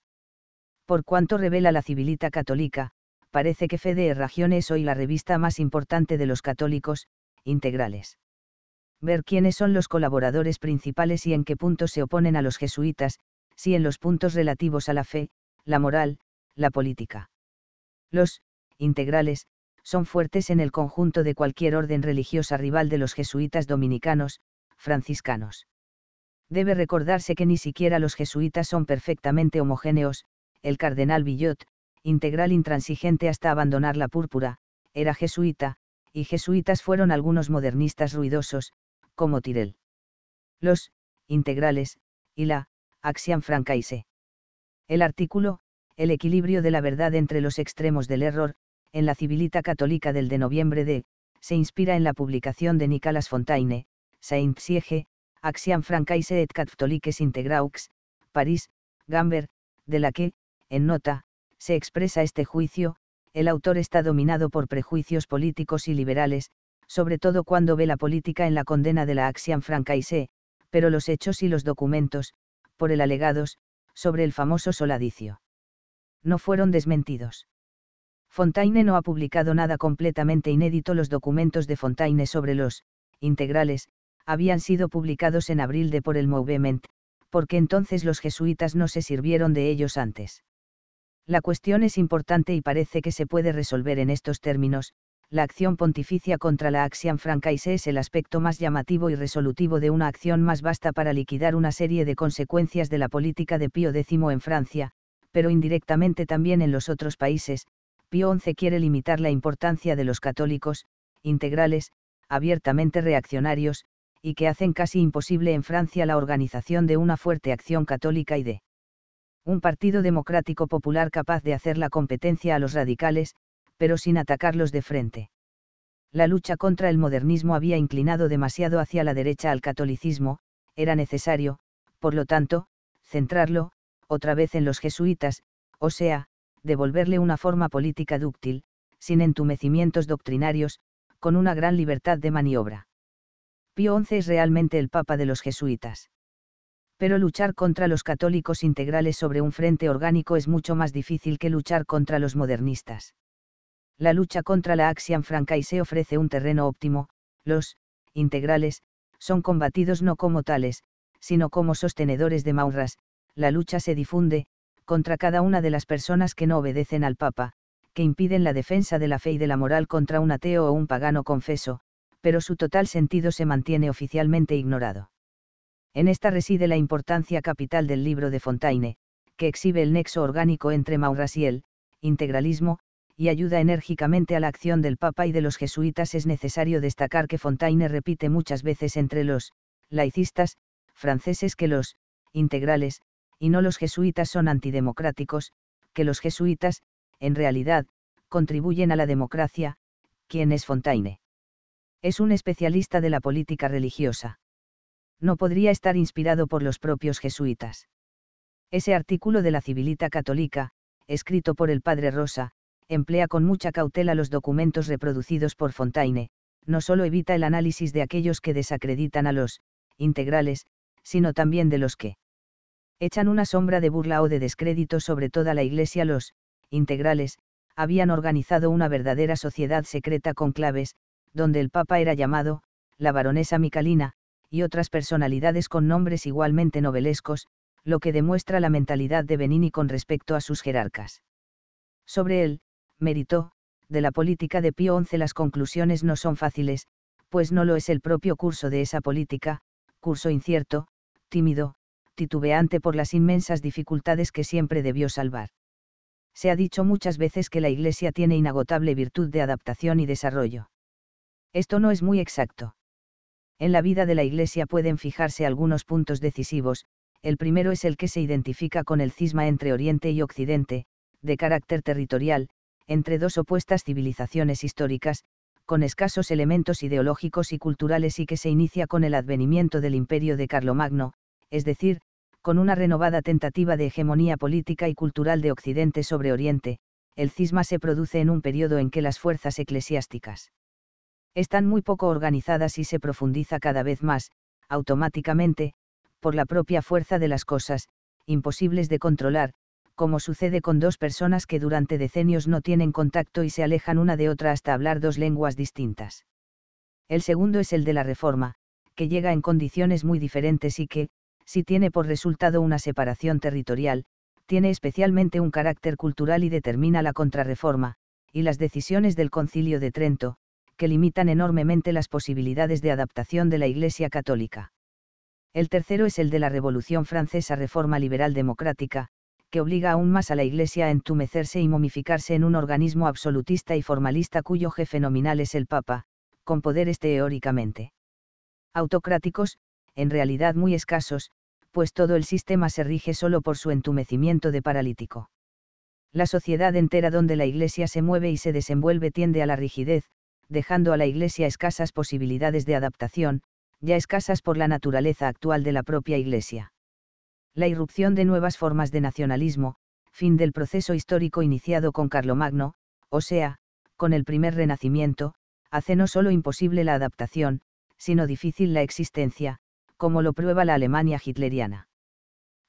Por cuanto revela la Civilita Católica, parece que Fede Ragione es hoy la revista más importante de los católicos, integrales. Ver quiénes son los colaboradores principales y en qué puntos se oponen a los jesuitas, si en los puntos relativos a la fe, la moral, la política. Los integrales son fuertes en el conjunto de cualquier orden religiosa rival de los jesuitas dominicanos, franciscanos. Debe recordarse que ni siquiera los jesuitas son perfectamente homogéneos, el cardenal Villot, integral intransigente hasta abandonar la púrpura, era jesuita, y jesuitas fueron algunos modernistas ruidosos, como Tyrell. Los, integrales, y la, axian francaise. El artículo, El equilibrio de la verdad entre los extremos del error, en la Civilita Católica del de noviembre de, se inspira en la publicación de Nicolas Fontaine, Saint-Siege, Axian Francaise et Catholiques Integraux, París, Gamber, de la que, en nota, se expresa este juicio, el autor está dominado por prejuicios políticos y liberales, sobre todo cuando ve la política en la condena de la Axian Francaise, pero los hechos y los documentos, por el alegados, sobre el famoso soladicio. No fueron desmentidos. Fontaine no ha publicado nada completamente inédito. Los documentos de Fontaine sobre los integrales habían sido publicados en abril de por el Movement, porque entonces los jesuitas no se sirvieron de ellos antes. La cuestión es importante y parece que se puede resolver en estos términos. La acción pontificia contra la acción francaise es el aspecto más llamativo y resolutivo de una acción más vasta para liquidar una serie de consecuencias de la política de Pío X en Francia, pero indirectamente también en los otros países. Pío XI quiere limitar la importancia de los católicos, integrales, abiertamente reaccionarios, y que hacen casi imposible en Francia la organización de una fuerte acción católica y de un partido democrático popular capaz de hacer la competencia a los radicales, pero sin atacarlos de frente. La lucha contra el modernismo había inclinado demasiado hacia la derecha al catolicismo, era necesario, por lo tanto, centrarlo, otra vez en los jesuitas, o sea, devolverle una forma política dúctil, sin entumecimientos doctrinarios, con una gran libertad de maniobra. Pío XI es realmente el papa de los jesuitas pero luchar contra los católicos integrales sobre un frente orgánico es mucho más difícil que luchar contra los modernistas. La lucha contra la y se ofrece un terreno óptimo, los integrales son combatidos no como tales, sino como sostenedores de maurras, la lucha se difunde, contra cada una de las personas que no obedecen al Papa, que impiden la defensa de la fe y de la moral contra un ateo o un pagano confeso, pero su total sentido se mantiene oficialmente ignorado. En esta reside la importancia capital del libro de Fontaine, que exhibe el nexo orgánico entre el, integralismo, y ayuda enérgicamente a la acción del Papa y de los jesuitas. Es necesario destacar que Fontaine repite muchas veces entre los laicistas franceses que los integrales, y no los jesuitas son antidemocráticos, que los jesuitas, en realidad, contribuyen a la democracia, ¿quién es Fontaine? Es un especialista de la política religiosa no podría estar inspirado por los propios jesuitas. Ese artículo de la Civilita Católica, escrito por el padre Rosa, emplea con mucha cautela los documentos reproducidos por Fontaine, no solo evita el análisis de aquellos que desacreditan a los integrales, sino también de los que echan una sombra de burla o de descrédito sobre toda la Iglesia. Los integrales habían organizado una verdadera sociedad secreta con claves, donde el Papa era llamado, la baronesa Micalina, y otras personalidades con nombres igualmente novelescos, lo que demuestra la mentalidad de Benini con respecto a sus jerarcas. Sobre él, meritó, de la política de Pío XI las conclusiones no son fáciles, pues no lo es el propio curso de esa política, curso incierto, tímido, titubeante por las inmensas dificultades que siempre debió salvar. Se ha dicho muchas veces que la Iglesia tiene inagotable virtud de adaptación y desarrollo. Esto no es muy exacto. En la vida de la Iglesia pueden fijarse algunos puntos decisivos, el primero es el que se identifica con el cisma entre Oriente y Occidente, de carácter territorial, entre dos opuestas civilizaciones históricas, con escasos elementos ideológicos y culturales y que se inicia con el advenimiento del imperio de Carlomagno, es decir, con una renovada tentativa de hegemonía política y cultural de Occidente sobre Oriente, el cisma se produce en un periodo en que las fuerzas eclesiásticas están muy poco organizadas y se profundiza cada vez más, automáticamente, por la propia fuerza de las cosas, imposibles de controlar, como sucede con dos personas que durante decenios no tienen contacto y se alejan una de otra hasta hablar dos lenguas distintas. El segundo es el de la reforma, que llega en condiciones muy diferentes y que, si tiene por resultado una separación territorial, tiene especialmente un carácter cultural y determina la contrarreforma, y las decisiones del concilio de Trento, que limitan enormemente las posibilidades de adaptación de la Iglesia católica. El tercero es el de la Revolución Francesa Reforma Liberal Democrática, que obliga aún más a la Iglesia a entumecerse y momificarse en un organismo absolutista y formalista cuyo jefe nominal es el Papa, con poderes este teóricamente autocráticos, en realidad muy escasos, pues todo el sistema se rige solo por su entumecimiento de paralítico. La sociedad entera donde la Iglesia se mueve y se desenvuelve tiende a la rigidez, dejando a la Iglesia escasas posibilidades de adaptación, ya escasas por la naturaleza actual de la propia Iglesia. La irrupción de nuevas formas de nacionalismo, fin del proceso histórico iniciado con Carlomagno, o sea, con el primer renacimiento, hace no solo imposible la adaptación, sino difícil la existencia, como lo prueba la Alemania hitleriana.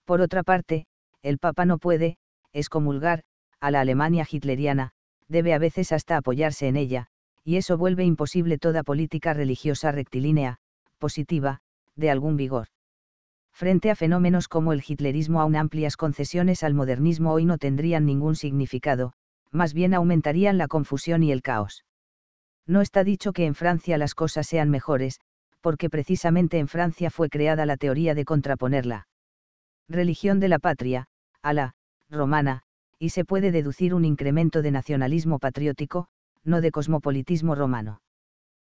Por otra parte, el Papa no puede, excomulgar, a la Alemania hitleriana, debe a veces hasta apoyarse en ella, y eso vuelve imposible toda política religiosa rectilínea, positiva, de algún vigor. Frente a fenómenos como el hitlerismo, aún amplias concesiones al modernismo hoy no tendrían ningún significado, más bien aumentarían la confusión y el caos. No está dicho que en Francia las cosas sean mejores, porque precisamente en Francia fue creada la teoría de contraponerla. Religión de la patria, a la, romana, y se puede deducir un incremento de nacionalismo patriótico, no de cosmopolitismo romano.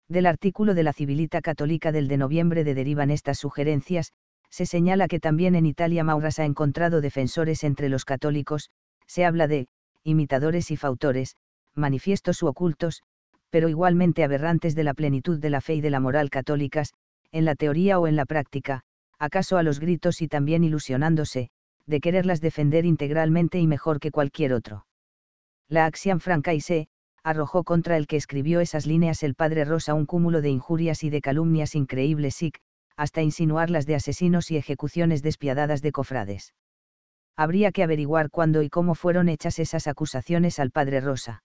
Del artículo de la Civilita Católica del de noviembre de derivan estas sugerencias, se señala que también en Italia Mauras ha encontrado defensores entre los católicos, se habla de, imitadores y fautores, manifiestos u ocultos, pero igualmente aberrantes de la plenitud de la fe y de la moral católicas, en la teoría o en la práctica, acaso a los gritos y también ilusionándose, de quererlas defender integralmente y mejor que cualquier otro. La acción franca y arrojó contra el que escribió esas líneas el padre Rosa un cúmulo de injurias y de calumnias increíbles y, hasta insinuarlas de asesinos y ejecuciones despiadadas de cofrades. Habría que averiguar cuándo y cómo fueron hechas esas acusaciones al padre Rosa.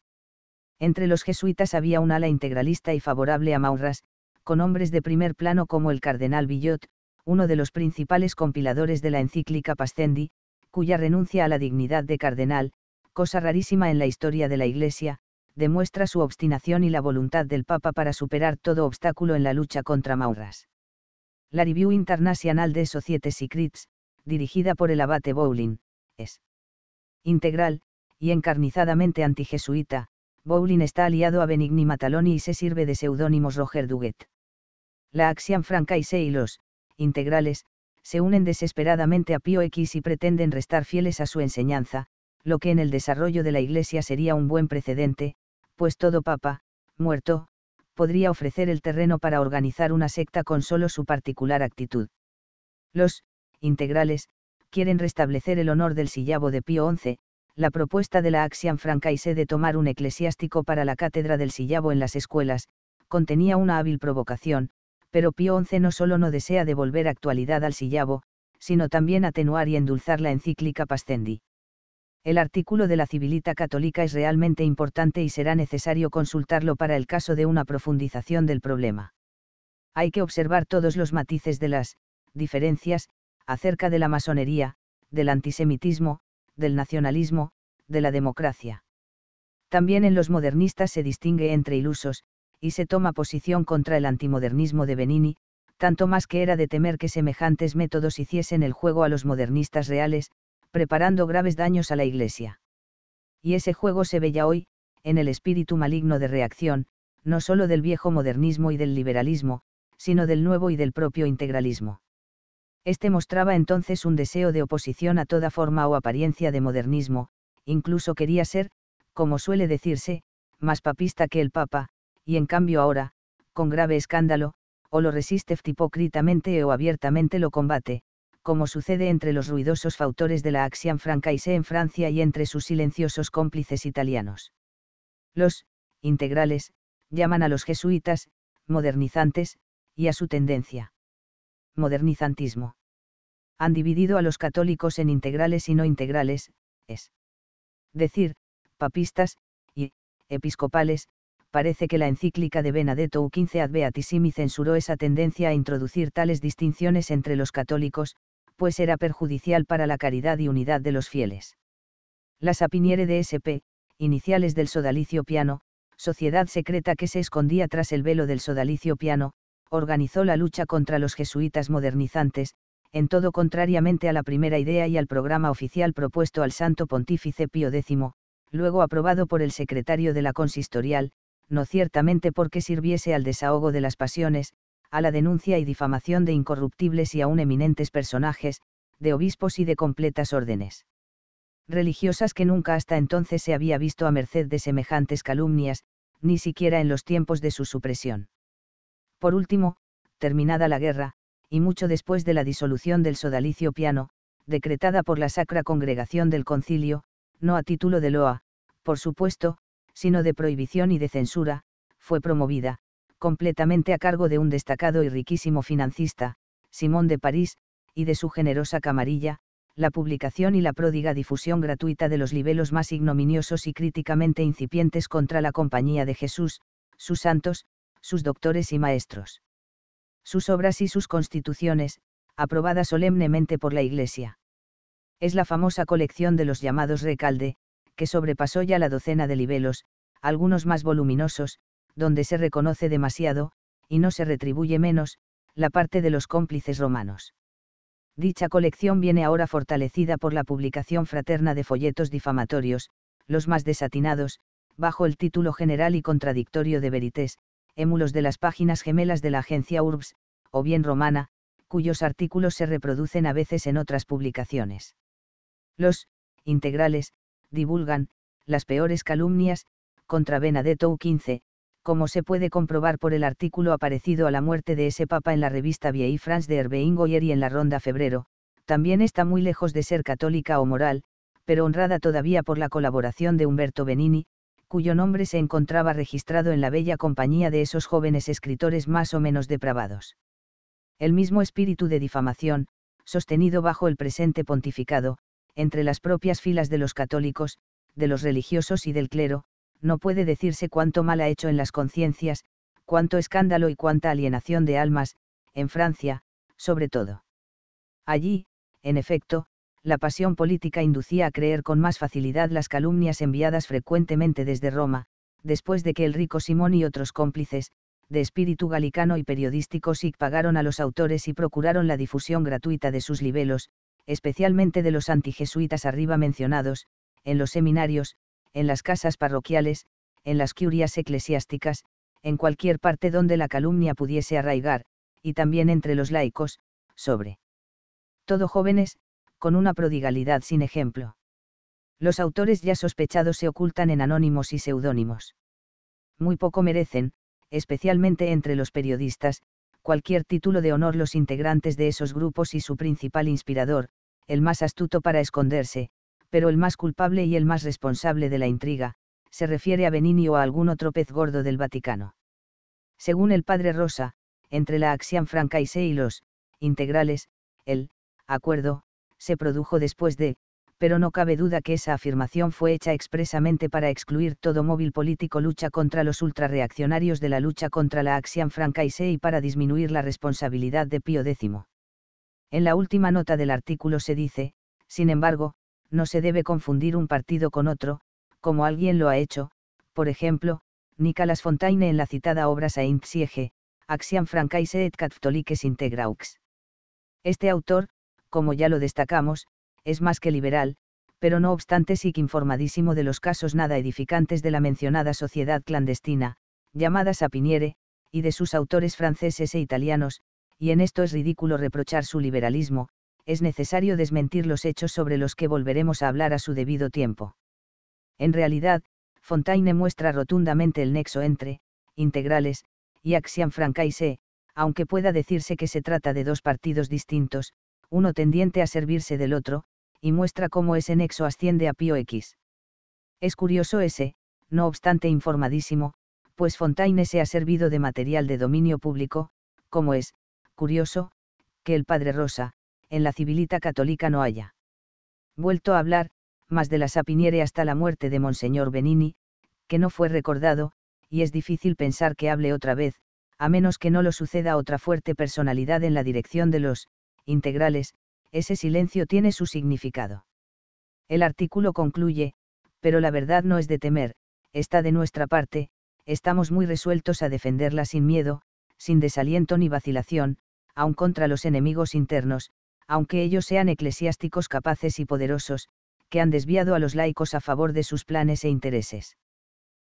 Entre los jesuitas había un ala integralista y favorable a Maurras, con hombres de primer plano como el cardenal Villot, uno de los principales compiladores de la encíclica Pascendi, cuya renuncia a la dignidad de cardenal, cosa rarísima en la historia de la Iglesia, demuestra su obstinación y la voluntad del Papa para superar todo obstáculo en la lucha contra Maurras. La Review Internacional de Societe Secrets, dirigida por el abate Bowling, es integral, y encarnizadamente antijesuita, Bowling está aliado a Benigni Mataloni y se sirve de seudónimos Roger Duguet. La Axian Franca y los integrales, se unen desesperadamente a Pío X y pretenden restar fieles a su enseñanza, lo que en el desarrollo de la Iglesia sería un buen precedente, pues todo papa, muerto, podría ofrecer el terreno para organizar una secta con solo su particular actitud. Los, integrales, quieren restablecer el honor del sillabo de Pío XI, la propuesta de la Axian Francaise de tomar un eclesiástico para la cátedra del sillabo en las escuelas, contenía una hábil provocación, pero Pío XI no solo no desea devolver actualidad al sillabo, sino también atenuar y endulzar la encíclica Pastendi el artículo de la Civilita Católica es realmente importante y será necesario consultarlo para el caso de una profundización del problema. Hay que observar todos los matices de las diferencias acerca de la masonería, del antisemitismo, del nacionalismo, de la democracia. También en los modernistas se distingue entre ilusos, y se toma posición contra el antimodernismo de Benini, tanto más que era de temer que semejantes métodos hiciesen el juego a los modernistas reales, preparando graves daños a la Iglesia. Y ese juego se ve ya hoy, en el espíritu maligno de reacción, no solo del viejo modernismo y del liberalismo, sino del nuevo y del propio integralismo. Este mostraba entonces un deseo de oposición a toda forma o apariencia de modernismo, incluso quería ser, como suele decirse, más papista que el Papa, y en cambio ahora, con grave escándalo, o lo resiste hipócritamente o abiertamente lo combate, como sucede entre los ruidosos fautores de la Axian Francaise en Francia y entre sus silenciosos cómplices italianos. Los integrales llaman a los jesuitas modernizantes y a su tendencia. Modernizantismo. Han dividido a los católicos en integrales y no integrales, es decir, papistas y episcopales, parece que la encíclica de Benedetto XV ad Beatissimi censuró esa tendencia a introducir tales distinciones entre los católicos, pues era perjudicial para la caridad y unidad de los fieles. La Sapiniere de SP, iniciales del sodalicio piano, sociedad secreta que se escondía tras el velo del sodalicio piano, organizó la lucha contra los jesuitas modernizantes, en todo contrariamente a la primera idea y al programa oficial propuesto al santo pontífice Pío X, luego aprobado por el secretario de la consistorial, no ciertamente porque sirviese al desahogo de las pasiones, a la denuncia y difamación de incorruptibles y aún eminentes personajes, de obispos y de completas órdenes religiosas que nunca hasta entonces se había visto a merced de semejantes calumnias, ni siquiera en los tiempos de su supresión. Por último, terminada la guerra, y mucho después de la disolución del sodalicio piano, decretada por la Sacra Congregación del Concilio, no a título de loa, por supuesto, sino de prohibición y de censura, fue promovida, completamente a cargo de un destacado y riquísimo financista, Simón de París, y de su generosa camarilla, la publicación y la pródiga difusión gratuita de los libelos más ignominiosos y críticamente incipientes contra la Compañía de Jesús, sus santos, sus doctores y maestros. Sus obras y sus constituciones, aprobadas solemnemente por la Iglesia. Es la famosa colección de los llamados Recalde, que sobrepasó ya la docena de libelos, algunos más voluminosos, donde se reconoce demasiado, y no se retribuye menos, la parte de los cómplices romanos. Dicha colección viene ahora fortalecida por la publicación fraterna de folletos difamatorios, los más desatinados, bajo el título general y contradictorio de Verités, émulos de las páginas gemelas de la agencia URBS, o bien romana, cuyos artículos se reproducen a veces en otras publicaciones. Los integrales divulgan las peores calumnias contra Benedetto XV, como se puede comprobar por el artículo aparecido a la muerte de ese papa en la revista Vieille France de Hervé yeri y en la Ronda Febrero, también está muy lejos de ser católica o moral, pero honrada todavía por la colaboración de Humberto Benini, cuyo nombre se encontraba registrado en la bella compañía de esos jóvenes escritores más o menos depravados. El mismo espíritu de difamación, sostenido bajo el presente pontificado, entre las propias filas de los católicos, de los religiosos y del clero, no puede decirse cuánto mal ha hecho en las conciencias, cuánto escándalo y cuánta alienación de almas, en Francia, sobre todo. Allí, en efecto, la pasión política inducía a creer con más facilidad las calumnias enviadas frecuentemente desde Roma, después de que el rico Simón y otros cómplices, de espíritu galicano y periodístico SIC pagaron a los autores y procuraron la difusión gratuita de sus libelos, especialmente de los antijesuitas arriba mencionados, en los seminarios, en las casas parroquiales, en las curias eclesiásticas, en cualquier parte donde la calumnia pudiese arraigar, y también entre los laicos, sobre todo jóvenes, con una prodigalidad sin ejemplo. Los autores ya sospechados se ocultan en anónimos y seudónimos. Muy poco merecen, especialmente entre los periodistas, cualquier título de honor los integrantes de esos grupos y su principal inspirador, el más astuto para esconderse, pero el más culpable y el más responsable de la intriga, se refiere a Benini o a algún otro pez gordo del Vaticano. Según el padre Rosa, entre la acción francaise y los integrales, el acuerdo se produjo después de, pero no cabe duda que esa afirmación fue hecha expresamente para excluir todo móvil político lucha contra los ultrarreaccionarios de la lucha contra la acción francaise y para disminuir la responsabilidad de Pío X. En la última nota del artículo se dice, sin embargo, no se debe confundir un partido con otro, como alguien lo ha hecho, por ejemplo, Nicolas Fontaine en la citada obra Saint-Siege, Axiom Francaise et Catholiques Integraux. Este autor, como ya lo destacamos, es más que liberal, pero no obstante sí que informadísimo de los casos nada edificantes de la mencionada sociedad clandestina, llamada Sapiniere, y de sus autores franceses e italianos, y en esto es ridículo reprochar su liberalismo, es necesario desmentir los hechos sobre los que volveremos a hablar a su debido tiempo. En realidad, Fontaine muestra rotundamente el nexo entre, integrales, y axian francaise, aunque pueda decirse que se trata de dos partidos distintos, uno tendiente a servirse del otro, y muestra cómo ese nexo asciende a pio x. Es curioso ese, no obstante informadísimo, pues Fontaine se ha servido de material de dominio público, como es, curioso, que el padre Rosa, en la civilita católica no haya. Vuelto a hablar, más de la Sapiniere hasta la muerte de Monseñor Benini, que no fue recordado, y es difícil pensar que hable otra vez, a menos que no lo suceda otra fuerte personalidad en la dirección de los integrales, ese silencio tiene su significado. El artículo concluye, pero la verdad no es de temer, está de nuestra parte, estamos muy resueltos a defenderla sin miedo, sin desaliento ni vacilación, aun contra los enemigos internos, aunque ellos sean eclesiásticos capaces y poderosos, que han desviado a los laicos a favor de sus planes e intereses.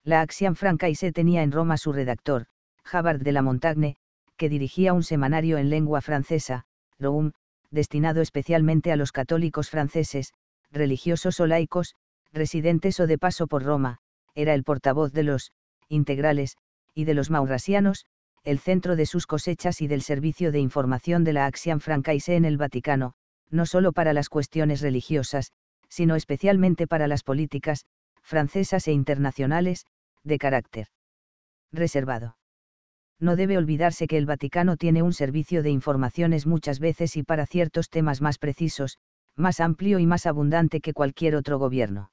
La Axian Francaise tenía en Roma su redactor, Javard de la Montagne, que dirigía un semanario en lengua francesa, Roum, destinado especialmente a los católicos franceses, religiosos o laicos, residentes o de paso por Roma, era el portavoz de los integrales y de los maurrasianos, el centro de sus cosechas y del servicio de información de la Axian Francaise en el Vaticano, no solo para las cuestiones religiosas, sino especialmente para las políticas, francesas e internacionales, de carácter reservado. No debe olvidarse que el Vaticano tiene un servicio de informaciones muchas veces y para ciertos temas más precisos, más amplio y más abundante que cualquier otro gobierno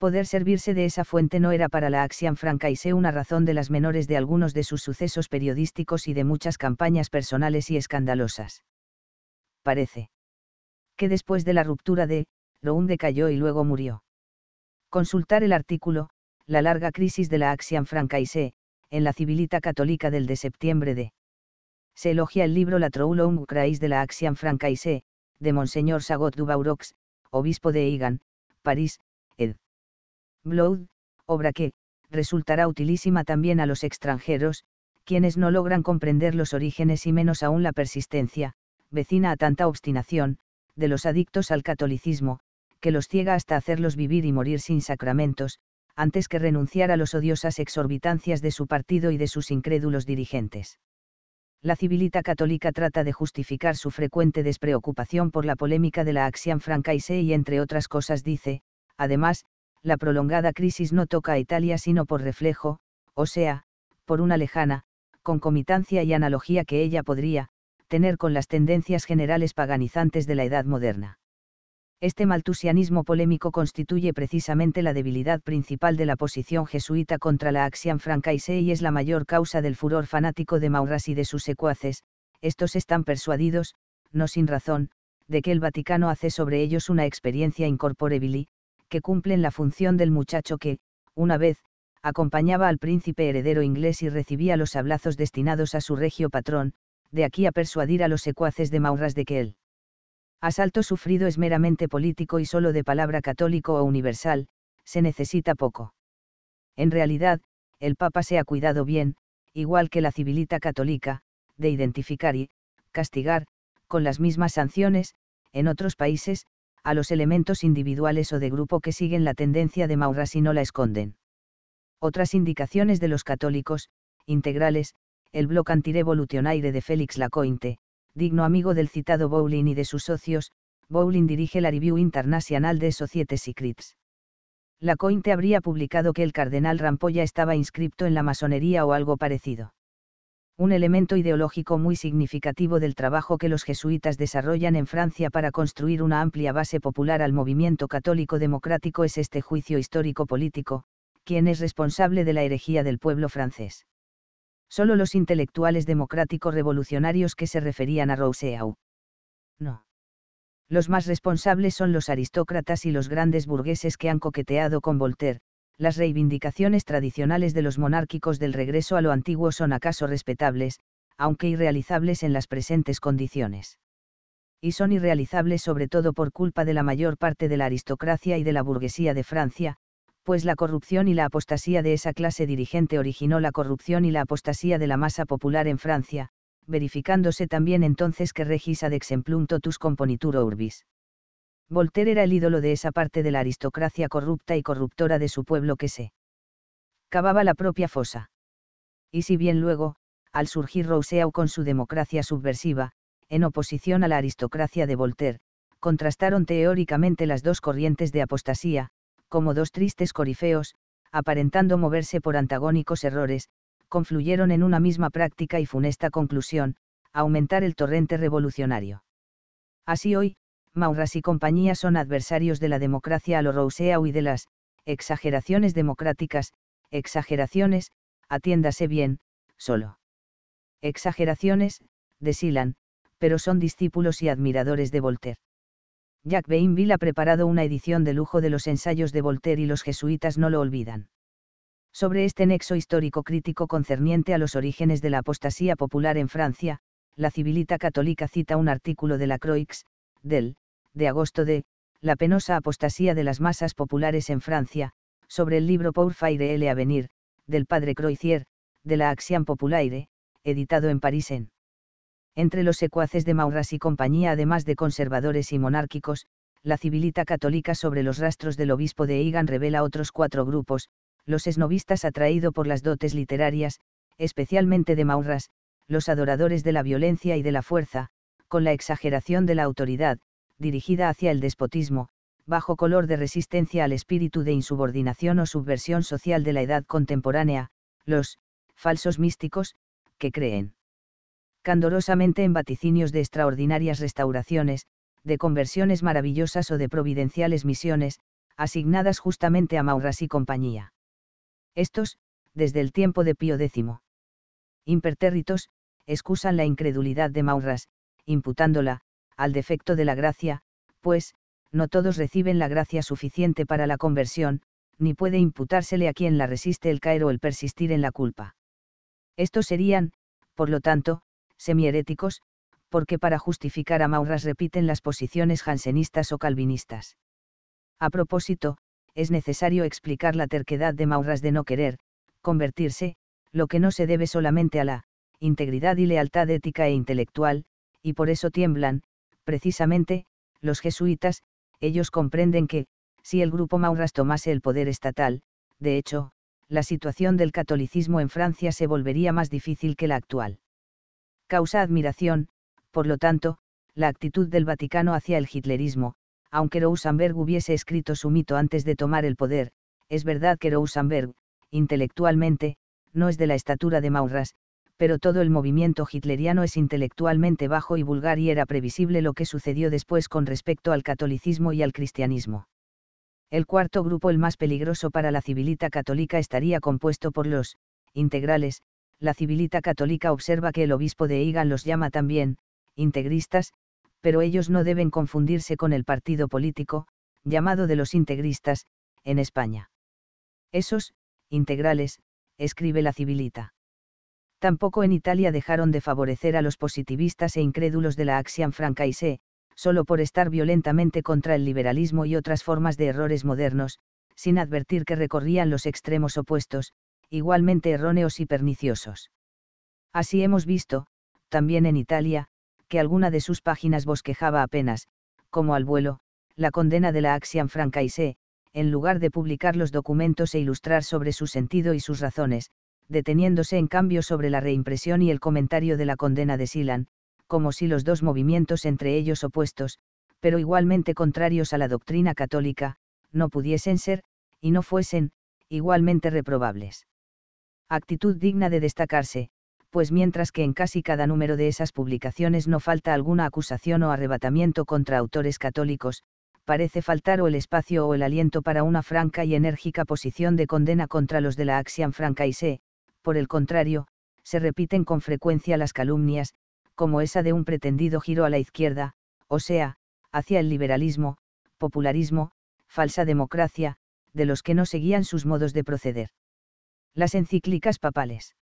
poder servirse de esa fuente no era para la Axian Francaise una razón de las menores de algunos de sus sucesos periodísticos y de muchas campañas personales y escandalosas. Parece que después de la ruptura de, Roum decayó y luego murió. Consultar el artículo, La larga crisis de la Axian Francaise, en la Civilita Católica del de septiembre de. Se elogia el libro La Troulon ucraïs de la Axian Francaise, de Monseñor Sagot Dubaurox, obispo de Egan, París, Blood, obra que, resultará utilísima también a los extranjeros, quienes no logran comprender los orígenes y menos aún la persistencia, vecina a tanta obstinación, de los adictos al catolicismo, que los ciega hasta hacerlos vivir y morir sin sacramentos, antes que renunciar a las odiosas exorbitancias de su partido y de sus incrédulos dirigentes. La civilita católica trata de justificar su frecuente despreocupación por la polémica de la acción francaise y entre otras cosas dice, además, la prolongada crisis no toca a Italia sino por reflejo, o sea, por una lejana, concomitancia y analogía que ella podría, tener con las tendencias generales paganizantes de la edad moderna. Este maltusianismo polémico constituye precisamente la debilidad principal de la posición jesuita contra la acción francaise y es la mayor causa del furor fanático de Maurras y de sus secuaces, estos están persuadidos, no sin razón, de que el Vaticano hace sobre ellos una experiencia incorporebili, que cumplen la función del muchacho que, una vez, acompañaba al príncipe heredero inglés y recibía los abrazos destinados a su regio patrón, de aquí a persuadir a los secuaces de Maurras de que el asalto sufrido es meramente político y solo de palabra católico o universal, se necesita poco. En realidad, el Papa se ha cuidado bien, igual que la civilita católica, de identificar y castigar, con las mismas sanciones, en otros países, a los elementos individuales o de grupo que siguen la tendencia de Maura si no la esconden. Otras indicaciones de los católicos, integrales, el blog antirevolucionaire de Félix Lacointe, digno amigo del citado Bowling y de sus socios, Bowling dirige la Review Internacional de Societe Secrets. Lacointe habría publicado que el cardenal Rampolla estaba inscripto en la masonería o algo parecido un elemento ideológico muy significativo del trabajo que los jesuitas desarrollan en Francia para construir una amplia base popular al movimiento católico democrático es este juicio histórico-político, quien es responsable de la herejía del pueblo francés. Solo los intelectuales democráticos revolucionarios que se referían a Rousseau. No. Los más responsables son los aristócratas y los grandes burgueses que han coqueteado con Voltaire, las reivindicaciones tradicionales de los monárquicos del regreso a lo antiguo son acaso respetables, aunque irrealizables en las presentes condiciones. Y son irrealizables sobre todo por culpa de la mayor parte de la aristocracia y de la burguesía de Francia, pues la corrupción y la apostasía de esa clase dirigente originó la corrupción y la apostasía de la masa popular en Francia, verificándose también entonces que regis ad exemplum totus componitur urbis. Voltaire era el ídolo de esa parte de la aristocracia corrupta y corruptora de su pueblo que se cavaba la propia fosa. Y si bien luego, al surgir Rousseau con su democracia subversiva, en oposición a la aristocracia de Voltaire, contrastaron teóricamente las dos corrientes de apostasía, como dos tristes corifeos, aparentando moverse por antagónicos errores, confluyeron en una misma práctica y funesta conclusión, aumentar el torrente revolucionario. Así hoy, Maurras y compañía son adversarios de la democracia a lo Rousseau y de las exageraciones democráticas, exageraciones, atiéndase bien, solo. Exageraciones, desilan, pero son discípulos y admiradores de Voltaire. Jacques Bainville ha preparado una edición de lujo de los ensayos de Voltaire y los jesuitas no lo olvidan. Sobre este nexo histórico crítico concerniente a los orígenes de la apostasía popular en Francia, la civilita católica cita un artículo de la Croix, del, de agosto de, La penosa apostasía de las masas populares en Francia, sobre el libro Pour faire le avenir, del padre Croizier, de la Axián Populaire, editado en París en. Entre los secuaces de Maurras y compañía, además de conservadores y monárquicos, la civilita católica sobre los rastros del obispo de Egan revela otros cuatro grupos, los esnovistas atraído por las dotes literarias, especialmente de Maurras, los adoradores de la violencia y de la fuerza, con la exageración de la autoridad, dirigida hacia el despotismo, bajo color de resistencia al espíritu de insubordinación o subversión social de la edad contemporánea, los falsos místicos, que creen candorosamente en vaticinios de extraordinarias restauraciones, de conversiones maravillosas o de providenciales misiones, asignadas justamente a Maurras y compañía. Estos, desde el tiempo de Pío X. Impertérritos, excusan la incredulidad de Maurras, imputándola, al defecto de la gracia, pues, no todos reciben la gracia suficiente para la conversión, ni puede imputársele a quien la resiste el caer o el persistir en la culpa. Estos serían, por lo tanto, semiheréticos, porque para justificar a Maurras repiten las posiciones jansenistas o calvinistas. A propósito, es necesario explicar la terquedad de Maurras de no querer, convertirse, lo que no se debe solamente a la integridad y lealtad ética e intelectual, y por eso tiemblan, precisamente, los jesuitas, ellos comprenden que, si el grupo Maurras tomase el poder estatal, de hecho, la situación del catolicismo en Francia se volvería más difícil que la actual. Causa admiración, por lo tanto, la actitud del Vaticano hacia el hitlerismo, aunque Rosenberg hubiese escrito su mito antes de tomar el poder, es verdad que Rosenberg, intelectualmente, no es de la estatura de Maurras, pero todo el movimiento hitleriano es intelectualmente bajo y vulgar y era previsible lo que sucedió después con respecto al catolicismo y al cristianismo. El cuarto grupo, el más peligroso para la civilita católica, estaría compuesto por los integrales. La civilita católica observa que el obispo de Egan los llama también integristas, pero ellos no deben confundirse con el partido político, llamado de los integristas, en España. Esos, integrales, escribe la civilita. Tampoco en Italia dejaron de favorecer a los positivistas e incrédulos de la Axian Francaise, solo por estar violentamente contra el liberalismo y otras formas de errores modernos, sin advertir que recorrían los extremos opuestos, igualmente erróneos y perniciosos. Así hemos visto, también en Italia, que alguna de sus páginas bosquejaba apenas, como al vuelo, la condena de la Axian Francaise, en lugar de publicar los documentos e ilustrar sobre su sentido y sus razones, deteniéndose en cambio sobre la reimpresión y el comentario de la condena de Silan, como si los dos movimientos entre ellos opuestos, pero igualmente contrarios a la doctrina católica, no pudiesen ser, y no fuesen, igualmente reprobables. Actitud digna de destacarse, pues mientras que en casi cada número de esas publicaciones no falta alguna acusación o arrebatamiento contra autores católicos, parece faltar o el espacio o el aliento para una franca y enérgica posición de condena contra los de la Axian Francaise, por el contrario, se repiten con frecuencia las calumnias, como esa de un pretendido giro a la izquierda, o sea, hacia el liberalismo, popularismo, falsa democracia, de los que no seguían sus modos de proceder. Las encíclicas papales.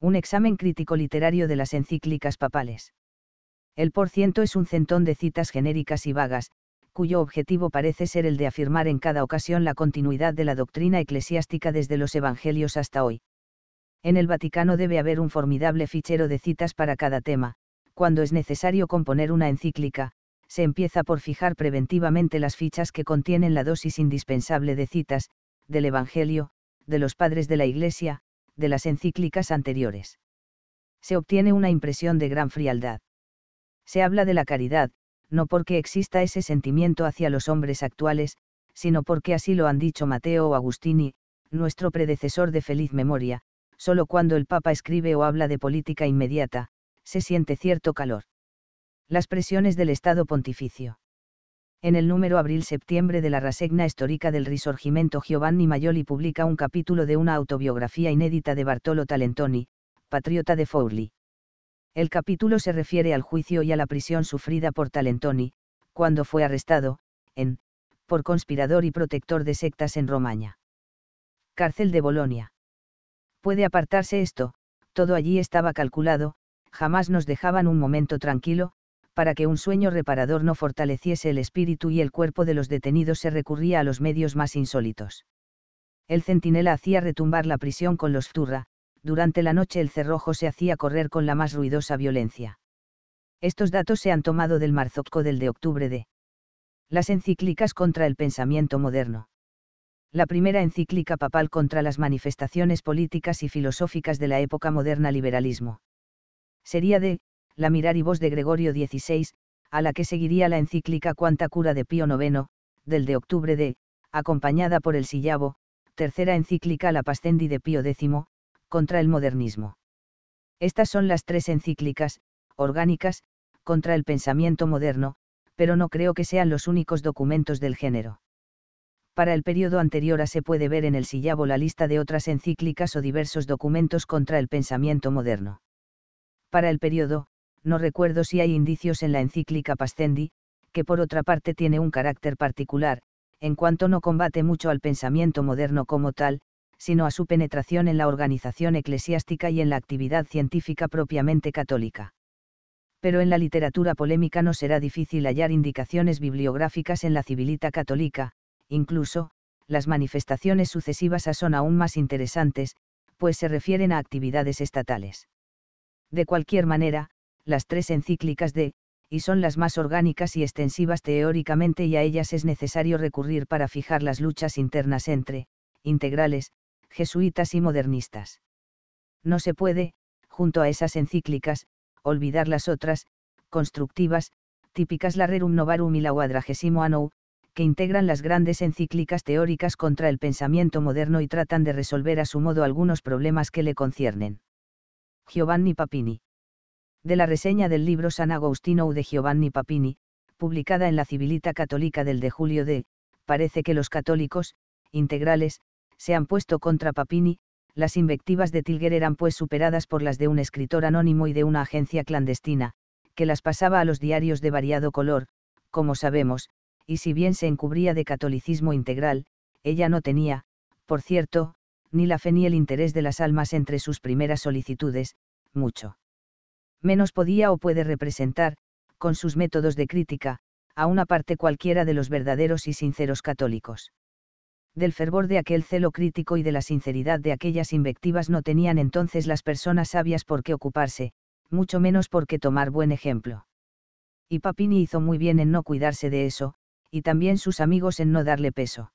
Un examen crítico literario de las encíclicas papales. El por ciento es un centón de citas genéricas y vagas, cuyo objetivo parece ser el de afirmar en cada ocasión la continuidad de la doctrina eclesiástica desde los evangelios hasta hoy en el Vaticano debe haber un formidable fichero de citas para cada tema, cuando es necesario componer una encíclica, se empieza por fijar preventivamente las fichas que contienen la dosis indispensable de citas, del Evangelio, de los padres de la Iglesia, de las encíclicas anteriores. Se obtiene una impresión de gran frialdad. Se habla de la caridad, no porque exista ese sentimiento hacia los hombres actuales, sino porque así lo han dicho Mateo o Agustini, nuestro predecesor de feliz memoria, solo cuando el Papa escribe o habla de política inmediata, se siente cierto calor. Las presiones del Estado pontificio. En el número abril-septiembre de la Rasegna Histórica del Risorgimento Giovanni Maioli publica un capítulo de una autobiografía inédita de Bartolo Talentoni, patriota de Fourli. El capítulo se refiere al juicio y a la prisión sufrida por Talentoni, cuando fue arrestado, en, por conspirador y protector de sectas en Romaña. Cárcel de Bolonia puede apartarse esto, todo allí estaba calculado, jamás nos dejaban un momento tranquilo, para que un sueño reparador no fortaleciese el espíritu y el cuerpo de los detenidos se recurría a los medios más insólitos. El centinela hacía retumbar la prisión con los zurra, durante la noche el cerrojo se hacía correr con la más ruidosa violencia. Estos datos se han tomado del Marzocco del de octubre de las encíclicas contra el pensamiento moderno la primera encíclica papal contra las manifestaciones políticas y filosóficas de la época moderna liberalismo. Sería de, la mirar y voz de Gregorio XVI, a la que seguiría la encíclica Cuánta cura de Pío IX, del de octubre de, acompañada por el Sillabo, tercera encíclica La Pastendi de Pío X, contra el modernismo. Estas son las tres encíclicas, orgánicas, contra el pensamiento moderno, pero no creo que sean los únicos documentos del género para el periodo anterior a se puede ver en el sillabo la lista de otras encíclicas o diversos documentos contra el pensamiento moderno. Para el periodo, no recuerdo si hay indicios en la encíclica Pascendi, que por otra parte tiene un carácter particular, en cuanto no combate mucho al pensamiento moderno como tal, sino a su penetración en la organización eclesiástica y en la actividad científica propiamente católica. Pero en la literatura polémica no será difícil hallar indicaciones bibliográficas en la civilita católica, Incluso, las manifestaciones sucesivas son aún más interesantes, pues se refieren a actividades estatales. De cualquier manera, las tres encíclicas de, y son las más orgánicas y extensivas teóricamente y a ellas es necesario recurrir para fijar las luchas internas entre, integrales, jesuitas y modernistas. No se puede, junto a esas encíclicas, olvidar las otras, constructivas, típicas la Rerum Novarum y la Quadragesimo Anou, que integran las grandes encíclicas teóricas contra el pensamiento moderno y tratan de resolver a su modo algunos problemas que le conciernen. Giovanni Papini. De la reseña del libro San Agostino de Giovanni Papini, publicada en la Civilita Católica del de julio de, parece que los católicos, integrales, se han puesto contra Papini, las invectivas de Tilger eran pues superadas por las de un escritor anónimo y de una agencia clandestina, que las pasaba a los diarios de variado color, como sabemos, y si bien se encubría de catolicismo integral, ella no tenía, por cierto, ni la fe ni el interés de las almas entre sus primeras solicitudes, mucho. Menos podía o puede representar, con sus métodos de crítica, a una parte cualquiera de los verdaderos y sinceros católicos. Del fervor de aquel celo crítico y de la sinceridad de aquellas invectivas no tenían entonces las personas sabias por qué ocuparse, mucho menos por qué tomar buen ejemplo. Y Papini hizo muy bien en no cuidarse de eso, y también sus amigos en no darle peso.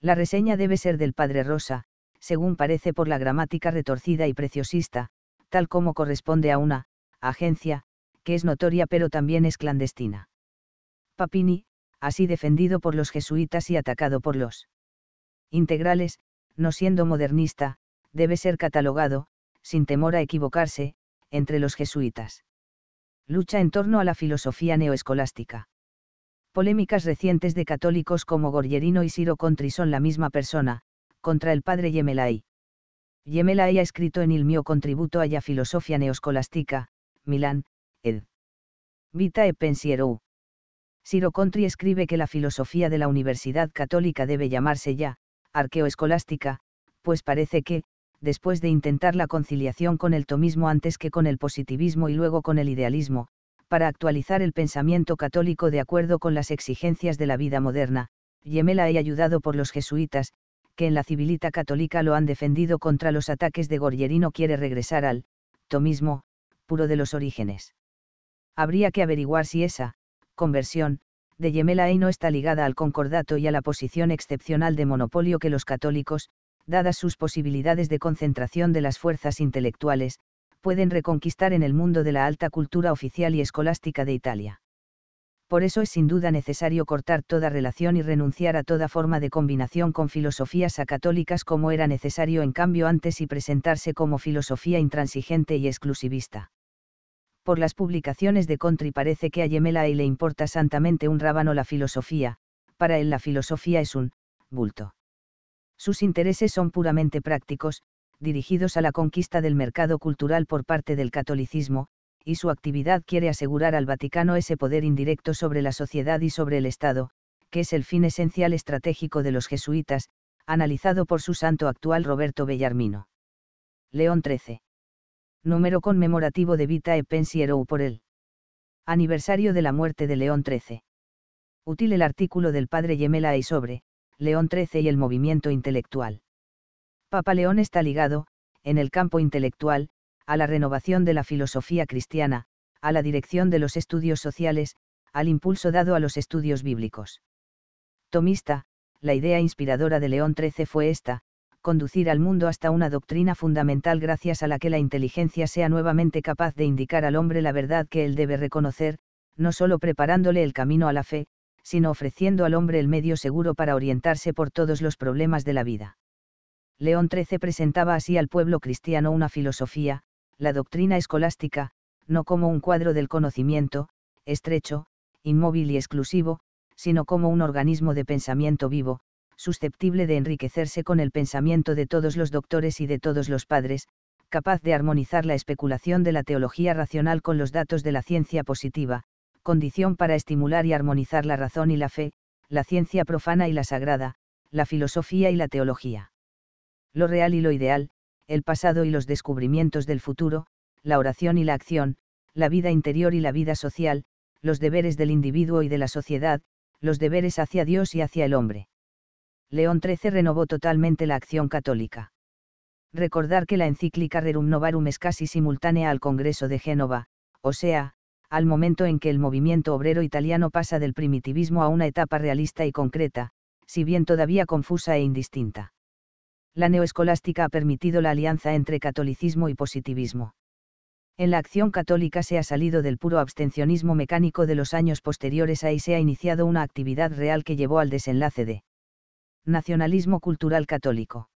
La reseña debe ser del padre Rosa, según parece por la gramática retorcida y preciosista, tal como corresponde a una agencia, que es notoria pero también es clandestina. Papini, así defendido por los jesuitas y atacado por los integrales, no siendo modernista, debe ser catalogado, sin temor a equivocarse, entre los jesuitas. Lucha en torno a la filosofía neoescolástica. Polémicas recientes de católicos como Gorgerino y Ciro Contri son la misma persona, contra el padre Yemelay. Yemelay ha escrito en Il mio contributo alla filosofia neoscolastica, Milán, ed. Vita e pensiero. Ciro Contri escribe que la filosofía de la Universidad Católica debe llamarse ya, arqueoescolástica, pues parece que, después de intentar la conciliación con el tomismo antes que con el positivismo y luego con el idealismo, para actualizar el pensamiento católico de acuerdo con las exigencias de la vida moderna, Yemela y ayudado por los jesuitas, que en la civilita católica lo han defendido contra los ataques de Gorgerino quiere regresar al tomismo, puro de los orígenes. Habría que averiguar si esa conversión de y no está ligada al concordato y a la posición excepcional de monopolio que los católicos, dadas sus posibilidades de concentración de las fuerzas intelectuales, pueden reconquistar en el mundo de la alta cultura oficial y escolástica de Italia. Por eso es sin duda necesario cortar toda relación y renunciar a toda forma de combinación con filosofías acatólicas como era necesario en cambio antes y presentarse como filosofía intransigente y exclusivista. Por las publicaciones de Contri parece que a y le importa santamente un rábano la filosofía, para él la filosofía es un bulto. Sus intereses son puramente prácticos, dirigidos a la conquista del mercado cultural por parte del catolicismo, y su actividad quiere asegurar al Vaticano ese poder indirecto sobre la sociedad y sobre el Estado, que es el fin esencial estratégico de los jesuitas, analizado por su santo actual Roberto Bellarmino. León XIII. Número conmemorativo de Vita e Pensiero por el aniversario de la muerte de León XIII. Útil el artículo del padre Yemela y e sobre León XIII y el movimiento intelectual. Papa León está ligado, en el campo intelectual, a la renovación de la filosofía cristiana, a la dirección de los estudios sociales, al impulso dado a los estudios bíblicos. Tomista, la idea inspiradora de León XIII fue esta, conducir al mundo hasta una doctrina fundamental gracias a la que la inteligencia sea nuevamente capaz de indicar al hombre la verdad que él debe reconocer, no solo preparándole el camino a la fe, sino ofreciendo al hombre el medio seguro para orientarse por todos los problemas de la vida. León XIII presentaba así al pueblo cristiano una filosofía, la doctrina escolástica, no como un cuadro del conocimiento, estrecho, inmóvil y exclusivo, sino como un organismo de pensamiento vivo, susceptible de enriquecerse con el pensamiento de todos los doctores y de todos los padres, capaz de armonizar la especulación de la teología racional con los datos de la ciencia positiva, condición para estimular y armonizar la razón y la fe, la ciencia profana y la sagrada, la filosofía y la teología. Lo real y lo ideal, el pasado y los descubrimientos del futuro, la oración y la acción, la vida interior y la vida social, los deberes del individuo y de la sociedad, los deberes hacia Dios y hacia el hombre. León XIII renovó totalmente la acción católica. Recordar que la encíclica Rerum Novarum es casi simultánea al Congreso de Génova, o sea, al momento en que el movimiento obrero italiano pasa del primitivismo a una etapa realista y concreta, si bien todavía confusa e indistinta la neoescolástica ha permitido la alianza entre catolicismo y positivismo. En la acción católica se ha salido del puro abstencionismo mecánico de los años posteriores a y se ha iniciado una actividad real que llevó al desenlace de nacionalismo cultural católico.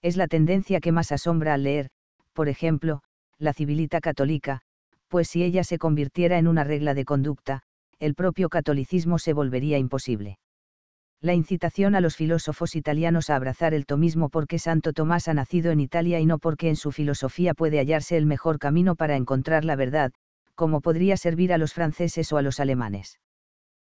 Es la tendencia que más asombra al leer, por ejemplo, la civilita católica, pues si ella se convirtiera en una regla de conducta, el propio catolicismo se volvería imposible la incitación a los filósofos italianos a abrazar el tomismo porque Santo Tomás ha nacido en Italia y no porque en su filosofía puede hallarse el mejor camino para encontrar la verdad, como podría servir a los franceses o a los alemanes.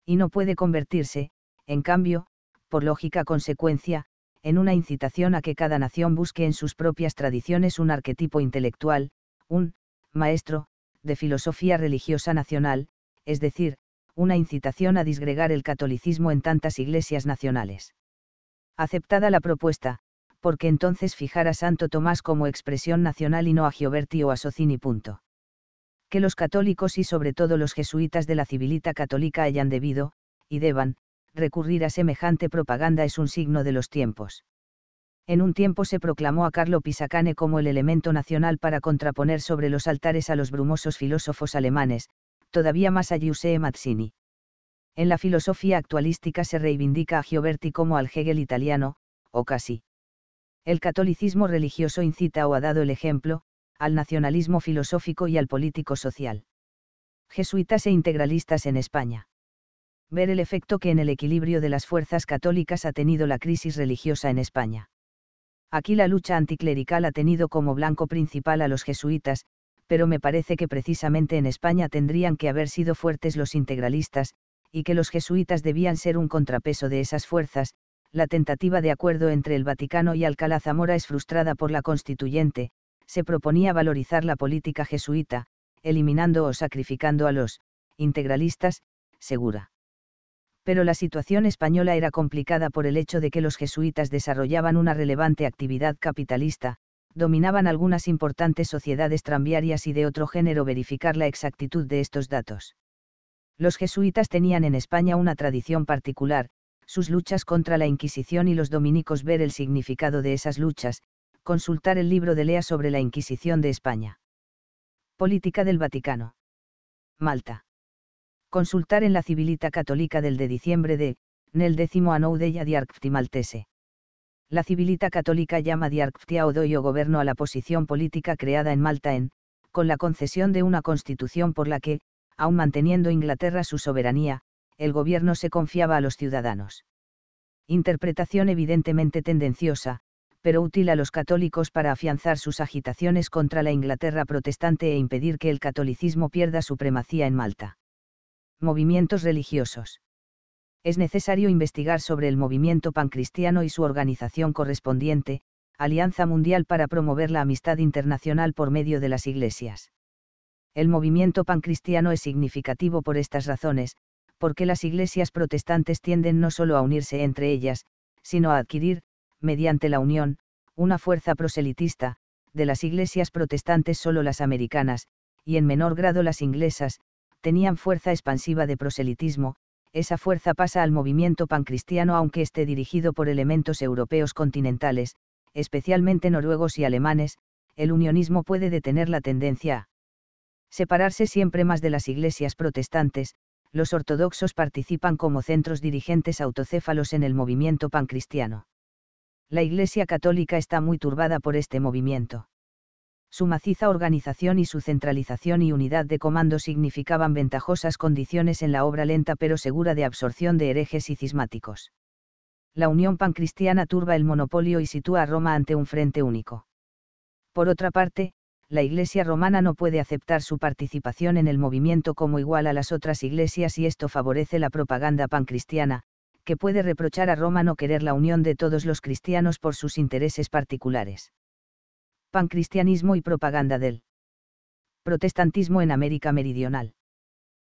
Y no puede convertirse, en cambio, por lógica consecuencia, en una incitación a que cada nación busque en sus propias tradiciones un arquetipo intelectual, un maestro, de filosofía religiosa nacional, es decir, una incitación a disgregar el catolicismo en tantas iglesias nacionales. Aceptada la propuesta, porque entonces fijar a Santo Tomás como expresión nacional y no a Gioberti o a Socini. Que los católicos y sobre todo los jesuitas de la civilita católica hayan debido, y deban, recurrir a semejante propaganda es un signo de los tiempos. En un tiempo se proclamó a Carlo Pisacane como el elemento nacional para contraponer sobre los altares a los brumosos filósofos alemanes, todavía más a Giuseppe Mazzini. En la filosofía actualística se reivindica a Gioberti como al Hegel italiano, o casi. El catolicismo religioso incita o ha dado el ejemplo, al nacionalismo filosófico y al político social. Jesuitas e integralistas en España. Ver el efecto que en el equilibrio de las fuerzas católicas ha tenido la crisis religiosa en España. Aquí la lucha anticlerical ha tenido como blanco principal a los jesuitas, pero me parece que precisamente en España tendrían que haber sido fuertes los integralistas, y que los jesuitas debían ser un contrapeso de esas fuerzas, la tentativa de acuerdo entre el Vaticano y Alcalá Zamora es frustrada por la constituyente, se proponía valorizar la política jesuita, eliminando o sacrificando a los integralistas, segura. Pero la situación española era complicada por el hecho de que los jesuitas desarrollaban una relevante actividad capitalista, dominaban algunas importantes sociedades tranviarias y de otro género verificar la exactitud de estos datos. Los jesuitas tenían en España una tradición particular, sus luchas contra la Inquisición y los dominicos ver el significado de esas luchas, consultar el libro de Lea sobre la Inquisición de España. Política del Vaticano. Malta. Consultar en la Civilita Católica del de diciembre de, nel décimo anno della Maltese la civilita católica llama Diarctia o gobierno a la posición política creada en Malta en, con la concesión de una constitución por la que, aun manteniendo Inglaterra su soberanía, el gobierno se confiaba a los ciudadanos. Interpretación evidentemente tendenciosa, pero útil a los católicos para afianzar sus agitaciones contra la Inglaterra protestante e impedir que el catolicismo pierda supremacía en Malta. Movimientos religiosos es necesario investigar sobre el movimiento pancristiano y su organización correspondiente, Alianza Mundial para promover la amistad internacional por medio de las iglesias. El movimiento pancristiano es significativo por estas razones, porque las iglesias protestantes tienden no solo a unirse entre ellas, sino a adquirir, mediante la unión, una fuerza proselitista, de las iglesias protestantes solo las americanas, y en menor grado las inglesas, tenían fuerza expansiva de proselitismo, esa fuerza pasa al movimiento pancristiano aunque esté dirigido por elementos europeos continentales, especialmente noruegos y alemanes, el unionismo puede detener la tendencia a separarse siempre más de las iglesias protestantes, los ortodoxos participan como centros dirigentes autocéfalos en el movimiento pancristiano. La Iglesia Católica está muy turbada por este movimiento su maciza organización y su centralización y unidad de comando significaban ventajosas condiciones en la obra lenta pero segura de absorción de herejes y cismáticos. La unión pancristiana turba el monopolio y sitúa a Roma ante un frente único. Por otra parte, la Iglesia romana no puede aceptar su participación en el movimiento como igual a las otras iglesias y esto favorece la propaganda pancristiana, que puede reprochar a Roma no querer la unión de todos los cristianos por sus intereses particulares pancristianismo y propaganda del protestantismo en América Meridional.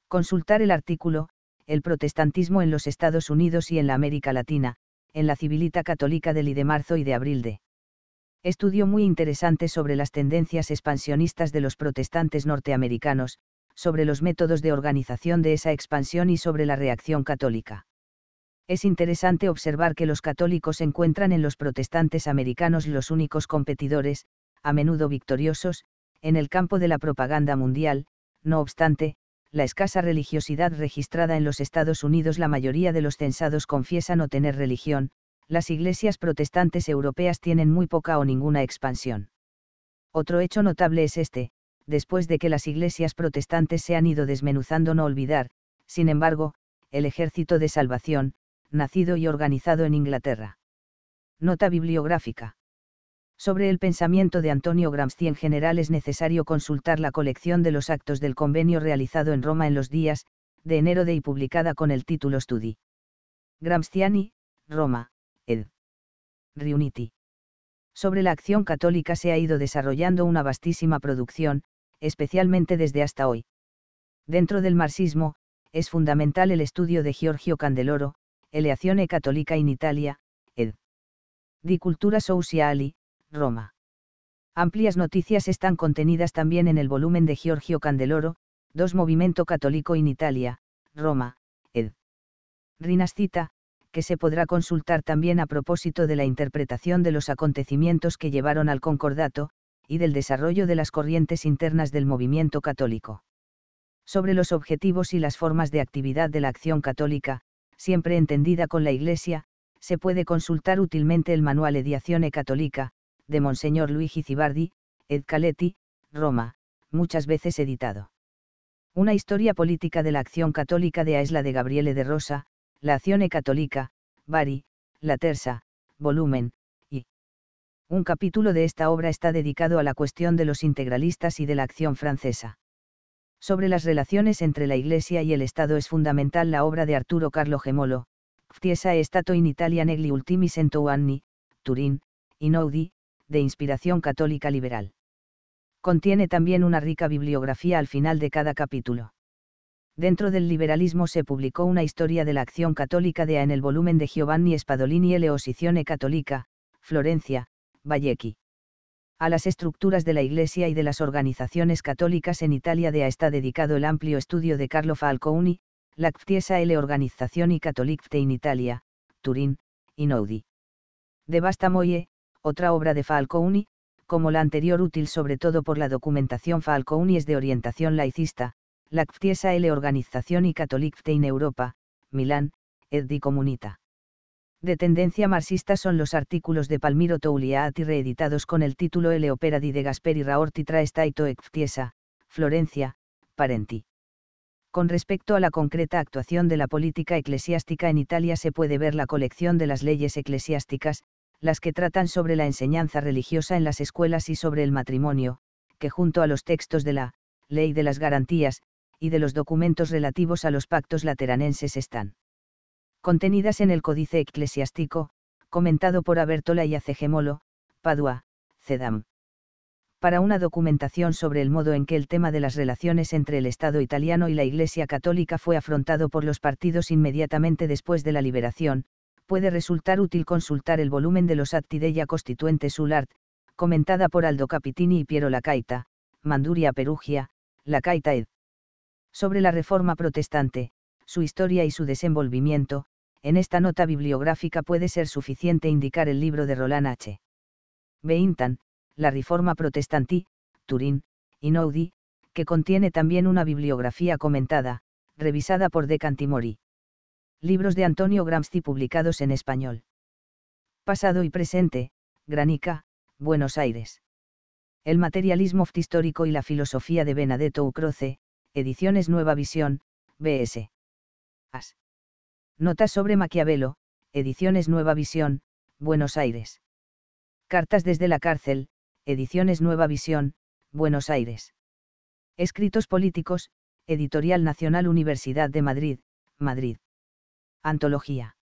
Consultar el artículo, El protestantismo en los Estados Unidos y en la América Latina, en la Civilita Católica del I de marzo y de abril de. Estudio muy interesante sobre las tendencias expansionistas de los protestantes norteamericanos, sobre los métodos de organización de esa expansión y sobre la reacción católica. Es interesante observar que los católicos encuentran en los protestantes americanos los únicos competidores, a menudo victoriosos, en el campo de la propaganda mundial, no obstante, la escasa religiosidad registrada en los Estados Unidos la mayoría de los censados confiesa no tener religión, las iglesias protestantes europeas tienen muy poca o ninguna expansión. Otro hecho notable es este, después de que las iglesias protestantes se han ido desmenuzando no olvidar, sin embargo, el Ejército de Salvación, nacido y organizado en Inglaterra. Nota bibliográfica. Sobre el pensamiento de Antonio Gramsci en general es necesario consultar la colección de los actos del convenio realizado en Roma en los días, de enero de y publicada con el título Studi. Gramsciani, Roma, ed. Riuniti. Sobre la acción católica se ha ido desarrollando una vastísima producción, especialmente desde hasta hoy. Dentro del marxismo, es fundamental el estudio de Giorgio Candeloro, Eleazione Cattolica in Italia, ed. Di Cultura Sociali, Roma. Amplias noticias están contenidas también en el volumen de Giorgio Candeloro, Dos Movimiento Católico in Italia, Roma, ed. Rinascita, que se podrá consultar también a propósito de la interpretación de los acontecimientos que llevaron al concordato, y del desarrollo de las corrientes internas del movimiento católico. Sobre los objetivos y las formas de actividad de la acción católica, siempre entendida con la Iglesia, se puede consultar útilmente el manual Ediazione Católica, de Monseñor Luigi Cibardi, Ed Caletti, Roma, muchas veces editado. Una historia política de la acción católica de Aesla de Gabriele de Rosa, La Acción Católica, Bari, La Terza, volumen, y. Un capítulo de esta obra está dedicado a la cuestión de los integralistas y de la acción francesa. Sobre las relaciones entre la Iglesia y el Estado es fundamental la obra de Arturo Carlo Gemolo, Ftiesa e Stato in Italia negli ultimi anni, Turín, Inaudi, de inspiración católica liberal. Contiene también una rica bibliografía al final de cada capítulo. Dentro del liberalismo se publicó una historia de la acción católica de A en el volumen de Giovanni Spadolini e Leosizione Católica, Florencia, Vallechi. A las estructuras de la Iglesia y de las organizaciones católicas en Italia de A está dedicado el amplio estudio de Carlo Falconi, e le Organizzazioni Cattoliche in Italia, Turín, Inaudi. De Bastamoye, otra obra de Falcouni, como la anterior útil sobre todo por la documentación Falcouni es de orientación laicista, la Cftiesa L Organización y Catholicte in Europa, Milán, Edi Comunita. De tendencia marxista son los artículos de Palmiro Touliati reeditados con el título L di de Gasperi Raorti tra e Cftiesa, Florencia, Parenti. Con respecto a la concreta actuación de la política eclesiástica en Italia se puede ver la colección de las leyes eclesiásticas, las que tratan sobre la enseñanza religiosa en las escuelas y sobre el matrimonio, que junto a los textos de la Ley de las Garantías, y de los documentos relativos a los pactos lateranenses están contenidas en el Códice Eclesiástico, comentado por Abertola y Acegemolo, Padua, Cedam. Para una documentación sobre el modo en que el tema de las relaciones entre el Estado italiano y la Iglesia católica fue afrontado por los partidos inmediatamente después de la liberación, puede resultar útil consultar el volumen de los della constituente sulart, comentada por Aldo Capitini y Piero Lacaita, Manduria Perugia, Lacaita ed. Sobre la Reforma Protestante, su historia y su desenvolvimiento, en esta nota bibliográfica puede ser suficiente indicar el libro de Roland H. Beintan, La Reforma Protestantí, Turín, Inaudi, que contiene también una bibliografía comentada, revisada por De Cantimori libros de Antonio Gramsci publicados en español. Pasado y presente, Granica, Buenos Aires. El materialismo histórico y la filosofía de Benedetto Ucroce, Ediciones Nueva Visión, BS. As. Notas sobre Maquiavelo, Ediciones Nueva Visión, Buenos Aires. Cartas desde la cárcel, Ediciones Nueva Visión, Buenos Aires. Escritos políticos, Editorial Nacional Universidad de Madrid, Madrid. Antología.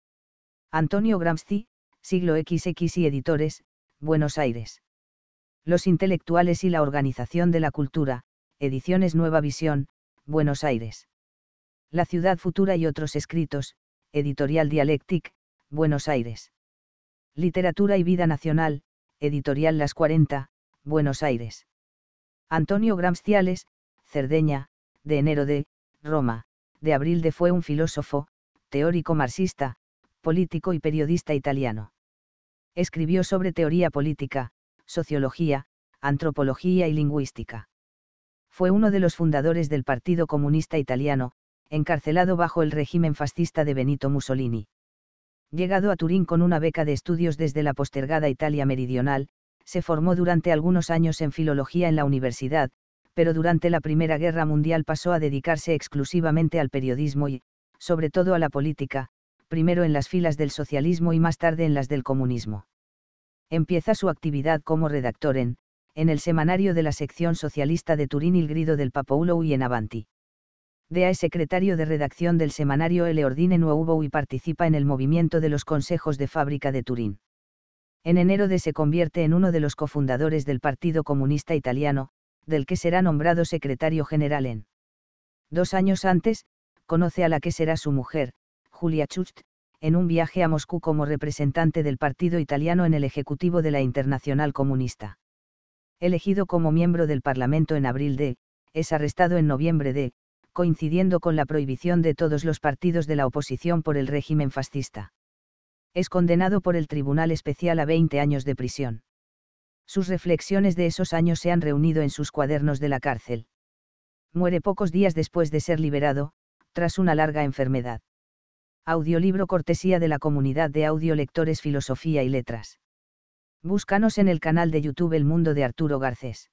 Antonio Gramsci, siglo XX y Editores, Buenos Aires. Los intelectuales y la organización de la cultura, Ediciones Nueva Visión, Buenos Aires. La ciudad futura y otros escritos, Editorial Dialectic, Buenos Aires. Literatura y vida nacional, Editorial Las 40, Buenos Aires. Antonio Gramsciales, Cerdeña, de enero de, Roma, de abril de fue un filósofo, teórico marxista, político y periodista italiano. Escribió sobre teoría política, sociología, antropología y lingüística. Fue uno de los fundadores del Partido Comunista Italiano, encarcelado bajo el régimen fascista de Benito Mussolini. Llegado a Turín con una beca de estudios desde la postergada Italia meridional, se formó durante algunos años en filología en la universidad, pero durante la Primera Guerra Mundial pasó a dedicarse exclusivamente al periodismo y, sobre todo a la política, primero en las filas del socialismo y más tarde en las del comunismo. Empieza su actividad como redactor en, en el semanario de la sección socialista de Turín Il Grido del Papoulo y en Avanti. DEA es secretario de redacción del semanario L. Ordine Nuovo y participa en el movimiento de los consejos de fábrica de Turín. En enero de se convierte en uno de los cofundadores del Partido Comunista Italiano, del que será nombrado secretario general en. Dos años antes, conoce a la que será su mujer, Julia Chust, en un viaje a Moscú como representante del Partido Italiano en el Ejecutivo de la Internacional Comunista. Elegido como miembro del Parlamento en abril de, es arrestado en noviembre de, coincidiendo con la prohibición de todos los partidos de la oposición por el régimen fascista. Es condenado por el Tribunal Especial a 20 años de prisión. Sus reflexiones de esos años se han reunido en sus cuadernos de la cárcel. Muere pocos días después de ser liberado, tras una larga enfermedad. Audiolibro cortesía de la comunidad de audiolectores Filosofía y Letras. Búscanos en el canal de YouTube El Mundo de Arturo Garcés.